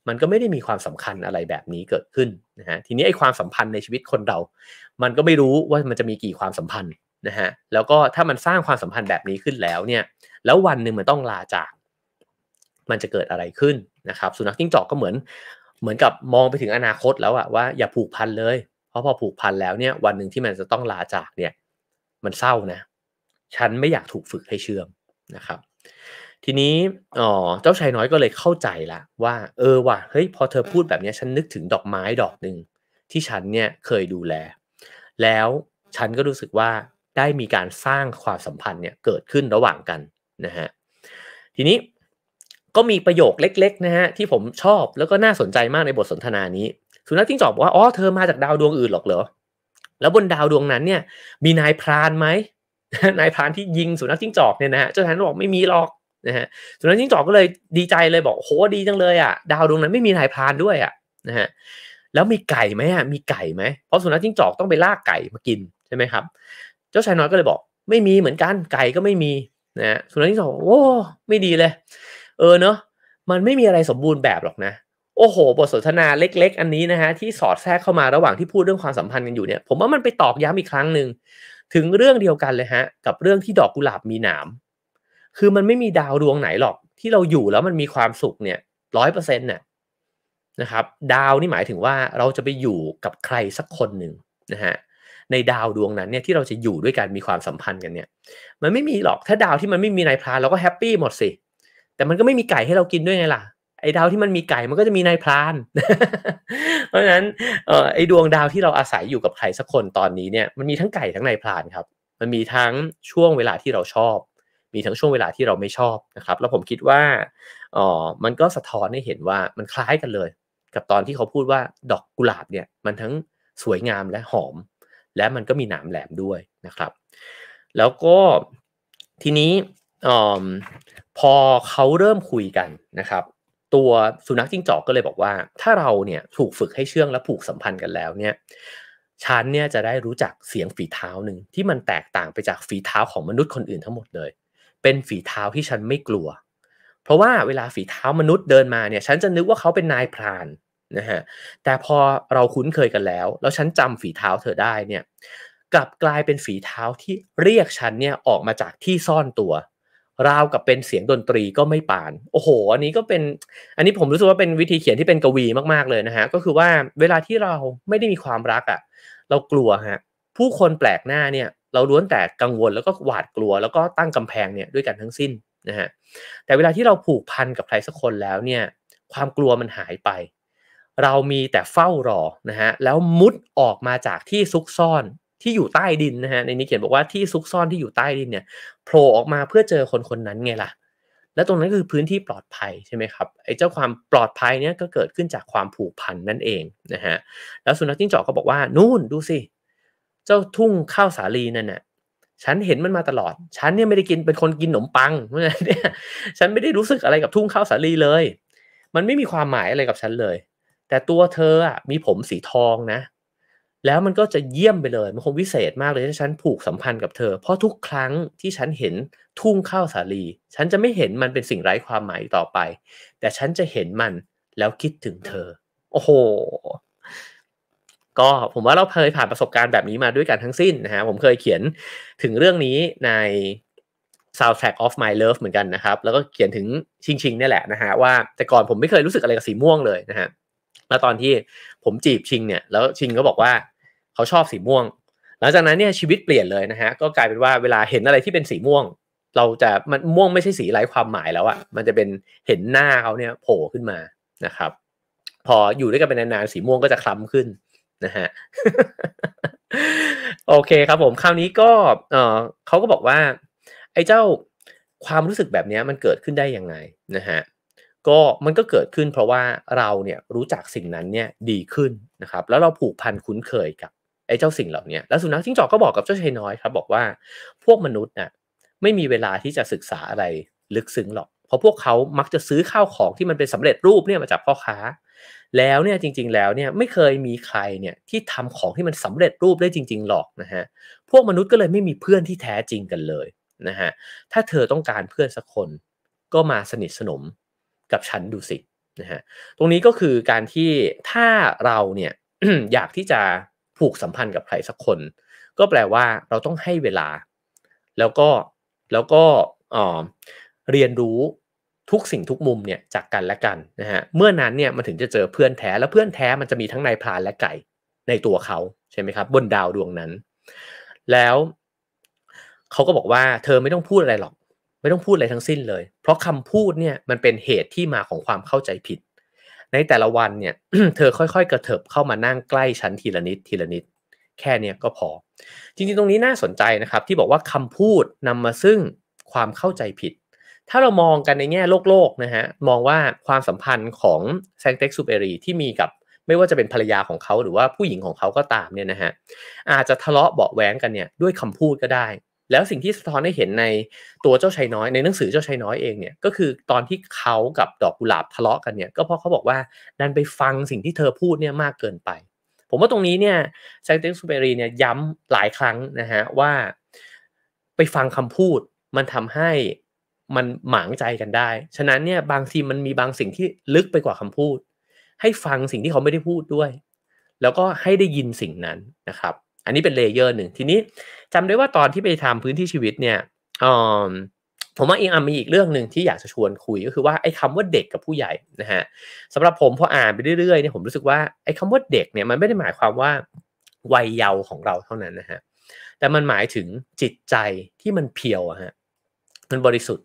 มันก็ไม่ได้มีความสำคัญอะไรแบบนี้เกิดขึ้นนะฮะทีนี้ไอ้ความสัมพันธ์ในชีวิตคนเรา มันก็ไม่รู้ว่ามันจะมีกี่ความสัมพันธ์นะฮะแล้วก็ถ้ามันสร้างความสัมพันธ์แบบนี้ขึ้นแล้วเนี่ย แล้ววันหนึ่งมันต้องลาจาก มันจะเกิดอะไรขึ้นนะครับ สุนัขจิ้งจอกก็เหมือนเหมือนกับมองไปถึงอนาคตแล้วอะว่าอย่าผูกพันเลย เพราะพอผูกพันแล้วเนี่ยวันหนึ่งที่มันจะต้องลาจากเนี่ย มันเศร้านะ ฉันไม่อยากถูกฝึกให้เชื่องนะครับทีนี้อ๋อเจ้าชายน้อยก็เลยเข้าใจละว่าเออว่ะเฮ้ยพอเธอพูดแบบนี้ฉันนึกถึงดอกไม้ดอกหนึ่งที่ฉันเนี่ยเคยดูแล แล้วฉันก็รู้สึกว่าได้มีการสร้างความสัมพันธ์เนี่ยเกิดขึ้นระหว่างกันนะฮะทีนี้ก็มีประโยคเล็กๆนะฮะที่ผมชอบแล้วก็น่าสนใจมากในบทสนทนานี้ สุนัขจิ้งจอกบอกว่าอ๋อเธอมาจากดาวดวงอื่นหรอกเหรอแล้วบนดาวดวงนั้นเนี่ยมีนายพรานไหมนายพรานที่ยิงสุนัขจิ้งจอกเนี่ยนะฮะเจ้าชายบอกไม่มีหรอกนะฮะสุนันจิ้งจอกก็เลยดีใจเลยบอกโหดีจังเลยอ่ะดาวดวงนั้นไม่มีนายพรานด้วยอ่ะนะฮะแล้วมีไก่ไหมอ่ะมีไก่ไหมเพราะสุนัขจิ้งจอกต้องไปลากไก่มากินใช่ไหมครับ เจ้าชายน้อยก็เลยบอกไม่มีเหมือนกันไก่ก็ไม่มีนะสุนัขจิ้งจอกโอ้ไม่ดีเลย เออเนาะมันไม่มีอะไรสมบูรณ์แบบหรอกนะ โอ้โหบทสนทนาเล็กๆ อันนี้นะฮะที่สอดแทรกเข้ามาระหว่างที่พูดเรื่องความสัมพันธ์กันอยู่เนี่ยผมว่ามันไปตอกย้ำอีกครั้งหนึ่งถึงเรื่องเดียวกันเลยฮะกับเรื่องที่ดอกกุหลาบมีหนามคือมันไม่มีดาวดวงไหนหรอกที่เราอยู่แล้วมันมีความสุขเนี่ยร้อยเปอร์เซ็นต์เนี่ยนะครับดาวนี่หมายถึงว่าเราจะไปอยู่กับใครสักคนหนึ่งนะฮะในดาวดวงนั้นเนี่ยที่เราจะอยู่ด้วยกันมีความสัมพันธ์กันเนี่ย มันไม่มีหรอกถ้าดาวที่มันไม่มีนายพรานเราก็แฮปปี้หมดสิแต่มันก็ไม่มีไก่ให้เรากินด้วยไงล่ะไอ้ดาวที่มันมีไก่มันก็จะมีนายพราน เพราะฉะนั้นไอ้ดวงดาวที่เราอาศัยอยู่กับใครสักคนตอนนี้เนี่ย มันมีทั้งไก่ทั้งนายพรานครับมันมีทั้งช่วงเวลาที่เราชอบมีทั้งช่วงเวลาที่เราไม่ชอบนะครับแล้วผมคิดว่าอ๋อมันก็สะท้อนให้เห็นว่ามันคล้ายกันเลย กับตอนที่เขาพูดว่าดอกกุหลาบเนี่ยมันทั้งสวยงามและหอม และมันก็มีหนามแหลมด้วยนะครับ แล้วก็ทีนี้ออพอเขาเริ่มคุยกันนะครับ ตัวสุนัขจิ้งจอกก็เลยบอกว่า ถ้าเราเนี่ยถูกฝึกให้เชื่องและผูกสัมพันธ์กันแล้วเนี่ยฉันเนี่ยจะได้รู้จักเสียงฝีเท้าหนึ่งที่มันแตกต่างไปจากฝีเท้าของมนุษย์คนอื่นทั้งหมดเลยเป็นฝีเท้าที่ฉันไม่กลัว เพราะว่าเวลาฝีเท้ามนุษย์เดินมาเนี่ย ฉันจะนึกว่าเขาเป็นนายพรานนะฮะ แต่พอเราคุ้นเคยกันแล้ว แล้วฉันจำฝีเท้าเธอได้เนี่ย กลับกลายเป็นฝีเท้าที่เรียกฉันเนี่ยออกมาจากที่ซ่อนตัวราวกับเป็นเสียงดนตรีก็ไม่ปาน โอ้โห อันนี้ก็เป็น อันนี้ผมรู้สึกว่าเป็นวิธีเขียนที่เป็นกวีมาก ๆ เลยนะฮะ ก็คือว่าเวลาที่เราไม่ได้มีความรักอะ่ะเรากลัวฮะ ผู้คนแปลกหน้าเนี่ยเราล้วนแต่กังวลแล้วก็หวาดกลัวแล้วก็ตั้งกำแพงเนี่ยด้วยกันทั้งสิ้นนะฮะแต่เวลาที่เราผูกพันกับใครสักคนแล้วเนี่ยความกลัวมันหายไป เรามีแต่เฝ้ารอนะฮะแล้วมุดออกมาจากที่ซุกซ่อนที่อยู่ใต้ดินนะฮะในนี้เขียนบอกว่าที่ซุกซ่อนที่อยู่ใต้ดินเนี่ยโผล่ออกมาเพื่อเจอคนคนนั้นไงล่ะแล้วตรงนั้นคือพื้นที่ปลอดภัยใช่ไหมครับไอ้เจ้าความปลอดภัยเนี่ยก็เกิดขึ้นจากความผูกพันนั่นเองนะฮะแล้วสุนัขจิ้งจอกก็บอกว่านู่นดูสิเจ้าทุ่งข้าวสาลีนั่นน่ะฉันเห็นมันมาตลอด ฉันเนี่ยไม่ได้กิน เป็นคนกินขนมปังเพราะฉะนั้นเนี่ย ฉันไม่ได้รู้สึกอะไรกับทุ่งข้าวสาลีเลย มันไม่มีความหมายอะไรกับฉันเลย แต่ตัวเธออ่ะ มีผมสีทองนะ แล้วมันก็จะเยี่ยมไปเลย มันคงวิเศษมากเลยถ้าฉันผูกสัมพันธ์กับเธอ เพราะทุกครั้งที่ฉันเห็นทุ่งข้าวสาลี ฉันจะไม่เห็นมันเป็นสิ่งไร้ความหมายต่อไป แต่ฉันจะเห็นมันแล้วคิดถึงเธอ โอ้โหก็ผมว่าเราเคยผ่านประสบการณ์แบบนี้มาด้วยกันทั้งสิ้นนะฮะผมเคยเขียนถึงเรื่องนี้ใน soundtrack of my love เหมือนกันนะครับแล้วก็เขียนถึงชิงชิงนี่แหละนะฮะว่าแต่ก่อนผมไม่เคยรู้สึกอะไรกับสีม่วงเลยนะฮะแล้วตอนที่ผมจีบชิงเนี่ย แล้วชิงก็บอกว่าเขาชอบสีม่วงหลังจากนั้นเนี่ยชีวิตเปลี่ยนเลยนะฮะก็กลายเป็นว่าเวลาเห็นอะไรที่เป็นสีม่วง เราจะมันม่วงไม่ใช่สีไร้ความหมายแล้วอะมันจะเป็นเห็นหน้าเขาเนี่ยโผล่ขึ้นมานะครับพออยู่ด้วยกันเป็นนานๆสีม่วงก็จะคล้ำขึ้นนะฮะโอเคครับ ผมคราวนี้ก็เออเขาก็บอกว่า ไอ้เจ้าความรู้สึกแบบนี้มันเกิดขึ้นได้ยังไงนะฮะก็มันก็เกิดขึ้นเพราะว่าเราเนี่ยรู้จักสิ่งนั้นเนี่ยดีขึ้นนะครับ แล้วเราผูกพันคุ้นเคยกับไอ้เจ้าสิ่งเหล่านี้แล้วสุนัขจิ้งจอกก็บอกกับเจ้าชายน้อยครับบอกว่าพวกมนุษย์น่ะไม่มีเวลาที่จะศึกษาอะไรลึกซึ้งหรอก เพราะพวกเขามักจะซื้อข้าวของที่มันเป็นสำเร็จรูปเนี่ยมาจากพ่อค้าแล้วเนี่ยจริงๆ แล้วเนี่ยไม่เคยมีใครเนี่ยที่ทำของที่มันสำเร็จรูปได้จริงๆหรอกนะฮะพวกมนุษย์ก็เลยไม่มีเพื่อนที่แท้จริงกันเลยนะฮะถ้าเธอต้องการเพื่อนสักคนก็มาสนิทสนมกับฉันดูสินะฮะตรงนี้ก็คือการที่ถ้าเราเนี่ยอยากที่จะผูกสัมพันธ์กับใครสักคน ก็แปลว่าเราต้องให้เวลา แล้วก็แล้วก็เรียนรู้ทุกสิ่งทุกมุมเนี่ยจากกันและกันนะฮะเมื่อนั้นเนี่ยมันถึงจะเจอเพื่อนแท้แล้วเพื่อนแท้มันจะมีทั้งนายพรานและไก่ในตัวเขาใช่ไหมครับบนดาวดวงนั้น แล้วเขาก็บอกว่าเธอไม่ต้องพูดอะไรหรอก ไม่ต้องพูดอะไรทั้งสิ้นเลย เพราะคำพูดเนี่ยมันเป็นเหตุที่มาของความเข้าใจผิด ในแต่ละวันเนี่ย เธอค่อย ๆกระเถิบเข้ามานั่งใกล้ฉันทีละนิด ทีละนิด แค่เนี้ยก็พอ จริงๆตรงนี้น่าสนใจนะครับ ที่บอกว่าคำพูดนำมาซึ่งความเข้าใจผิดถ้าเรามองกันในแง่โลกโลกนะฮะมองว่าความสัมพันธ์ของแซงเต็กซูเปรีที่มีกับ ไม่ว่าจะเป็นภรรยาของเขาหรือว่าผู้หญิงของเขาก็ตามเนี่ยนะฮะอาจจะทะเลาะเบาแหวงกันเนี่ยด้วยคำพูดก็ได้ แล้วสิ่งที่สะท้อนให้เห็นในตัวเจ้าชายน้อย ในหนังสือเจ้าชายน้อยเองเนี่ยก็คือตอนที่เขากับดอกกุหลาบทะเลาะกันเนี่ยก็เพราะเขาบอกว่าดันไปฟังสิ่งที่เธอพูดเนี่ยมากเกินไป ผมว่าตรงนี้เนี่ยแซงเต็กซูเปรีเนี่ยย้ำหลายครั้งนะฮะว่าไปฟังคำพูดมันทำให้มันหมางใจกันได้ ฉะนั้นเนี่ยบางทีมันมีบางสิ่งที่ลึกไปกว่าคำพูด ให้ฟังสิ่งที่เขาไม่ได้พูดด้วย แล้วก็ให้ได้ยินสิ่งนั้นนะครับ อันนี้เป็นเลเยอร์หนึ่งทีนี้จำได้ว่าตอนที่ไปทำพื้นที่ชีวิตเนี่ยผมว่าองอัมีอีกเรื่องหนึ่งที่อยากจะชวนคุยก็คือว่าไอ้คาว่าเด็กกับผู้ใหญ่นะฮะสำหรับผมพออ่านไปเรื่อยๆเนี่ยผมรู้สึกว่าไอ้คาว่าเด็กเนี่ยมันไม่ได้หมายความว่าวัยเยาว์ของเราเท่านั้นนะฮะ แต่มันหมายถึงจิตใจที่มันเพียวอะฮะมันบริสุทธิ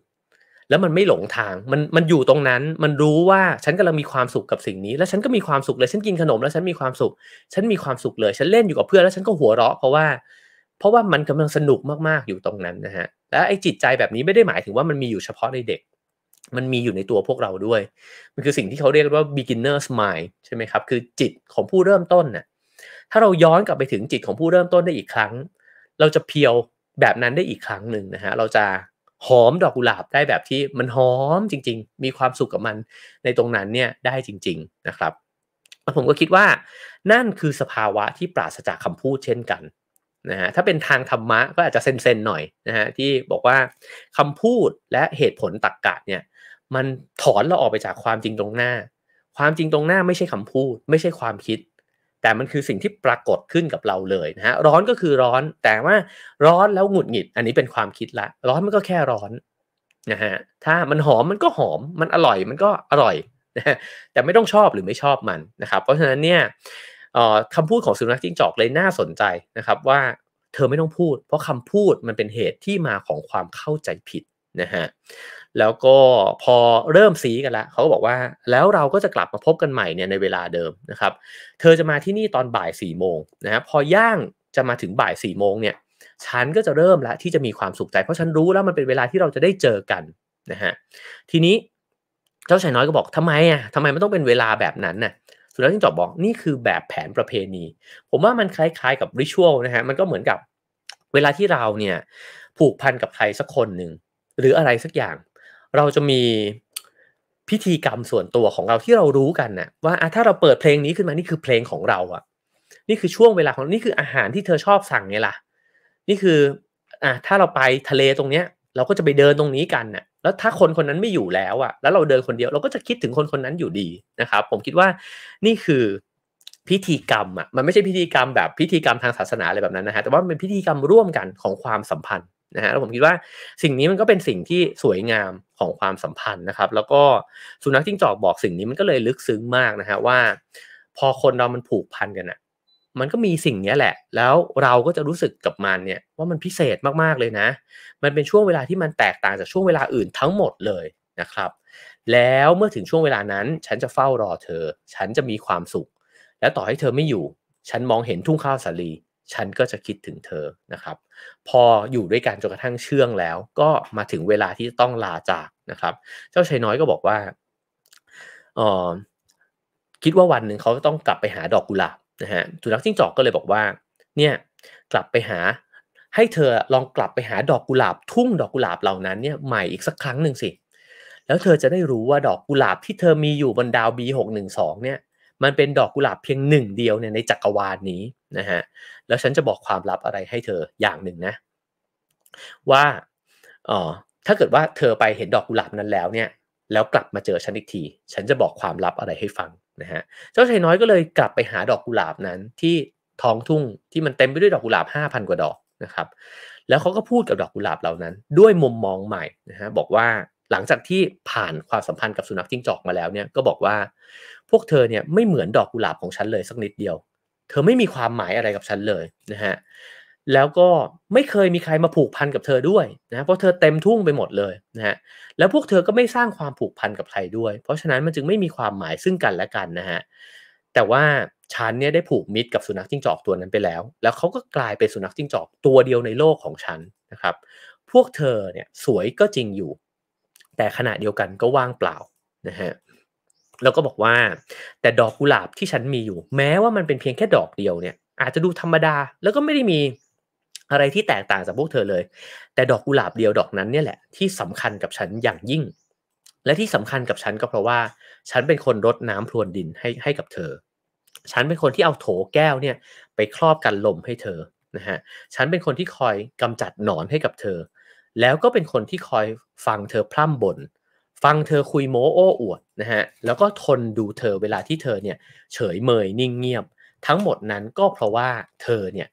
แล้วมันไม่หลงทาง มันมันอยู่ตรงนั้น มันรู้ว่าฉันกำลังมีความสุขกับสิ่งนี้ แล้วฉันก็มีความสุขเลย ฉันกินขนม แล้วฉันมีความสุข ฉันมีความสุขเลย ฉันเล่นอยู่กับเพื่อนแล้วฉันก็หัวเราะเพราะว่า เพราะว่ามันกำลังสนุกมาก ๆ อยู่ตรงนั้นนะฮะ และไอ้จิตใจแบบนี้ไม่ได้หมายถึงว่ามันมีอยู่เฉพาะในเด็ก มันมีอยู่ในตัวพวกเราด้วย มันคือสิ่งที่เขาเรียกว่า beginner's mind ใช่ไหมครับ คือจิตของผู้เริ่มต้นน่ะ ถ้าเราย้อนกลับไปถึงจิตของผู้เริ่มต้นได้อีกครั้ง เราจะเพียวแบบนั้นได้อีกครั้งหนึ่งนะฮะเราจะหอมดอกกุหลาบได้แบบที่มันหอมจริงๆ มีความสุขกับมันในตรงนั้นเนี่ยได้จริง ๆนะครับ ผมก็คิดว่านั่นคือสภาวะที่ปราศจากคำพูดเช่นกันนะฮะถ้าเป็นทางธรรมะก็อาจจะเซนๆหน่อยนะฮะที่บอกว่าคำพูดและเหตุผลตรกกกะเนี่ยมันถอนเราออกไปจากความจริงตรงหน้า ความจริงตรงหน้าไม่ใช่คำพูด ไม่ใช่ความคิดแต่มันคือสิ่งที่ปรากฏขึ้นกับเราเลยนะฮะร้อนก็คือร้อนแต่ว่าร้อนแล้วหงุดหงิดอันนี้เป็นความคิดละร้อนมันก็แค่ร้อนนะฮะถ้ามันหอมมันก็หอมมันอร่อยมันก็อร่อยนะแต่ไม่ต้องชอบหรือไม่ชอบมันนะครับเพราะฉะนั้นเนี่ยคำพูดของสุนัขจิ้งจอกเลยน่าสนใจนะครับว่าเธอไม่ต้องพูด เพราะคำพูดมันเป็นเหตุที่มาของความเข้าใจผิดนะฮะแล้วก็พอเริ่มซีกันแล้วเขาก็บอกว่าแล้วเราก็จะกลับมาพบกันใหม่เนี่ยในเวลาเดิมนะครับ เธอจะมาที่นี่ตอนบ่าย4ี่โมงนะครับพอย่างจะมาถึงบ่าย4ี่โมงเนี่ยฉันก็จะเริ่มละที่จะมีความสุขใจเพราะฉันรู้แล้วมันเป็นเวลาที่เราจะได้เจอกันนะฮะทีนี้เจ้าชายน้อยก็บอกทำไมอ่ะทำไมมันต้องเป็นเวลาแบบนั้นน่ะสุดท้ายจิ้งจอกบอกนี่คือแบบแผนประเพณี ผมว่ามันคล้ายๆกับริชวลนะฮะมันก็เหมือนกับเวลาที่เราเนี่ยผูกพันกับใครสักคนหนึ่งหรืออะไรสักอย่างเราจะมีพิธีกรรมส่วนตัวของเราที่เรารู้กันนะ่ะ ว่าถ้าเราเปิดเพลงนี้ขึ้นมานี่คือเพลงของเราอะนี่คือช่วงเวลาของนี่คืออาหารที่เธอชอบสั่งไงล่ะนี่คืออ่ะถ้าเราไปทะเลตรงเนี้ย เราก็จะไปเดินตรงนี้กันน่ะ แล้วถ้าคนคนนั้นไม่อยู่แล้วอะแล้วเราเดินคนเดียว เราก็จะคิดถึงคนคนนั้นอยู่ดีนะครับ ผมคิดว่านี่คือพิธีกรรมอ่ะมันไม่ใช่พิธีกรรมแบบพิธีกรรมทางศาสนาอะไรแบบนั้นนะฮะแต่ว่าเป็นพิธีกรรมร่วมกันของความสัมพันธ์นะฮะแล้วผมคิดว่าสิ่งนี้มันก็เป็นสิ่งที่สวยงามของความสัมพันธ์นะครับแล้วก็สุนัขจิ้งจอกบอกสิ่งนี้มันก็เลยลึกซึ้งมากนะฮะว่า พอคนเรามันผูกพันกันอะมันก็มีสิ่งนี้แหละ แล้วเราก็จะรู้สึกกับมันเนี่ยว่ามันพิเศษมากๆเลยนะ มันเป็นช่วงเวลาที่มันแตกต่างจากช่วงเวลาอื่นทั้งหมดเลยนะครับ แล้วเมื่อถึงช่วงเวลานั้น ฉันจะเฝ้ารอเธอ ฉันจะมีความสุข และต่อให้เธอไม่อยู่ ฉันมองเห็นทุ่งข้าวสาลีฉันก็จะคิดถึงเธอนะครับ พออยู่ด้วยกันจนกระทั่งเชื่องแล้ว ก็มาถึงเวลาที่ต้องลาจากะครับเจ้าชายน้อยก็บอกว่าเออคิดว่าวันหนึ่งเขาต้องกลับไปหาดอกกุหลาบนะฮะสุนัขจิ้งจอกก็เลยบอกว่าเนี่ยกลับไปหาให้เธอลองกลับไปหาดอกกุหลาบทุ่งดอกกุหลาบเหล่านั้นเนี่ยใหม่อีกสักครั้งหนึ่งสิแล้วเธอจะได้รู้ว่าดอกกุหลาบที่เธอมีอยู่บนดาว B612 เนี่ย มันเป็นดอกกุหลาบเพียงหนึ่งเดียวเนี่ยในจักรวาลนี้นะฮะแล้วฉันจะบอกความลับอะไรให้เธออย่างหนึ่งนะ ว่าออถ้าเกิดว่าเธอไปเห็นดอกกุหลาบนั้นแล้วเนี่ย แล้วกลับมาเจอฉันอีกที ฉันจะบอกความลับอะไรให้ฟังนะฮะ เจ้าชายน้อยก็เลยกลับไปหาดอกกุหลาบนั้น ที่ท้องทุ่งที่มันเต็มไปด้วยดอกกุหลาบ5,000 กว่าดอกนะครับ แล้วเขาก็พูดกับดอกกุหลาบเหล่านั้น ด้วยมุมมองใหม่นะฮะ บอกว่าหลังจากที่ผ่านความสัมพันธ์กับสุนัขจิ้งจอกมาแล้วเนี่ย ก็บอกว่า พวกเธอเนี่ยไม่เหมือนดอกกุหลาบของฉันเลย สักนิดเดียว เธอไม่มีความหมายอะไรกับฉันเลยนะฮะแล้วก็ไม่เคยมีใครมาผูกพันกับเธอด้วยนะเพราะเธอเต็มทุ่งไปหมดเลยนะฮะแล้วพวกเธอก็ไม่สร้างความผูกพันกับใครด้วย เพราะฉะนั้นมันจึงไม่มีความหมายซึ่งกันและกันนะฮะแต่ว่าฉันเนี่ยได้ผูกมิตรกับสุนัขจิ้งจอกตัวนั้นไปแล้ว แล้วเขาก็กลายเป็นสุนัขจิ้งจอกตัวเดียวในโลกของฉันนะครับพวกเธอเนี่ยสวยก็จริงอยู่ แต่ขณะเดียวกันก็ว่างเปล่านะฮะแล้วก็บอกว่าแต่ดอกกุหลาบที่ฉันมีอยู่ แม้ว่ามันเป็นเพียงแค่ดอกเดียวเนี่ยอาจจะดูธรรมดาแล้วก็ไม่ได้มีอะไรที่แตกต่างจากพวกเธอเลย แต่ดอกกุหลาบเดียวดอกนั้นเนี่ยแหละที่สำคัญกับฉันอย่างยิ่ง และที่สำคัญกับฉันก็เพราะว่าฉันเป็นคนรดน้ำพรวนดินให้ให้กับเธอ ฉันเป็นคนที่เอาโถแก้วเนี่ยไปครอบกันลมให้เธอ นะฮะ ฉันเป็นคนที่คอยกำจัดหนอนให้กับเธอ แล้วก็เป็นคนที่คอยฟังเธอพร่ำบ่น ฟังเธอคุยโม้โอ้อวดนะฮะ แล้วก็ทนดูเธอเวลาที่เธอเนี่ยเฉยเมยนิ่งเงียบ ทั้งหมดนั้นก็เพราะว่าเธอเนี่ย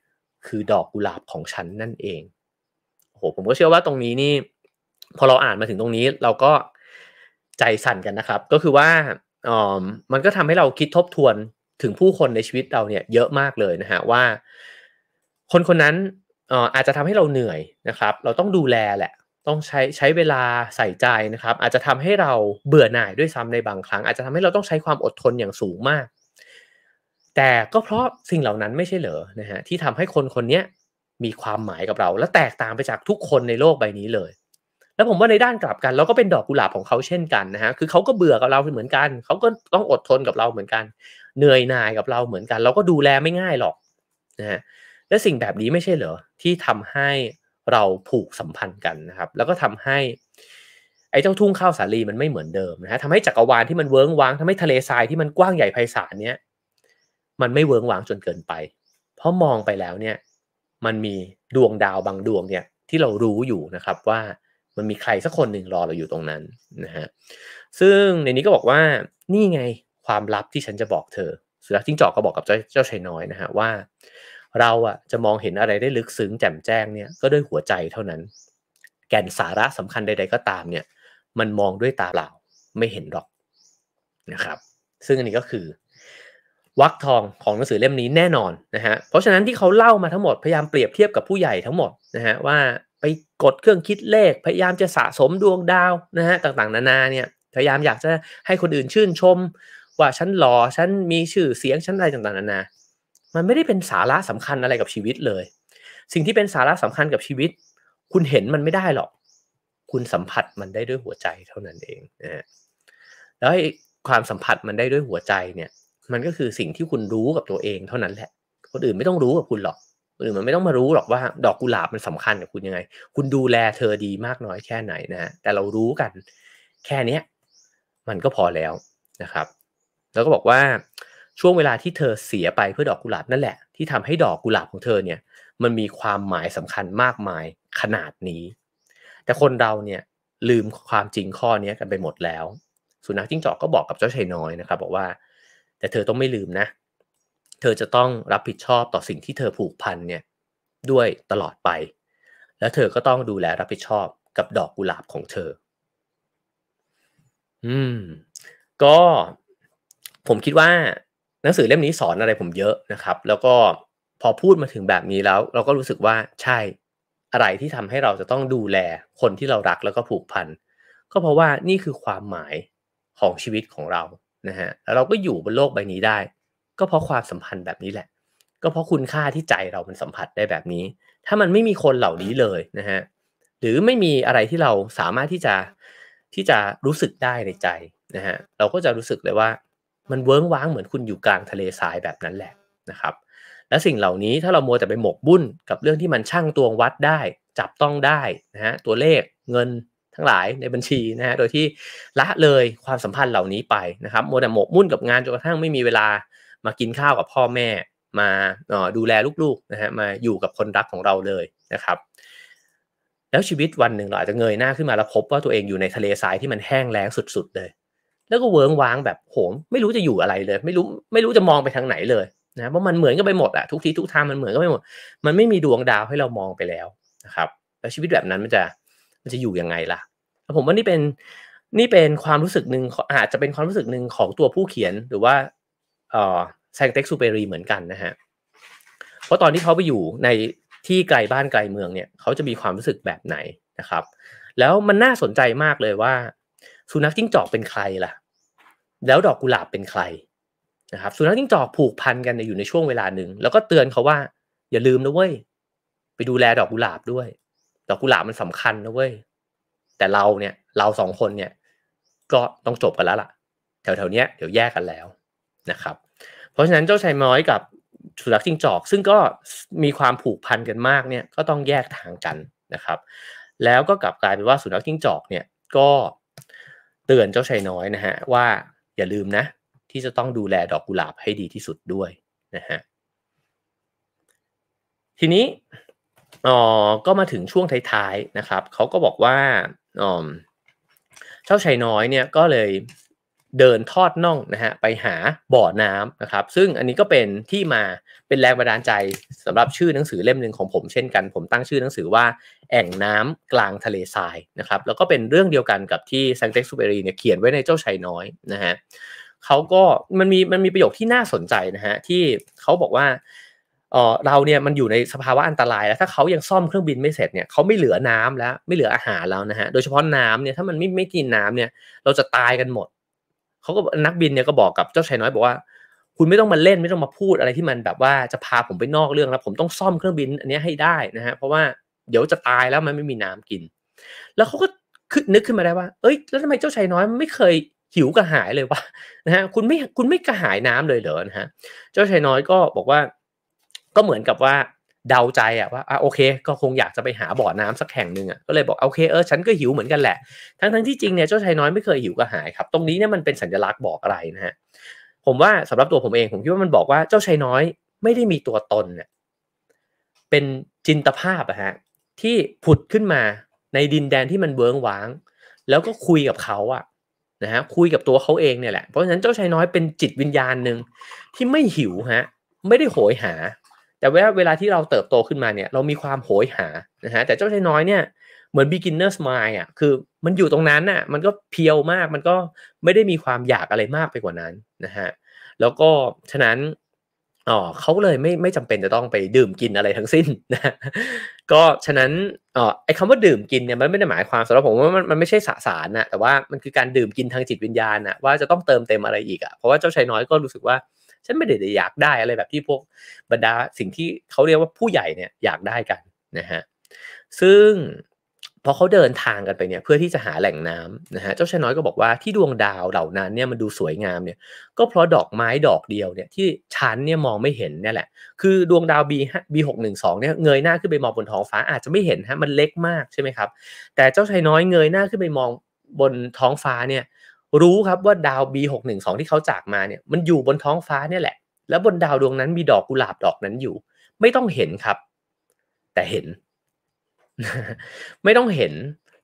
คือดอกกุหลาบของฉันนั่นเองโห ผมก็เชื่อว่าตรงนี้นี่พอเราอ่านมาถึงตรงนี้เราก็ใจสั่นกันนะครับ ก็คือว่าอ๋อมันก็ทำให้เราคิดทบทวนถึงผู้คนในชีวิตเราเนี่ยเยอะมากเลยนะฮะว่า คนคนนั้นอาจจะทำให้เราเหนื่อยนะครับ เราต้องดูแลแหละ ต้องใช้ใช้เวลาใส่ใจนะครับ อาจจะทำให้เราเบื่อหน่ายด้วยซ้ำในบางครั้ง อาจจะทำให้เราต้องใช้ความอดทนอย่างสูงมากแต่ก็เพราะสิ่งเหล่านั้นไม่ใช่เหรอนะฮะที่ทำให้คนคนนี้มีความหมายกับเราและแตกต่างไปจากทุกคนในโลกใบนี้เลย แล้วผมว่าในด้านกลับกันเราก็เป็นดอกกุหลาบของเขาเช่นกันนะฮะคือเขาก็เบื่อกับเราเหมือนกัน เขาก็ต้องอดทนกับเราเหมือนกันเหนื่อยหน่ายกับเราเหมือนกัน เราก็ดูแลไม่ง่ายหรอกนะฮะและสิ่งแบบนี้ไม่ใช่เหรอที่ทำให้เราผูกสัมพันธ์กันนะครับแล้วก็ทำให้ ไอ้เจ้าทุ่งข้าวสาลีมันไม่เหมือนเดิมนะฮะทำให้จักรวาลที่มันเวิ้งว้างทำให้ทะเลทรายที่มันกว้างใหญ่ไพศาลเนี้ยมันไม่เวิงวางจนเกินไป เพราะมองไปแล้วเนี่ย มันมีดวงดาวบางดวงเนี่ยที่เรารู้อยู่นะครับว่ามันมีใครสักคนหนึ่งรอเราอยู่ตรงนั้นนะฮะ ซึ่งในนี้ก็บอกว่านี่ไงความลับที่ฉันจะบอกเธอ สุอจิ้งจอกก็บอกกับเจ้าเจ้าชายน้อยนะฮะว่าเราอ่ะจะมองเห็นอะไรได้ลึกซึ้งแจ่มแจ้งเนี่ยก็ด้วยหัวใจเท่านั้น แก่นสาระสำคัญใดๆ ก็ตามเนี่ย มันมองด้วยตาเปล่าไม่เห็นหรอกนะครับ ซึ่งอันนี้ก็คือวักทองของหนังสือเล่มนี้แน่นอนนะฮะเพราะฉะนั้นที่เขาเล่ามาทั้งหมดพยายามเปรียบเทียบกับผู้ใหญ่ทั้งหมดนะฮะว่าไปกดเครื่องคิดเลขพยายามจะสะสมดวงดาวนะฮะต่างๆนานาเนี่ย พยายามอยากจะให้คนอื่นชื่นชม ว่าฉันหลอ่อฉันมีชื่อเสียงฉันอะไรต่างๆนานามันไม่ได้เป็นสาระสำคัญอะไรกับชีวิตเลย สิ่งที่เป็นสาระสำคัญกับชีวิต คุณเห็นมันไม่ได้หรอก คุณสัมผัสมันได้ด้วยหัวใจเท่านั้นเองนะแล้วความสัมผัสมันได้ด้วยหัวใจเนี่ยมันก็คือสิ่งที่คุณรู้กับตัวเองเท่านั้นแหละ คนอื่นไม่ต้องรู้กับคุณหรอกคนอื่นมันไม่ต้องมารู้หรอกว่าดอกกุหลาบมันสำคัญกับคุณยังไง คุณดูแลเธอดีมากน้อยแค่ไหนนะ แต่เรารู้กันแค่เนี้ย มันก็พอแล้วนะครับ แล้วก็บอกว่าช่วงเวลาที่เธอเสียไปเพื่อดอกกุหลาบนั่นแหละ ที่ทำให้ดอกกุหลาบของเธอเนี่ย มันมีความหมายสำคัญมากมายขนาดนี้ แต่คนเราเนี่ยลืมความจริงข้อนี้กันไปหมดแล้ว สุนัขจิ้งจอกก็บอกกับเจ้าชายน้อยนะครับ บอกว่าแต่เธอต้องไม่ลืมนะ เธอจะต้องรับผิดชอบต่อสิ่งที่เธอผูกพันเนี่ยด้วยตลอดไป และเธอก็ต้องดูแลรับผิดชอบกับดอกกุหลาบของเธอ อืม ก็ผมคิดว่าหนังสือเล่มนี้สอนอะไรผมเยอะนะครับ แล้วก็พอพูดมาถึงแบบนี้แล้ว เราก็รู้สึกว่าใช่อะไรที่ทำให้เราจะต้องดูแลคนที่เรารักแล้วก็ผูกพันก็เพราะว่านี่คือความหมายของชีวิตของเรานะฮะแล้วเราก็อยู่บนโลกใบนี้ได้ ก็เพราะความสัมพันธ์แบบนี้แหละ ก็เพราะคุณค่าที่ใจเรา มันสัมผัสได้แบบนี้ ถ้ามันไม่มีคนเหล่านี้เลยนะฮะหรือไม่มีอะไรที่เราสามารถที่จะที่จะรู้สึกได้ในใจนะฮะเราก็จะรู้สึกเลยว่ามันเวิ้งว้างเหมือนคุณอยู่กลางทะเลทรายแบบนั้นแหละนะครับและสิ่งเหล่านี้ถ้าเราโมัวแต่ไปหมกบุ่นกับเรื่องที่มันช่างตวงวัดได้ จับต้องได้นะฮะตัวเลขเงินทั้งหลายในบัญชีนะฮะโดยที่ละเลยความสัมพันธ์เหล่านี้ไปนะครับมัวแต่หมกมุ่นกับงานจนกระทั่งไม่มีเวลามากินข้าวกับพ่อแม่มาดูแลลูกๆนะฮะมาอยู่กับคนรักของเราเลยนะครับ แล้วชีวิตวันหนึ่งเราอาจจะเงยหน้าขึ้นมาแล้วพบว่าตัวเองอยู่ในทะเลทรายที่มันแห้งแล้งสุด ๆเลยแล้วก็เวิงว้างแบบโหมไม่รู้จะอยู่อะไรเลย ไม่รู้ไม่รู้จะมองไปทางไหนเลยนะเพราะมันเหมือนกันไปหมดอะทุกทีทุกทางมันเหมือนกันไปหมดมันไม่มีดวงดาวให้เรามองไปแล้วนะครับแล้วชีวิตแบบนั้นมันจะมันจะอยู่ยังไงล่ะ ผมว่านี่เป็นนี่เป็นความรู้สึกหนึ่งอาจจะเป็นความรู้สึกหนึ่งของตัวผู้เขียนหรือว่าแซงเต็กซูเปรีเหมือนกันนะฮะเพราะตอนที่เขาไปอยู่ในที่ไกลบ้านไกลเมืองเนี่ยเขาจะมีความรู้สึกแบบไหนนะครับ แล้วมันน่าสนใจมากเลยว่าสุนัขจิ้งจอกเป็นใครล่ะแล้วดอกกุหลาบเป็นใครนะครับสุนัขจิ้งจอกผูกพันกันอยู่ในช่วงเวลาหนึ่งแล้วก็เตือนเขาว่า อย่าลืมนะเว้ยไปดูแลดอกกุหลาบด้วยดอกกุหลาบมันสำคัญนะเว้ย แต่เราเนี่ยเราสองคนเนี่ยก็ต้องจบกันแล้วล่ะแถวๆเนี้ยเดี๋ยวแยกกันแล้วนะครับ เพราะฉะนั้นเจ้าชายม้อยกับสุนัขจิ้งจอก ซึ่งก็มีความผูกพันกันมากเนี่ยก็ต้องแยกทางกันนะครับ แล้วก็กลับกลายเป็นว่าสุนัขจิ้งจอก เนี่ยก็เตือนเจ้าชายน้อยนะฮะว่าอย่าลืมนะ ที่จะต้องดูแลดอกกุหลาบให้ดีที่สุดด้วยนะฮะทีนี้อ๋อ ก็มาถึงช่วงท้ายๆ นะครับเขาก็บอกว่า เจ้าชายน้อยเนี่ย ก็เลยเดินทอดน่องนะฮะ ไปหาบ่อน้ำนะครับ ซึ่งอันนี้ก็เป็นที่มาเป็นแรงบันดาลใจสำหรับชื่อหนังสือเล่มหนึ่งของผมเช่นกัน ผมตั้งชื่อหนังสือว่า แอ่งน้ำกลางทะเลทรายนะครับ แล้วก็เป็นเรื่องเดียวกันกับที่ซังเต็กซูเปรีเนี่ยเขียนไว้ในเจ้าชายน้อยนะฮะเขาก็มันมีมันมีประโยคที่น่าสนใจนะฮะ ที่เขาบอกว่าเราเนี่ยมันอยู่ในสภาวะอันตรายแล้วถ้าเขายังซ่อมเครื่องบินไม่เสร็จเนี่ยเขาไม่เหลือน้ำแล้ว ไม่เหลืออาหารแล้วนะฮะโดยเฉพาะน้ำเนี่ยถ้ามันไม่ไม่กินน้ำเนี่ย เราจะตายกันหมดเขาก็นักบินเนี่ยก็บอกกับเจ้าชายน้อยบอกว่า คุณไม่ต้องมาเล่นไม่ต้องมาพูดอะไรที่มันแบบว่าจะพาผมไปนอกเรื่องแล้ว ผมต้องซ่อมเครื่องบินอันนี้ให้ได้นะฮะเพราะว่าเดี๋ยวจะตายแล้วมันไม่มีน้ำกิน แล้วเขาก็คิดนึกขึ้นมาได้ว่า เอ้ย แล้วทำไมเจ้าชายน้อยไม่เคยหิวกระหายเลยวะนะฮะคุณไม่คุณไม่กระหายน้ำเลยเหรอนะฮะเจ้าชายน้อยก็บอกว่าก็เหมือนกับว่าเดาใจอะว่าอ่ะโอเคก็คงอยากจะไปหาบ่อน้ำสักแห่งหนึ่งอะก็เลยบอกโอเคเออฉันก็หิวเหมือนกันแหละทั้งทั้งที่จริงเนี่ยเจ้าชายน้อยไม่เคยหิวกระหายครับตรงนี้เนี่ยมันเป็นสัญลักษณ์บอกอะไรนะฮะผมว่าสำหรับตัวผมเองผมคิดว่ามันบอกว่าเจ้าชายน้อยไม่ได้มีตัวตนเนี่ยเป็นจินตภาพอะฮะที่ผุดขึ้นมาในดินแดนที่มันเวิ้งว้างแล้วก็คุยกับเขาอะนะฮะคุยกับตัวเขาเองเนี่ยแหละเพราะฉะนั้นเจ้าชายน้อยเป็นจิตวิญญาณหนึ่งที่ไม่หิวฮะไม่ได้โหยหาแต่เวลาที่เราเติบโตขึ้นมาเนี่ยเรามีความโหยหานะฮะแต่เจ้าชายน้อยเนี่ยเหมือน beginner's mind อ่ะคือมันอยู่ตรงนั้นน่ะมันก็เพียวมากมันก็ไม่ได้มีความอยากอะไรมากไปกว่านั้นนะฮะแล้วก็ฉะนั้นอ๋อเขาเลยไม่ไม่จำเป็นจะต้องไปดื่มกินอะไรทั้งสิ้นนะก็ฉะนั้นอ๋อไอ้คำว่าดื่มกินเนี่ยมันไม่ได้หมายความสำหรับผมว่ามันมันไม่ใช่สสารนะแต่ว่ามันคือการดื่มกินทางจิตวิญญาณนะว่าจะต้องเติมเต็มอะไรอีกอะ่ะเพราะว่าเจ้าชายน้อยก็รู้สึกว่าฉันไม่ได้อยากได้อะไรแบบที่พวกบรรดาสิ่งที่เขาเรียกว่าผู้ใหญ่เนี่ยอยากได้กันนะฮะซึ่งพอเขาเดินทางกันไปเนี่ยเพื่อที่จะหาแหล่งน้ำนะฮะเจ้าชายน้อยก็บอกว่าที่ดวงดาวเหล่านั้นเนี่ยมันดูสวยงามเนี่ยก็เพราะดอกไม้ดอกเดียวเนี่ยที่ชั้นเนี่ยมองไม่เห็นนี่แหละ คือดวงดาว B ีหกหนึ่งสองเนี่ยเงยหน้าขึ้นไปมองบนท้องฟ้าอาจจะไม่เห็นฮะมันเล็กมากใช่ไหมครับแต่เจ้าชายน้อยเงยหน้าขึ้นไปมองบนท้องฟ้าเนี่ยรู้ครับว่าดาว B612 ที่เขาจากมาเนี่ยมันอยู่บนท้องฟ้าเนี่ยแหละ แล้วบนดาวดวงนั้นมีดอกกุหลาบดอกนั้นอยู่ ไม่ต้องเห็นครับ แต่เห็น ไม่ต้องเห็น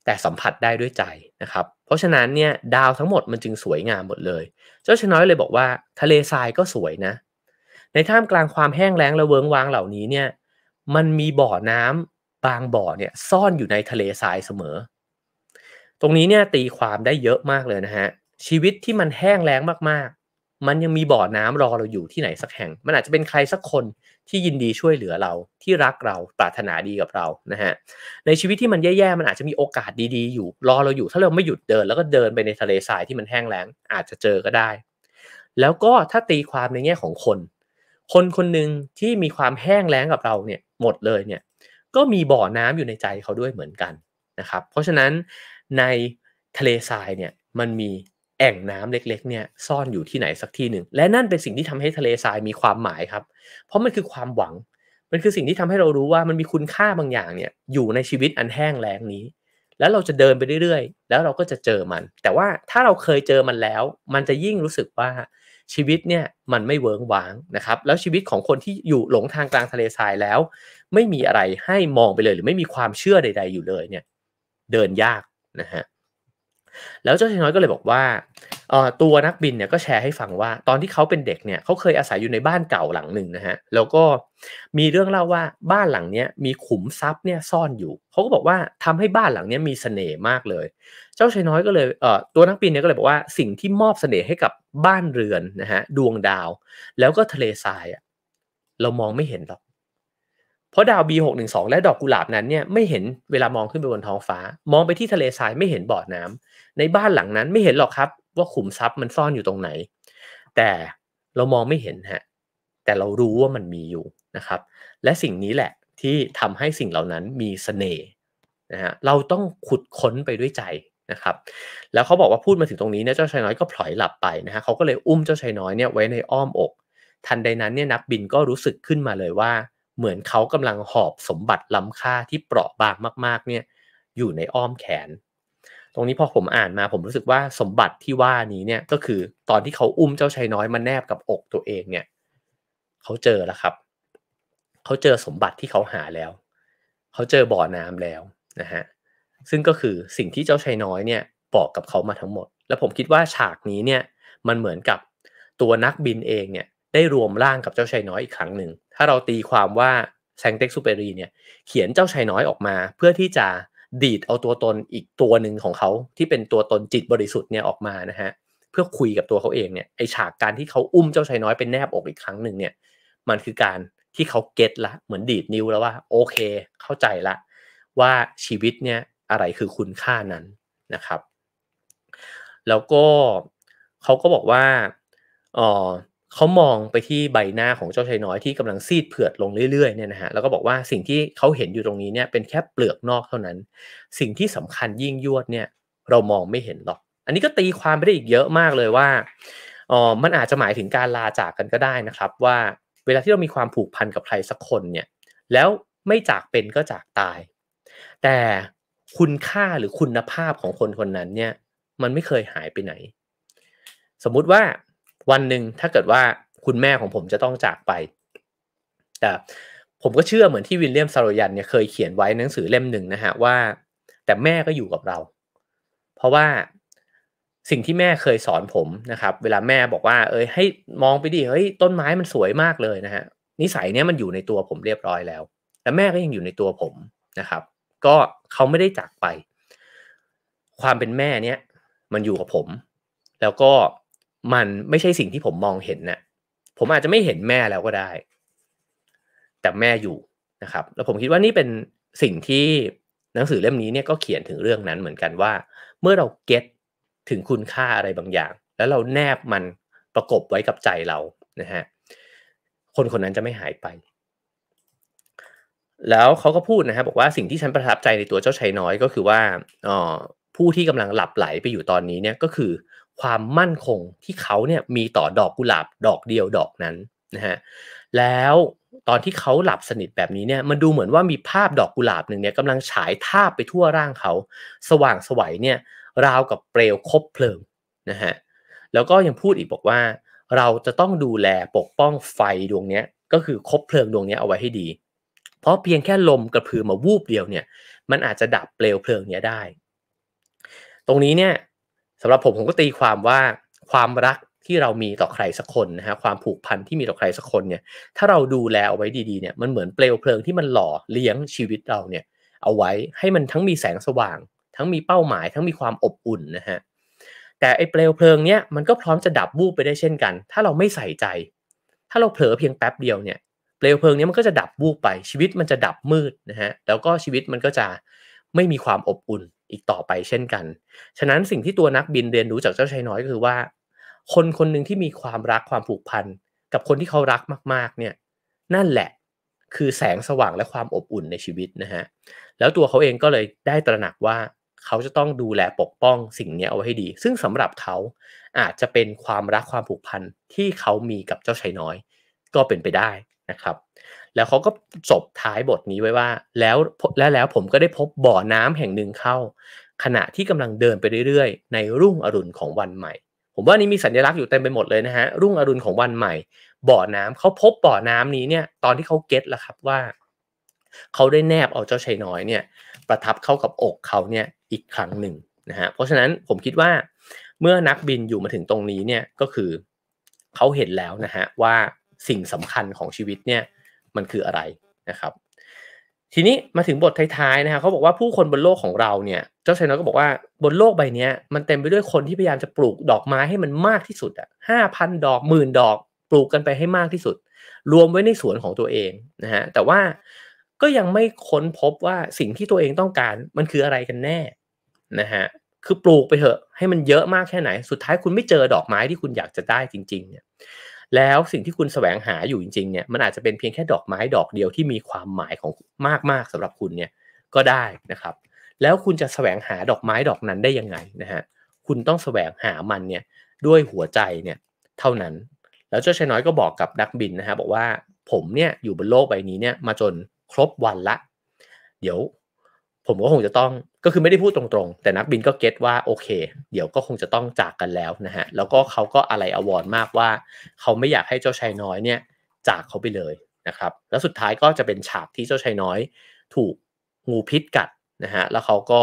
แต่สัมผัสได้ด้วยใจนะครับ เพราะฉะนั้นเนี่ยดาวทั้งหมดมันจึงสวยงามหมดเลย เจ้าชน้อยเลยบอกว่าทะเลทรายก็สวยนะ ในท่ามกลางความแห้งแล้งและเวิงวางเหล่านี้เนี่ยมันมีบ่อน้ำบางบ่อเนี่ยซ่อนอยู่ในทะเลทรายเสมอตรงนี้เนี่ยตีความได้เยอะมากเลยนะฮะชีวิตที่มันแห้งแล้งมาก ๆ มันยังมีบ่อน้ำรอเราอยู่ที่ไหนสักแห่ง มันอาจจะเป็นใครสักคนที่ยินดีช่วยเหลือเราที่รักเราปรารถนาดีกับเรานะฮะในชีวิตที่มันแย่ๆมันอาจจะมีโอกาสดีๆ อยู่รอเราอยู่ถ้าเราไม่หยุดเดิน แล้วก็เดินไปในทะเลทราย ที่มันแห้งแล้งอาจจะเจอก็ได้ แล้วก็ถ้าตีความในแง่ของคน คนคนหนึ่งที่มีความแห้งแล้งกับเราเนี่ยหมดเลยเนี่ย ก็มีบ่อน้ำอยู่ในใจเขาด้วยเหมือนกันนะครับเพราะฉะนั้นในทะเลทรายเนี่ยมันมีแอ่งน้ำเล็กๆเนี่ยซ่อนอยู่ที่ไหนสักที่หนึ่งและนั่นเป็นสิ่งที่ทำให้ทะเลทรายมีความหมายครับ เพราะมันคือความหวัง มันคือสิ่งที่ทำให้เรารู้ว่ามันมีคุณค่าบางอย่างเนี่ย อยู่ในชีวิตอันแห้งแล้งนี้ แล้วเราจะเดินไปเรื่อยๆ แล้วเราก็จะเจอมัน แต่ว่าถ้าเราเคยเจอมันแล้ว มันจะยิ่งรู้สึกว่าชีวิตเนี่ยมันไม่เวิร์งวางนะครับ แล้วชีวิตของคนที่อยู่หลงทางกลางทะเลทรายแล้ว ไม่มีอะไรให้มองไปเลย หรือไม่มีความเชื่อใด ๆ อยู่เลยเนี่ยเดินยากนะฮะแล้วเจ้าชายน้อยก็เลยบอกว่าตัวนักบินเนี่ยก็แชร์ให้ฟังว่า ตอนที่เขาเป็นเด็กเนี่ยเขาเคยอาศัยอยู่ในบ้านเก่าหลังหนึ่งนะฮะแล้วก็มีเรื่องเล่าว่าบ้านหลังเนี้ยมีขุมทรัพย์เนี่ยซ่อนอยู่เขาก็บอกว่าทำให้บ้านหลังเนี้ยมีเสน่ห์มากเลยเจ้าชายน้อยก็เลยเตัวนักบินเนี่ยก็เลยบอกว่าสิ่งที่มอบเสน่ห์ให้กับบ้านเรือนนะฮะดวงดาวแล้วก็ทะเลทรายอะเรามองไม่เห็นหรอกเพราะดาว B612 และดอกกุหลาบนั้นเนี่ยไม่เห็นเวลามองขึ้นไปบนท้องฟ้า มองไปที่ทะเลทรายไม่เห็นบ่อน้ำ ในบ้านหลังนั้นไม่เห็นหรอกครับว่าขุมทรัพย์มันซ่อนอยู่ตรงไหน แต่เรามองไม่เห็นฮะแต่เรารู้ว่ามันมีอยู่นะครับ และสิ่งนี้แหละที่ทำให้สิ่งเหล่านั้นมีสเสน่ห์นะฮะเราต้องขุดค้นไปด้วยใจนะครับ แล้วเขาบอกว่าพูดมาถึงตรงนี้เนี่ยเจ้าชายน้อยก็พลอยหลับไปนะฮะเขาก็เลยอุ้มเจ้าชายน้อยเนี่ยไว้ในอ้อมอก ทันใดนั้นเนี่ยนักบินก็รู้สึกขึ้นมาเลยว่าเหมือนเขากำลังหอบสมบัติล้ำค่าที่เปราะบางมากๆเนี่ยอยู่ในอ้อมแขน ตรงนี้พอผมอ่านมาผมรู้สึกว่าสมบัติที่ว่านี้เนี่ยก็คือตอนที่เขาอุ้มเจ้าชายน้อยมาแนบกับอกตัวเองเนี่ยเขาเจอแล้วครับ เขาเจอสมบัติที่เขาหาแล้วเขาเจอบ่อน้ำแล้วนะฮะซึ่งก็คือสิ่งที่เจ้าชายน้อยเนี่ยบอกกับเขามาทั้งหมด แล้วผมคิดว่าฉากนี้เนี่ยมันเหมือนกับตัวนักบินเองเนี่ยได้รวมร่างกับเจ้าชายน้อยอีกครั้งหนึ่ง ถ้าเราตีความว่าแซงเต็กซูเปรีเนี่ย เขียนเจ้าชายน้อยออกมาเพื่อที่จะดีดเอาตัวตนอีกตัวหนึ่งของเขา ที่เป็นตัวตนจิตบริสุทธิ์เนี่ยออกมานะฮะเพื่อคุยกับตัวเขาเองเนี่ยไอฉากการที่เขาอุ้มเจ้าชายน้อยเป็นแนบอกอีกครั้งหนึ่งเนี่ย มันคือการที่เขาเก็ตละ เหมือนดีดนิ้วแล้วว่าโอเค เข้าใจละว่าชีวิตเนี่ยอะไรคือคุณค่านั้นนะครับ แล้วก็เขาก็บอกว่าอ๋อเขามองไปที่ใบหน้าของเจ้าชายน้อยที่กำลังซีดเผือดลงเรื่อยๆเนี่ยนะฮะแล้วก็บอกว่าสิ่งที่เขาเห็นอยู่ตรงนี้เนี่ยเป็นแค่เปลือกนอกเท่านั้น สิ่งที่สำคัญยิ่งยวดเนี่ย เรามองไม่เห็นหรอก อันนี้ก็ตีความไปได้อีกเยอะมากเลยว่าอ๋อมันอาจจะหมายถึงการลาจากกันก็ได้นะครับ ว่าเวลาที่เรามีความผูกพันกับใครสักคนเนี่ยแล้วไม่จากเป็นก็จากตาย แต่คุณค่าหรือคุณภาพของคนคนนั้นเนี่ย มันไม่เคยหายไปไหน สมมุติว่าวันหนึ่งถ้าเกิดว่าคุณแม่ของผมจะต้องจากไป แต่ผมก็เชื่อเหมือนที่วินเลียมซาโรยันเนี่ยเคยเขียนไว้หนังสือเล่มหนึ่งนะฮะว่า แต่แม่ก็อยู่กับเรา เพราะว่าสิ่งที่แม่เคยสอนผมนะครับเวลาแม่บอกว่าเอ้ยให้มองไปดิเฮ้ยต้นไม้มันสวยมากเลยนะฮะ นิสัยเนี้ยมันอยู่ในตัวผมเรียบร้อยแล้วแต่แม่ก็ยังอยู่ในตัวผมนะครับ ก็เขาไม่ได้จากไป ความเป็นแม่เนี้ยมันอยู่กับผม แล้วก็มันไม่ใช่สิ่งที่ผมมองเห็นนะ่ะผมอาจจะไม่เห็นแม่แล้วก็ได้ แต่แม่อยู่นะครับแล้วผมคิดว่านี่เป็นสิ่งที่หนังสือเล่มนี้เนี่ยก็เขียนถึงเรื่องนั้นเหมือนกันว่า เมื่อเราเก็ตถึงคุณค่าอะไรบางอย่าง แล้วเราแนบมันประกบไว้กับใจเรานะฮะคนคนนั้นจะไม่หายไป แล้วเขาก็พูดนะฮะบบอกว่าสิ่งที่ฉันประทับใจในตัวเจ้าชายน้อยก็คือว่าอ๋อผู้ที่กำลังหลับไหลไปอยู่ตอนนี้เนี่ยก็คือความมั่นคงที่เขาเนี่ยมีต่อดอกกุหลาบดอกเดียวดอกนั้นนะฮะแล้วตอนที่เขาหลับสนิทแบบนี้เนี่ยมันดูเหมือนว่ามีภาพดอกกุหลาบหนึ่งเนี่ยกำลังฉายทาบไปทั่วร่างเขาสว่างสวัยเนี่ยราวกับเปลวคบเพลิงนะฮะแล้วก็ยังพูดอีกบอกว่า เราจะต้องดูแลปกป้องไฟดวงนี้ก็คือคบเพลิงดวงนี้เอาไว้ให้ดี เพราะเพียงแค่ลมกระพือมาวูบเดียวเนี่ยมันอาจจะดับเปลวเพลิงเนี้ได้ ตรงนี้เนี่ยำหรับผมผมก็ตีความว่าความรักที่เรามีต่อใครสักคนนะฮะความผูกพันที่มีต่อใครสักคนเนี่ยถ้าเราดูแลเอาไว้ดีๆเนี่ยมันเหมือนเปลวเพลิงที่มันหล่อเลี้ยงชีวิตเราเนี่ยเอาไว้ให้มันทั้งมีแสงสว่าง ทั้งมีเป้าหมายทั้งมีความอบอุ่นนะฮะแต่ไอ้เปลวเพลิงเนี่ยมันก็พร้อมจะดับวูบไปได้เช่นกัน ถ้าเราไม่ใส่ใจ ถ้าเราเผลอเพียงแป๊บเดียวเนี่ยเปลวเพลิงเนี้มันก็จะดับวูบไปชีวิตมันจะดับมืดนะฮะแล้วก็ชีวิตมันก็จะไม่มีความอบอุ่นอีกต่อไปเช่นกัน ฉะนั้นสิ่งที่ตัวนักบินเรียนรู้จากเจ้าชายน้อยก็คือว่า คนคนหนึ่งที่มีความรักความผูกพันกับคนที่เขารักมากๆเนี่ย นั่นแหละคือแสงสว่างและความอบอุ่นในชีวิตนะฮะแล้วตัวเขาเองก็เลยได้ตระหนักว่าเขาจะต้องดูแลปกป้องสิ่งนี้เอาไว้ให้ดี ซึ่งสำหรับเขาอาจจะเป็นความรักความผูกพันที่เขามีกับเจ้าชายน้อย ก็เป็นไปได้นะครับแล้วเขาก็จบท้ายบทนี้ไว้ว่าแล้วแล้วแล้วผมก็ได้พบบ่อน้ำแห่งหนึ่งเข้า ขณะที่กำลังเดินไปเรื่อยๆ ในรุ่งอรุณของวันใหม่ ผมว่านี้มีสัญลักษณ์อยู่เต็มไปหมดเลยนะฮะรุ่งอรุณของวันใหม่บ่อน้ำเขาพบบ่อน้ำนี้เนี่ยตอนที่เขาเก็ตแล้วครับว่าเขาได้แนบเอาเจ้าชายน้อยเนี่ย ประทับเข้ากับอกเขาเนี่ยอีกครั้งหนึ่งนะฮะเพราะฉะนั้นผมคิดว่า เมื่อนักบินอยู่มาถึงตรงนี้เนี่ยก็คือเขาเห็นแล้วนะฮะว่าสิ่งสำคัญของชีวิตเนี่ยมันคืออะไรนะครับ ทีนี้มาถึงบทท้ายๆนะครับเขาบอกว่าผู้คนบนโลกของเราเนี่ยเจ้าชายน้อยก็บอกว่าบนโลกใบนี้ มันเต็มไปด้วยคนที่พยายามจะปลูกดอกไม้ให้มันมากที่สุดอ่ะห้าพันดอกหมื่นดอกปลูกกันไปให้มากที่สุด รวมไว้ในสวนของตัวเองนะฮะแต่ว่าก็ยังไม่ค้นพบว่าสิ่งที่ตัวเองต้องการมันคืออะไรกันแน่นะฮะคือปลูกไปเถอะ ให้มันเยอะมากแค่ไหนสุดท้ายคุณไม่เจอดอกไม้ที่คุณอยากจะได้จริง ๆเนี่ยแล้วสิ่งที่คุณแสวงหาอยู่จริงๆเนี่ยมันอาจจะเป็นเพียงแค่ดอกไม้ดอกเดียวที่มีความหมายของมากๆสำหรับคุณเนี่ยก็ได้นะครับ แล้วคุณจะแสวงหาดอกไม้ดอกนั้นได้ยังไงนะฮะคุณต้องแสวงหามันเนี่ยด้วยหัวใจเนี่ยเท่านั้น แล้วเจ้าชายน้อยก็บอกกับนักบินนะฮะบอกว่าผมเนี่ยอยู่บนโลกใบนี้เนี่ยมาจนครบวันละ เดี๋ยว ผมก็คงจะต้องก็คือไม่ได้พูดตรงๆแต่นักบินก็เก็ตว่าโอเค เดี๋ยวก็คงจะต้องจากกันแล้วนะฮะแล้วก็เขาก็อะไรอวอรมากว่า เขาไม่อยากให้เจ้าชายน้อยเนี่ยจากเขาไปเลยนะครับแล้วสุดท้ายก็จะเป็นฉากที่เจ้าชายน้อยถูกงูพิษกัดนะฮะแล้วเขาก็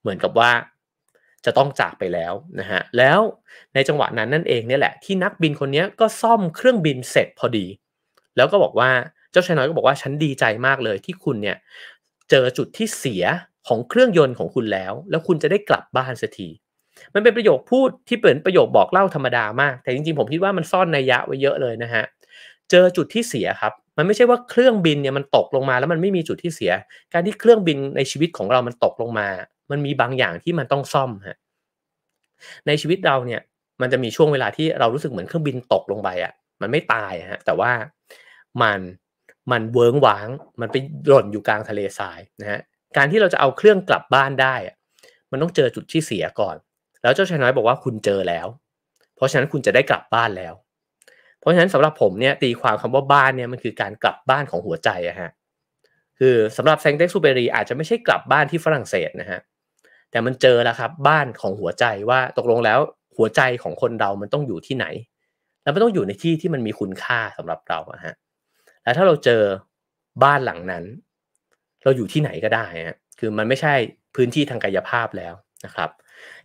เหมือนกับว่าจะต้องจากไปแล้วนะฮะแล้วในจังหวะนั้นนั่นเองเนี่ยแหละที่นักบินคนนี้ก็ซ่อมเครื่องบินเสร็จพอดี แล้วก็บอกว่าเจ้าชายน้อยก็บอกว่าฉันดีใจมากเลย ที่คุณเนี่ยเจอจุดที่เสียของเครื่องยนต์ของคุณแล้ว แล้วคุณจะได้กลับบ้านสักทีมันเป็นประโยคพูดที่เป็นประโยคบอกเล่าธรรมดามากแต่จริงๆผมคิดว่ามันซ่อนนัยยะไว้เยอะเลยนะฮะเจอจุดที่เสียครับ มันไม่ใช่ว่าเครื่องบินเนี่ยมันตกลงมา แล้วมันไม่มีจุดที่เสีย การที่เครื่องบินในชีวิตของเรามันตกลงมา มันมีบางอย่างที่มันต้องซ่อมฮะในชีวิตเราเนี่ย มันจะมีช่วงเวลาที่เรารู้สึกเหมือนเครื่องบินตกลงไปอะ่ะมันไม่ตายฮะแต่ว่ามันมันเวิ้งว้างมันไปหล่นอยู่กลางทะเลทรายนะฮะการที่เราจะเอาเครื่องกลับบ้านได้ มันต้องเจอจุดที่เสียก่อน แล้วเจ้าชายน้อยบอกว่าคุณเจอแล้ว เพราะฉะนั้นคุณจะได้กลับบ้านแล้ว เพราะฉะนั้นสำหรับผมเนี่ยตีความคำว่าบ้านเนี่ยมันคือการกลับบ้านของหัวใจอะฮะ คือสำหรับแซงเด็กซูเปรีอาจจะไม่ใช่กลับบ้านที่ฝรั่งเศสนะฮะ แต่มันเจอแล้วครับบ้านของหัวใจว่าตกลงแล้วหัวใจของคนเรามันต้องอยู่ที่ไหน แล้วมันต้องอยู่ในที่ที่มันมีคุณค่าสำหรับเราอะฮะ แล้วถ้าเราเจอบ้านหลังนั้นเราอยู่ที่ไหนก็ได้ฮะคือมันไม่ใช่พื้นที่ทางกายภาพแล้วนะครับ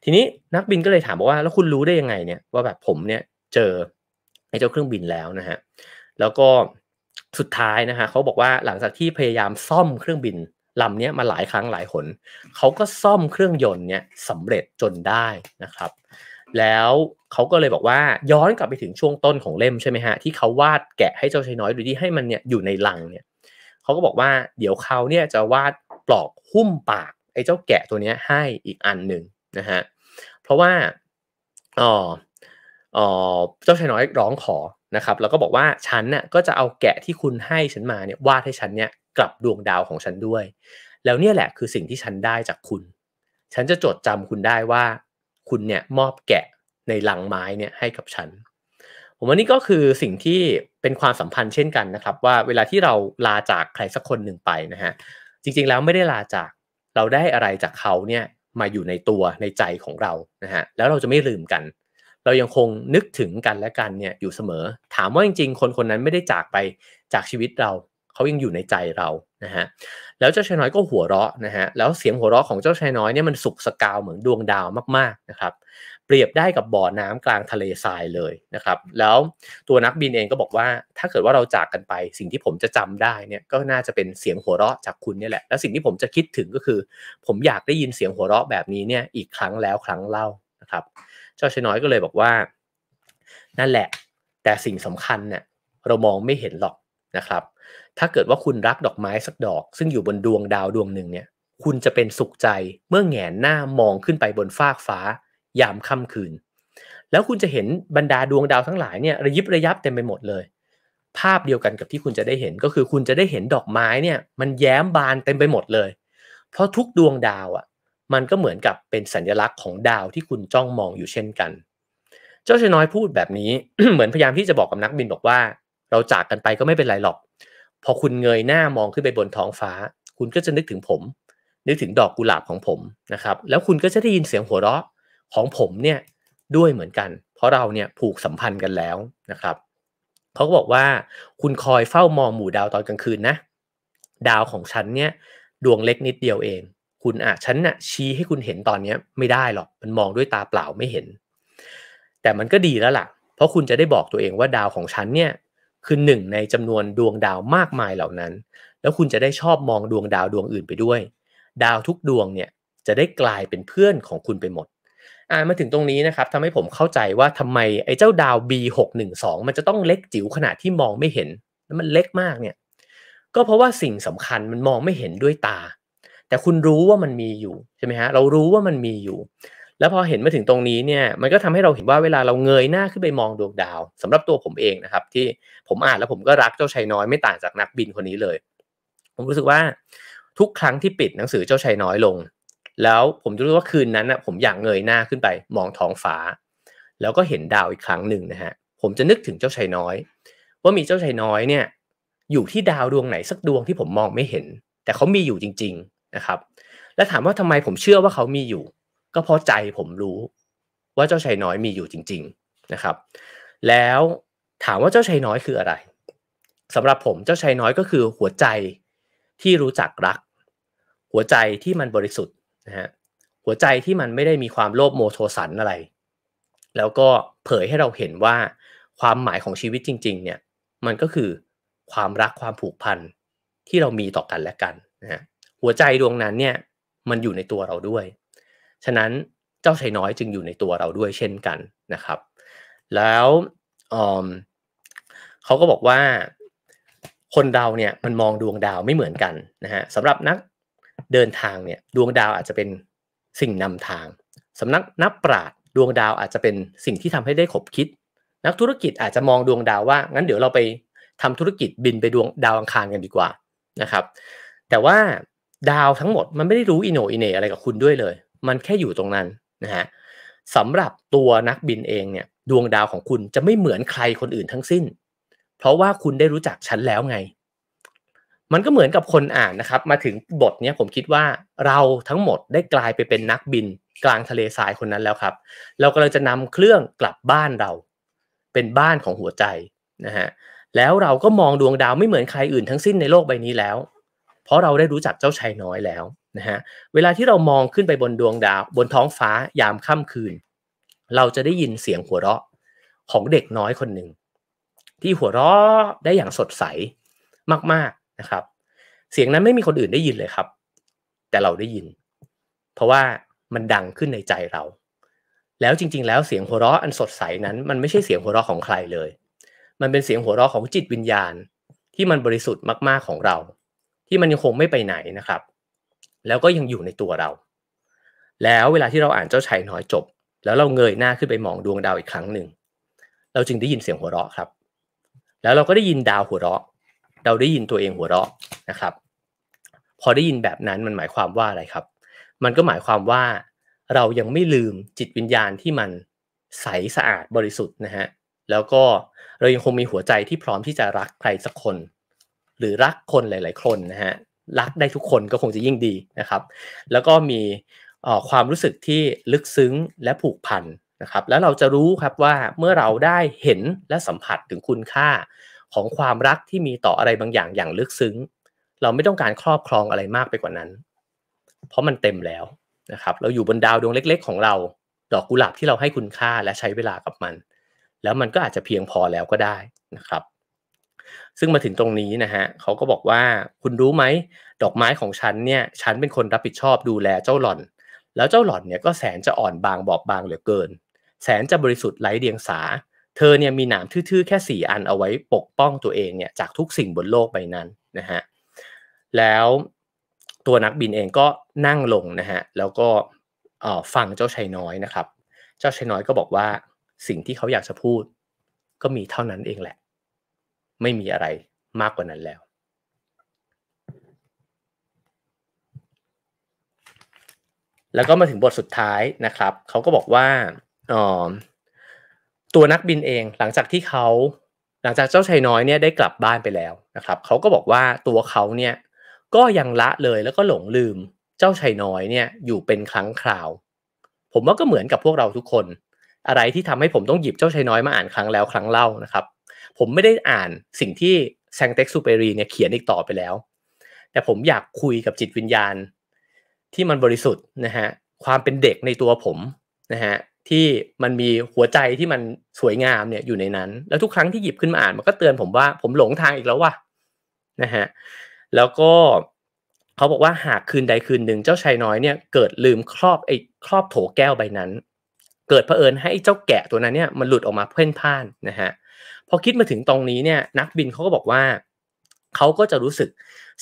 ทีนี้นักบินก็เลยถามบอกว่าแล้วคุณรู้ได้ยังไงเนี่ยว่าแบบผมเนี่ยเจอไอ้เจ้าเครื่องบินแล้วนะฮะ แล้วก็สุดท้ายนะฮะเขาบอกว่าหลังจากที่พยายามซ่อมเครื่องบินลำนี้มาหลายครั้งหลายหนเขาก็ซ่อมเครื่องยนต์เนี่ยสำเร็จจนได้นะครับ แล้วเขาก็เลยบอกว่าย้อนกลับไปถึงช่วงต้นของเล่มใช่ไหมฮะที่เขาวาดแกะให้เจ้าชายน้อยดูที่ให้มันเนี่ยอยู่ในลังเนี่ยเขาก็บอกว่าเดี๋ยวเขาเนี่ยจะวาดปลอกหุ้มปากไอ้เจ้าแกะตัวนี้ให้อีกอันหนึ่งนะฮะเพราะว่าอ๋ออ๋อเจ้าชายน้อยร้องขอนะครับแล้วก็บอกว่าฉันน่ะก็จะเอาแกะที่คุณให้ฉันมาเนี่ยวาดให้ฉันเนี่ยกลับดวงดาวของฉันด้วย แล้วเนี่ยแหละคือสิ่งที่ฉันได้จากคุณ ฉันจะจดจำคุณได้ว่า คุณเนี่ยมอบแกะในลังไม้เนี่ยให้กับฉันผมว่านี่ก็คือสิ่งที่เป็นความสัมพันธ์เช่นกันนะครับว่าเวลาที่เราลาจากใครสักคนหนึ่งไปนะฮะจริงๆแล้วไม่ได้ลาจากเราได้อะไรจากเขาเนี่ยมาอยู่ในตัวในใจของเรานะฮะแล้วเราจะไม่ลืมกัน เรายังคงนึกถึงกันและกันเนี่ยอยู่เสมอ ถามว่าจริงๆ คนคนนั้นไม่ได้จากไปจากชีวิตเราเขายังอยู่ในใจเรานะฮะแล้วเจ้าชายน้อยก็หัวเราะนะฮะแล้วเสียงหัวเราะของเจ้าชายน้อยเนี่ยมันสุกสกาวเหมือนดวงดาวมากๆนะครับเปรียบได้กับบ่อน้ำกลางทะเลทรายเลยนะครับ แล้วตัวนักบินเองก็บอกว่าถ้าเกิดว่าเราจากกันไป สิ่งที่ผมจะจำได้เนี่ยก็น่าจะเป็นเสียงหัวเราะจากคุณเนี่ยแหละ แล้วสิ่งที่ผมจะคิดถึงก็คือ ผมอยากได้ยินเสียงหัวเราะแบบนี้เนี่ยอีกครั้งแล้วครั้งเล่านะครับเจ้าชายน้อยก็เลยบอกว่า นั่นแหละแต่สิ่งสำคัญเนี่ยเรามองไม่เห็นหรอกนะครับ ถ้าเกิดว่าคุณรักดอกไม้สักดอก ซึ่งอยู่บนดวงดาวดวงหนึ่งเนี่ยคุณจะเป็นสุขใจเมื่อแงนหน้ามองขึ้นไปบนฟากฟ้ายามค่ำคืน แล้วคุณจะเห็นบรรดาดวงดาวทั้งหลายเนี่ยระยิบระยับเต็มไปหมดเลย ภาพเดียวกันกับที่คุณจะได้เห็นก็คือคุณจะได้เห็นดอกไม้เนี่ยมันแย้มบานเต็มไปหมดเลย เพราะทุกดวงดาวอะ่ะ มันก็เหมือนกับเป็นสัญลักษณ์ของดาวที่คุณจ้องมองอยู่เช่นกัน เจ้าชายน้อยพูดแบบนี้เหมือนพยายามที่จะบอกกับนักบินบอกว่า เราจากกันไปก็ไม่เป็นไรหรอก พอคุณเงยหน้ามองขึ้นไปบนท้องฟ้า คุณก็จะนึกถึงผม นึกถึงดอกกุหลาบของผมนะครับ แล้วคุณก็จะได้ยินเสียงหัวเราะของผมเนี่ยด้วยเหมือนกัน เพราะเราเนี่ยผูกสัมพันธ์กันแล้วนะครับเขาก็บอกว่าคุณคอยเฝ้ามองหมู่ดาวตอนกลางคืนนะดาวของฉันเนี่ยดวงเล็กนิดเดียวเอง คุณอะฉันน่ะชี้ให้คุณเห็นตอนนี้ไม่ได้หรอกมันมองด้วยตาเปล่าไม่เห็น แต่มันก็ดีแล้วล่ะ เพราะคุณจะได้บอกตัวเองว่าดาวของฉันเนี่ยคือหนึ่งในจำนวนดวงดาวมากมายเหล่านั้น แล้วคุณจะได้ชอบมองดวงดาวดวงอื่นไปด้วย ดาวทุกดวงเนี่ยจะได้กลายเป็นเพื่อนของคุณไปหมด่านมาถึงตรงนี้นะครับทำให้ผมเข้าใจว่าทำไมไอ้เจ้าดาว B612 มันจะต้องเล็กจิ๋วขนาดที่มองไม่เห็นแล้วมันเล็กมากเนี่ยก็เพราะว่าสิ่งสำคัญมันมองไม่เห็นด้วยตา แต่คุณรู้ว่ามันมีอยู่ใช่ไหมฮะเรารู้ว่ามันมีอยู่ แล้วพอเห็นมาถึงตรงนี้เนี่ยมันก็ทำให้เราเห็นว่าเวลาเราเงยหน้าขึ้นไปมองดวงดาว สำหรับตัวผมเองนะครับที่ผมอ่านแล้วผมก็รักเจ้าชายน้อยไม่ต่างจากนักบินคนนี้เลย ผมรู้สึกว่า ทุกครั้งที่ปิดหนังสือเจ้าชายน้อยลงแล้วผมจะรู้ว่าคืนนั้นนะผมอยากเงยหน้าขึ้นไป มองท้องฟ้าแล้วก็เห็นดาวอีกครั้งหนึ่งนะฮะผมจะนึกถึงเจ้าชายน้อย ว่ามีเจ้าชายน้อยเนี่ยอยู่ที่ดาวดวงไหนสักดวงที่ผมมองไม่เห็น แต่เขามีอยู่จริง ๆนะครับ แล้วถามว่าทำไมผมเชื่อว่าเขามีอยู่ ก็เพราะใจผมรู้ว่าเจ้าชายน้อยมีอยู่จริง ๆนะครับ แล้วถามว่าเจ้าชายน้อยคืออะไร สำหรับผมเจ้าชายน้อยก็คือหัวใจที่รู้จักรัก หัวใจที่มันบริสุทธิะฮะหัวใจที่มันไม่ได้มีความโลภโมโทสันอะไร แล้วก็เผยให้เราเห็นว่าความหมายของชีวิตจริงๆ เนี่ย มันก็คือความรักความผูกพันที่เรามีต่อกันและกันนะฮะ หัวใจดวงนั้นเนี่ยมันอยู่ในตัวเราด้วย ฉะนั้นเจ้าชายน้อยจึงอยู่ในตัวเราด้วยเช่นกันนะครับ แล้ว เขาก็บอกว่าคนเราเนี่ยมันมองดวงดาวไม่เหมือนกันนะฮะสำหรับนักเดินทางเนี่ยดวงดาวอาจจะเป็นสิ่งนำทาง สำนักนักปราชญ์ดวงดาวอาจจะเป็นสิ่งที่ทำให้ได้ขบคิด นักธุรกิจอาจจะมองดวงดาวว่า งั้นเดี๋ยวเราไปทำธุรกิจบินไปดวงดาวอังคารกันดีกว่านะครับแต่ว่าดาวทั้งหมดมันไม่ได้รู้อินโนอินเนอะไรกับคุณด้วยเลยมันแค่อยู่ตรงนั้นนะฮะสำหรับตัวนักบินเองเนี่ยดวงดาวของคุณจะไม่เหมือนใครคนอื่นทั้งสิ้น เพราะว่าคุณได้รู้จักฉันแล้วไงมันก็เหมือนกับคนอ่านนะครับมาถึงบทนี้ผมคิดว่าเราทั้งหมดได้กลายไปเป็นนักบิน กลางทะเลทรายคนนั้นแล้วครับ เรากำลังจะนำเครื่องกลับบ้านเราเป็นบ้านของหัวใจนะฮะแล้วเราก็มองดวงดาวไม่เหมือนใครอื่นทั้งสิ้นในโลกใบนี้แล้ว เพราะเราได้รู้จักเจ้าชายน้อยแล้วนะฮะเวลาที่เรามองขึ้นไปบนดวงดาว บนท้องฟ้ายามค่ำคืน เราจะได้ยินเสียงหัวเราะของเด็กน้อยคนหนึ่งที่หัวเราะได้อย่างสดใสมากะครับเสียงนั้นไม่มีคนอื่นได้ยินเลยครับ แต่เราได้ยิน เพราะว่ามันดังขึ้นในใจเรา แล้วจริงๆ แล้วเสียงหัวเราะอันสดใสนั้น มันไม่ใช่เสียงหัวเราะของใครเลย มันเป็นเสียงหัวเราะของจิตวิญญาณ ที่มันบริสุทธิ์มากๆของเรา ที่มันยังคงไม่ไปไหนนะครับ แล้วก็ยังอยู่ในตัวเรา แล้วเวลาที่เราอ่านเจ้าชายน้อยจบ แล้วเราเงยหน้าขึ้นไปมองดวงดาวอีกครั้งหนึ่งเราจึงได้ยินเสียงหัวเราะครับ แล้วเราก็ได้ยินดาวหัวเราะเราได้ยินตัวเองหัวเราะนะครับ พอได้ยินแบบนั้นมันหมายความว่าอะไรครับ มันก็หมายความว่าเรายังไม่ลืมจิตวิญญาณที่มันใสสะอาดบริสุทธิ์นะฮะแล้วก็เรายังคงมีหัวใจที่พร้อมที่จะรักใครสักคน หรือรักคนหลาย ๆ คนนะฮะรักได้ทุกคนก็คงจะยิ่งดีนะครับ แล้วก็มีความรู้สึกที่ลึกซึ้งและผูกพันนะครับ แล้วเราจะรู้ครับว่าเมื่อเราได้เห็นและสัมผัสถึงคุณค่าของความรักที่มีต่ออะไรบางอย่างอย่างลึกซึ้งเราไม่ต้องการครอบครองอะไรมากไปกว่านั้น เพราะมันเต็มแล้วนะครับเราอยู่บนดาวดวงเล็ก ๆ ของเรา ดอกกุหลาบที่เราให้คุณค่าและใช้เวลากับมัน แล้วมันก็อาจจะเพียงพอแล้วก็ได้นะครับ ซึ่งมาถึงตรงนี้นะฮะเขาก็บอกว่าคุณรู้ไหม ดอกไม้ของฉันเนี่ยฉันเป็นคนรับผิดชอบดูแลเจ้าหล่อน แล้วเจ้าหล่อนเนี่ยก็แสนจะอ่อนบางบอบบางเหลือเกิน แสนจะบริสุทธิ์ไร้เดียงสาเธอเนี่ยมีหนามทื่อๆแค่ 4 อันเอาไว้ปกป้องตัวเองเนี่ยจากทุกสิ่งบนโลกใบนั้นนะฮะแล้วตัวนักบินเองก็นั่งลงนะฮะแล้วก็ฟังเจ้าชายน้อยนะครับ เจ้าชายน้อยก็บอกว่าสิ่งที่เขาอยากจะพูดก็มีเท่านั้นเองแหละ ไม่มีอะไรมากกว่านั้นแล้ว แล้วก็มาถึงบทสุดท้ายนะครับเขาก็บอกว่าออตัวนักบินเองหลังจากที่เขา หลังจากเจ้าชายน้อยเนี่ยได้กลับบ้านไปแล้วนะครับ เขาก็บอกว่าตัวเขาเนี่ยก็ยังละเลยแล้วก็หลงลืมเจ้าชายน้อยเนี่ยอยู่เป็นครั้งคราว ผมว่าก็เหมือนกับพวกเราทุกคน อะไรที่ทำให้ผมต้องหยิบเจ้าชายน้อยมาอ่านครั้งแล้วครั้งเล่านะครับผมไม่ได้อ่านสิ่งที่แซงเต็กซูเปรีเนี่ยเขียนอีกต่อไปแล้ว แต่ผมอยากคุยกับจิตวิญญาณ ที่มันบริสุทธิ์นะฮะความเป็นเด็กในตัวผมนะฮะที่มันมีหัวใจที่มันสวยงามเนี่ยอยู่ในนั้น แล้วทุกครั้งที่หยิบขึ้นมาอ่านมันก็เตือนผมว่าผมหลงทางอีกแล้ววะนะฮะแล้วก็เขาบอกว่าหากคืนใดคืนหนึ่งเจ้าชายน้อยเนี่ยเกิดลืมครอบไอ้ครอบโถแก้วใบนั้น เกิดเผอิญให้เจ้าแกะตัวนั้นเนี่ยมันหลุดออกมาเพ่นพ่านนะฮะพอคิดมาถึงตรงนี้เนี่ยนักบินเขาก็บอกว่าเขาก็จะรู้สึก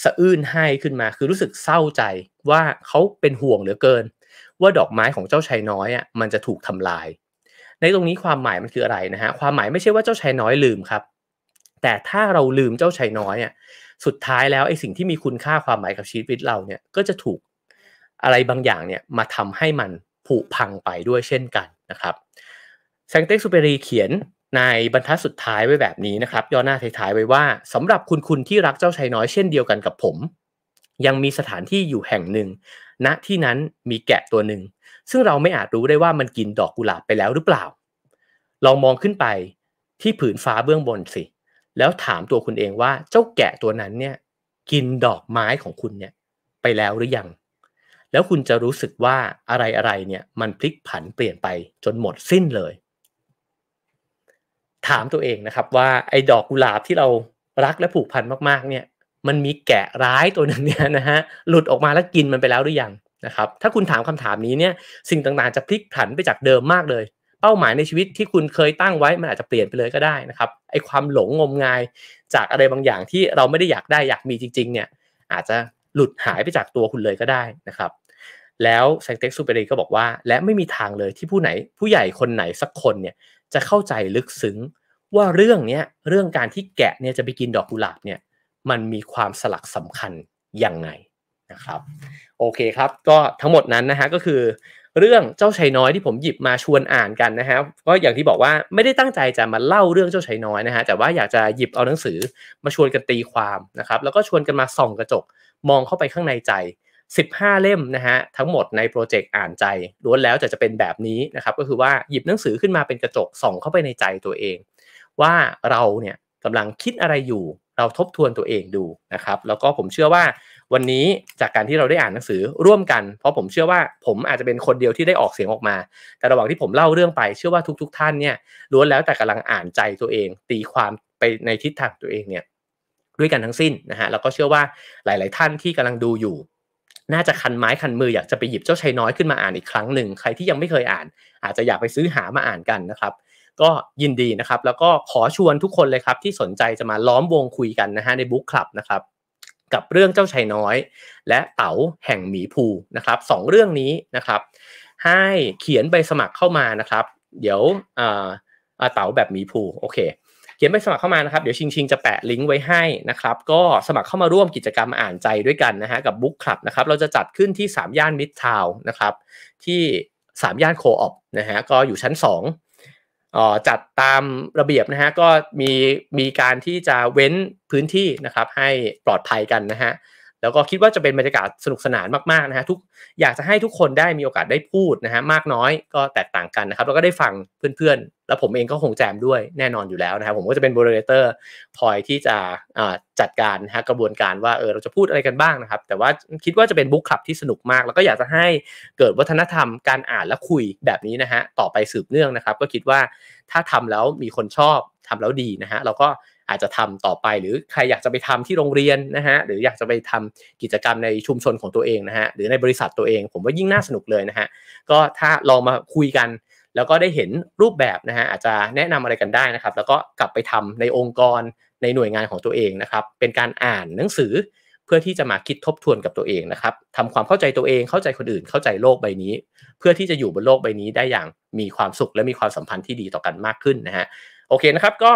สะอื้นให้ขึ้นมาคือรู้สึกเศร้าใจว่าเขาเป็นห่วงเหลือเกินว่าดอกไม้ของเจ้าชายน้อยอ่ะมันจะถูกทำลาย ในตรงนี้ความหมายมันคืออะไรนะฮะความหมายไม่ใช่ว่าเจ้าชายน้อยลืมครับ แต่ถ้าเราลืมเจ้าชายน้อยอ่ะสุดท้ายแล้วไอ้สิ่งที่มีคุณค่าความหมายกับชีวิตเราเนี่ยก็จะถูกอะไรบางอย่างเนี่ยมาทำให้มันผุพังไปด้วยเช่นกันนะครับแซงเต็กซูเปรีเขียนในบรรทัดสุดท้ายไว้แบบนี้นะครับ ย่อหน้าท้ายๆไว้ว่า สำหรับคุณคุณที่รักเจ้าชายน้อยเช่นเดียวกันกับผม ยังมีสถานที่อยู่แห่งหนึ่งณนะที่นั้นมีแกะตัวหนึ่ง ซึ่งเราไม่อาจรู้ได้ว่ามันกินดอกกุหลาบไปแล้วหรือเปล่าลองมองขึ้นไปที่ผืนฟ้าเบื้องบนสิ แล้วถามตัวคุณเองว่าเจ้าแกะตัวนั้นเนี่ยกินดอกไม้ของคุณเนี่ยไปแล้วหรือยัง แล้วคุณจะรู้สึกว่าอะไรอะไรเนี่ยมันพลิกผันเปลี่ยนไปจนหมดสิ้นเลย ถามตัวเองนะครับว่าไอ้ดอกกุหลาบที่เรารักและผูกพันมากๆเนี่ยมันมีแกะร้ายตัวหนึ่งเนี่ยนะฮะ หลุดออกมาแล้วกินมันไปแล้วหรือยังนะครับ ถ้าคุณถามคำถามนี้เนี่ย สิ่งต่างๆจะพลิกผันไปจากเดิมมากเลย เป้าหมายในชีวิตที่คุณเคยตั้งไว้มันอาจจะเปลี่ยนไปเลยก็ได้นะครับ ไอความหลงงมงาย จากอะไรบางอย่างที่เราไม่ได้อยากได้อยากมีจริง ๆเนี่ยอาจจะหลุดหายไปจากตัวคุณเลยก็ได้นะครับ แล้วแซเต็กซูเปอรก็บอกว่า และไม่มีทางเลยที่ผู้ไหนผู้ใหญ่คนไหนสักคนเนี่ยจะเข้าใจลึกซึ้งว่าเรื่องเนี้ยเรื่องการที่แกะเนี่ยจะไปกินดอกกุหลาบเนี่ยมันมีความสลักสำคัญยังไงนะครับโอเคครับก็ทั้งหมดนั้นนะฮะก็คือ เรื่องเจ้าชายน้อยที่ผมหยิบมาชวนอ่านกันนะฮะก็อย่างที่บอกว่าไม่ได้ตั้งใจจะมาเล่าเรื่องเจ้าชายน้อยนะฮะแต่ว่าอยากจะหยิบเอาหนังสือมาชวนกันตีความนะครับแล้วก็ชวนกันมาส่องกระจกมองเข้าไปข้างในใจ 15 เล่มนะฮะทั้งหมดในโปรเจกต์อ่านใจล้วนแล้วจะจะเป็นแบบนี้นะครับก็คือว่าหยิบหนังสือขึ้นมาเป็นกระจกส่องเข้าไปในใจตัวเอง ว่าเราเนี่ยกำลังคิดอะไรอยู่เราทบทวนตัวเองดูนะครับ แล้วก็ผมเชื่อว่าวันนี้จากการที่เราได้อ่านหนังสือร่วมกัน เพราะผมเชื่อว่าผมอาจจะเป็นคนเดียวที่ได้ออกเสียงออกมา แต่ระหว่างที่ผมเล่าเรื่องไปเชื่อว่าทุกๆทท่านเนี่ยล้วนแล้วแต่กำลังอ่านใจตัวเอง ตีความไปในทิศทางตัวเองเนี่ยด้วยกันทั้งสิ้นนะฮะแล้วก็เชื่อว่าหลาย ๆท่านที่กำลังดูอยู่ น่าจะคันไม้คันมืออยากจะไปหยิบเจ้าชายน้อยขึ้นมาอ่านอีกครั้งหนึ่งใครที่ยังไม่เคยอ่าน อาจจะอยากไปซื้อหามาอ่านกันนะครับก็ยินดีนะครับ แล้วก็ขอชวนทุกคนเลยครับที่สนใจจะมาล้อมวงคุยกันนะฮะในบุ๊กคลับนะครับกับเรื่องเจ้าชายน้อยและเต๋าแห่งหมีภูนะครับสองเรื่องนี้นะครับ ให้เขียนใบสมัครเข้ามานะครับ เดี๋ยวเต๋าแบบหมีภูโอเคเขียนใบสมัครเข้ามานะครับเดี๋ยวชิงชิงจะแปะลิงก์ไว้ให้นะครับก็สมัครเข้ามาร่วมกิจกรรมอ่านใจด้วยกันนะฮะกับบุ๊กคลับนะครับเราจะจัดขึ้นที่ 3 ย่านมิดทาวน์นะครับที่3ย่านโคออปนะฮะก็อยู่ชั้น 2จัดตามระเบียบนะฮะก็มีมีการที่จะเว้นพื้นที่นะครับ ให้ปลอดภัยกันนะฮะแล้วก็คิดว่าจะเป็นบรรยากาศสนุกสนานมากๆนะฮะทุกอยากจะให้ทุกคนได้มีโอกาสได้พูดนะฮะมากน้อยก็แตกต่างกันนะครับแล้วก็ได้ฟังเพื่อนๆแล้วผมเองก็คงแจมด้วยแน่นอนอยู่แล้วนะครับผมก็จะเป็นบริเวเตอร์คอยที่จะจัดการนะฮะกระบวนการว่าเออเราจะพูดอะไรกันบ้างนะครับ แต่ว่าคิดว่าจะเป็นบุ๊กคลับที่สนุกมาก แล้วก็อยากจะให้เกิดวัฒนธรรมการอ่านและคุยแบบนี้นะฮะต่อไปสืบเนื่องนะครับก็คิดว่าถ้าทำแล้วมีคนชอบทำแล้วดีนะฮะเราก็อาจจะทำต่อไปหรือใครอยากจะไปทำที่โรงเรียนนะฮะหรืออยากจะไปทำกิจกรรมในชุมชนของตัวเองนะฮะหรือในบริษัทตัวเองผมว่ายิ่งน่าสนุกเลยนะฮะก็ถ้าลองมาคุยกันแล้วก็ได้เห็นรูปแบบนะฮะอาจจะแนะนำอะไรกันได้นะครับแล้วก็กลับไปทำในองค์กรในหน่วยงานของตัวเองนะครับเป็นการอ่านหนังสือ เพื่อที่จะมาคิดทบทวนกับตัวเองนะครับทำความเข้าใจตัวเองเข้าใจคนอื่นเข้าใจโลกใบนี้ เพื่อที่จะอยู่บนโลกใบนี้ ได้อย่างมีความสุขและมีความสัมพันธ์ที่ดีต่อกันมากขึ้นนะฮะโอเคนะครับก็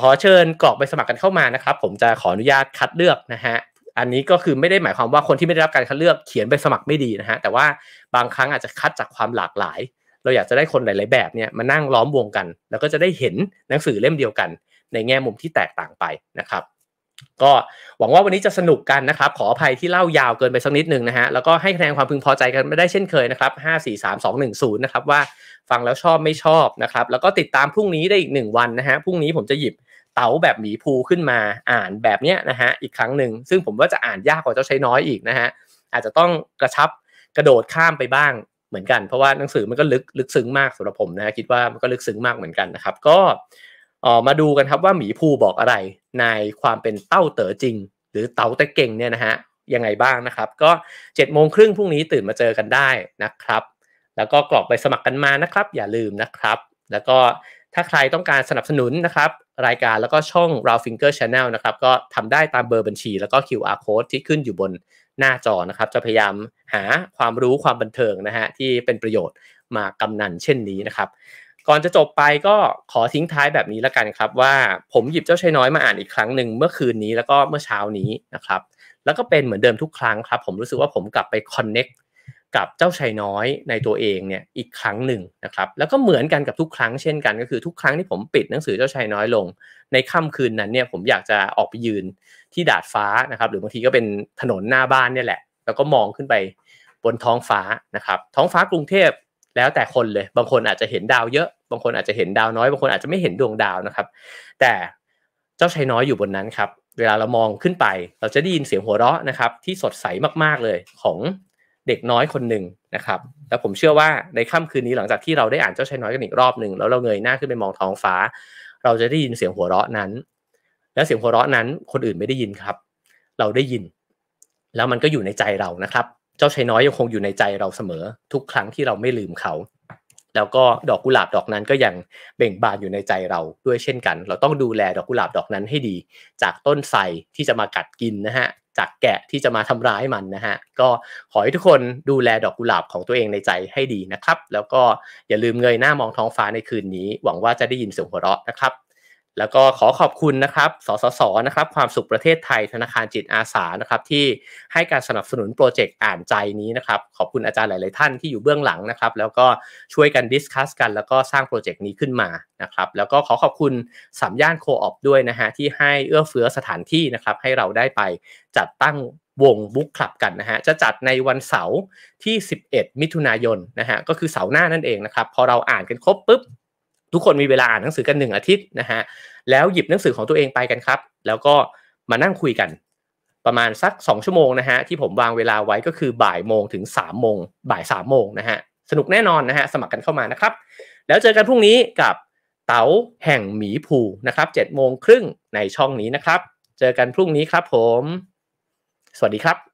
ขอเชิญกรอกใบสมัครกันเข้ามานะครับผมจะขออนุญาตคัดเลือกนะฮะอันนี้ก็คือไม่ได้หมายความว่าคนที่ไม่ได้รับการคัดเลือก เขียนใบสมัครไม่ดีนะฮะแต่ว่าบางครั้งอาจจะคัดจากความหลากหลาย เราอยากจะได้คนหลายๆแบบเนี่ยมานั่งล้อมวงกัน แล้วก็จะได้เห็นหนังสือเล่มเดียวกัน ในแง่มุมที่แตกต่างไปนะครับก็หวังว่าวันนี้จะสนุกกันนะครับขออภัยที่เล่ายาวเกินไปสักนิดหนึ่งนะฮะแล้วก็ให้คะแนนความพึงพอใจกันไม่ได้เช่นเคยนะครับห้าสี่สามสองหนึ่งศูนย์นะครับว่าฟังแล้วชอบไม่ชอบนะครับแล้วก็ติดตามพรุ่งนี้ได้อีกหนึ่งวันนะฮะพรุ่งนี้ผมจะหยิบเต๋าแบบหมีภูขึ้นมาอ่านแบบเนี้ยนะฮะอีกครั้งหนึ่งซึ่งผมว่าจะอ่านยากกว่าเจ้าใช้น้อยอีกนะฮะอาจจะต้องกระชับกระโดดข้ามไปบ้างเหมือนกัน เพราะว่าหนังสือมันก็ลึกลึกซึ้งมากสำหรับผมนะคิดว่ามันก็ลึกซึ้งมากเหมือนกันนะครับก็ออมาดูกันครับว่าหมีภูบอกอะไรในความเป็นเต้าเต๋อจริง หรือเต๋าแต่เก่งเนี่ยนะฮะยังไงบ้างนะครับ ก็7จ็ดโมงครึ่งพรุ่งนี้ตื่นมาเจอกันได้นะครับแล้วก็กรอกไปสมัครกันมานะครับ อย่าลืมนะครับ แล้วก็ถ้าใครต้องการสนับสนุนนะครับรายการแล้วก็ช่อง r a w Finger Channel นะครับก็ทำได้ตามเบอร์บัญชี แล้วก็ QR code ที่ขึ้นอยู่บนหน้าจอนะครับ จะพยายามหาความรู้ความบันเทิงนะฮะที่เป็นประโยชน์มากำนันเช่นนี้นะครับก่อนจะจบไปก็ขอทิ้งท้ายแบบนี้แล้วกันครับ ว่าผมหยิบเจ้าชายน้อยมาอ่านอีกครั้งหนึ่งเมื่อคืนนี้แล้วก็เมื่อเช้านี้นะครับแล้วก็เป็นเหมือนเดิมทุกครั้งครับผมรู้สึกว่าผมกลับไปคอนเน็กกับเจ้าชายน้อยในตัวเองเนี่ยอีกครั้งหนึ่งนะครับแล้วก็เหมือนกันกับทุกครั้งเช่นกันก็คือทุกครั้งที่ผมปิดหนังสือเจ้าชายน้อยลงในค่ำคืนนั้นเนี่ยผมอยากจะออกไปยืนที่ดาดฟ้านะครับหรือบางทีก็เป็นถนนหน้าบ้านเนี่ยแหละ แล้วก็มองขึ้นไปบนท้องฟ้านะครับท้องฟ้ากรุงเทพแล้วแต่คนเลย บางคนอาจจะเห็นดาวเยอะ บางคนอาจจะเห็นดาวน้อย บางคนอาจจะไม่เห็นดวงดาวนะครับ แต่เจ้าชายน้อยอยู่บนนั้นครับ เวลาเรามองขึ้นไป เราจะได้ยินเสียงหัวเราะนะครับ ที่สดใสมากๆเลยของเด็กน้อยคนหนึ่งนะครับ แล้วผมเชื่อว่าในค่ำคืนนี้หลังจากที่เราได้อ่านเจ้าชายน้อยกันอีกรอบหนึ่งแล้วเราเงยหน้าขึ้นไปมองท้องฟ้า เราจะได้ยินเสียงหัวเราะนั้น แล้วเสียงหัวเราะนั้นคนอื่นไม่ได้ยินครับ เราได้ยิน แล้วมันก็อยู่ในใจเรานะครับเจ้าชายน้อยยังคงอยู่ในใจเราเสมอ ทุกครั้งที่เราไม่ลืมเขา แล้วก็ดอกกุหลาบดอกนั้นก็ยังเบ่งบานอยู่ในใจเราด้วยเช่นกัน เราต้องดูแลดอกกุหลาบดอกนั้นให้ดี จากต้นไทรที่จะมากัดกินนะฮะจากแกะที่จะมาทำร้ายมันนะฮะก็ขอให้ทุกคนดูแลดอกกุหลาบของตัวเองในใจให้ดีนะครับ แล้วก็อย่าลืมเงยหน้ามองท้องฟ้าในคืนนี้ หวังว่าจะได้ยินเสียงหัวเราะนะครับแล้วก็ขอขอบคุณนะครับ สสส นะครับ ความสุขประเทศไทย ธนาคารจิตอาสา นะครับ ที่ให้การสนับสนุนโปรเจกต์อ่านใจนี้นะครับ ขอบคุณอาจารย์หลาย ๆ ท่านที่อยู่เบื้องหลังนะครับ แล้วก็ช่วยกันดิสคัสกัน แล้วก็สร้างโปรเจกต์นี้ขึ้นมา นะครับ แล้วก็ขอขอบคุณสามย่านโคออปด้วยนะฮะ ที่ให้เอื้อเฟื้อสถานที่นะครับให้เราได้ไปจัดตั้งวงบุ๊กคลับกันนะฮะ จะจัดในวันเสาร์ที่ 11 มิถุนายนนะฮะ ก็คือเสาร์หน้านั่นเองนะครับ พอเราอ่านกันครบปุ๊บทุกคนมีเวลาอ่านหนังสือกันหนึ่งอาทิตย์นะฮะ แล้วหยิบหนังสือของตัวเองไปกันครับ แล้วก็มานั่งคุยกัน ประมาณสัก 2 ชั่วโมงนะฮะที่ผมวางเวลาไว้ก็คือบ่ายโมงถึง3ามโมงบ่าย3ามโมงนะฮะสนุกแน่นอนนะฮะสมัครกันเข้ามานะครับ แล้วเจอกันพรุ่งนี้กับเต๋าแห่งหมีภูนะครับ7จ็ดโมงครึ่งในช่องนี้นะครับ เจอกันพรุ่งนี้ครับผม สวัสดีครับ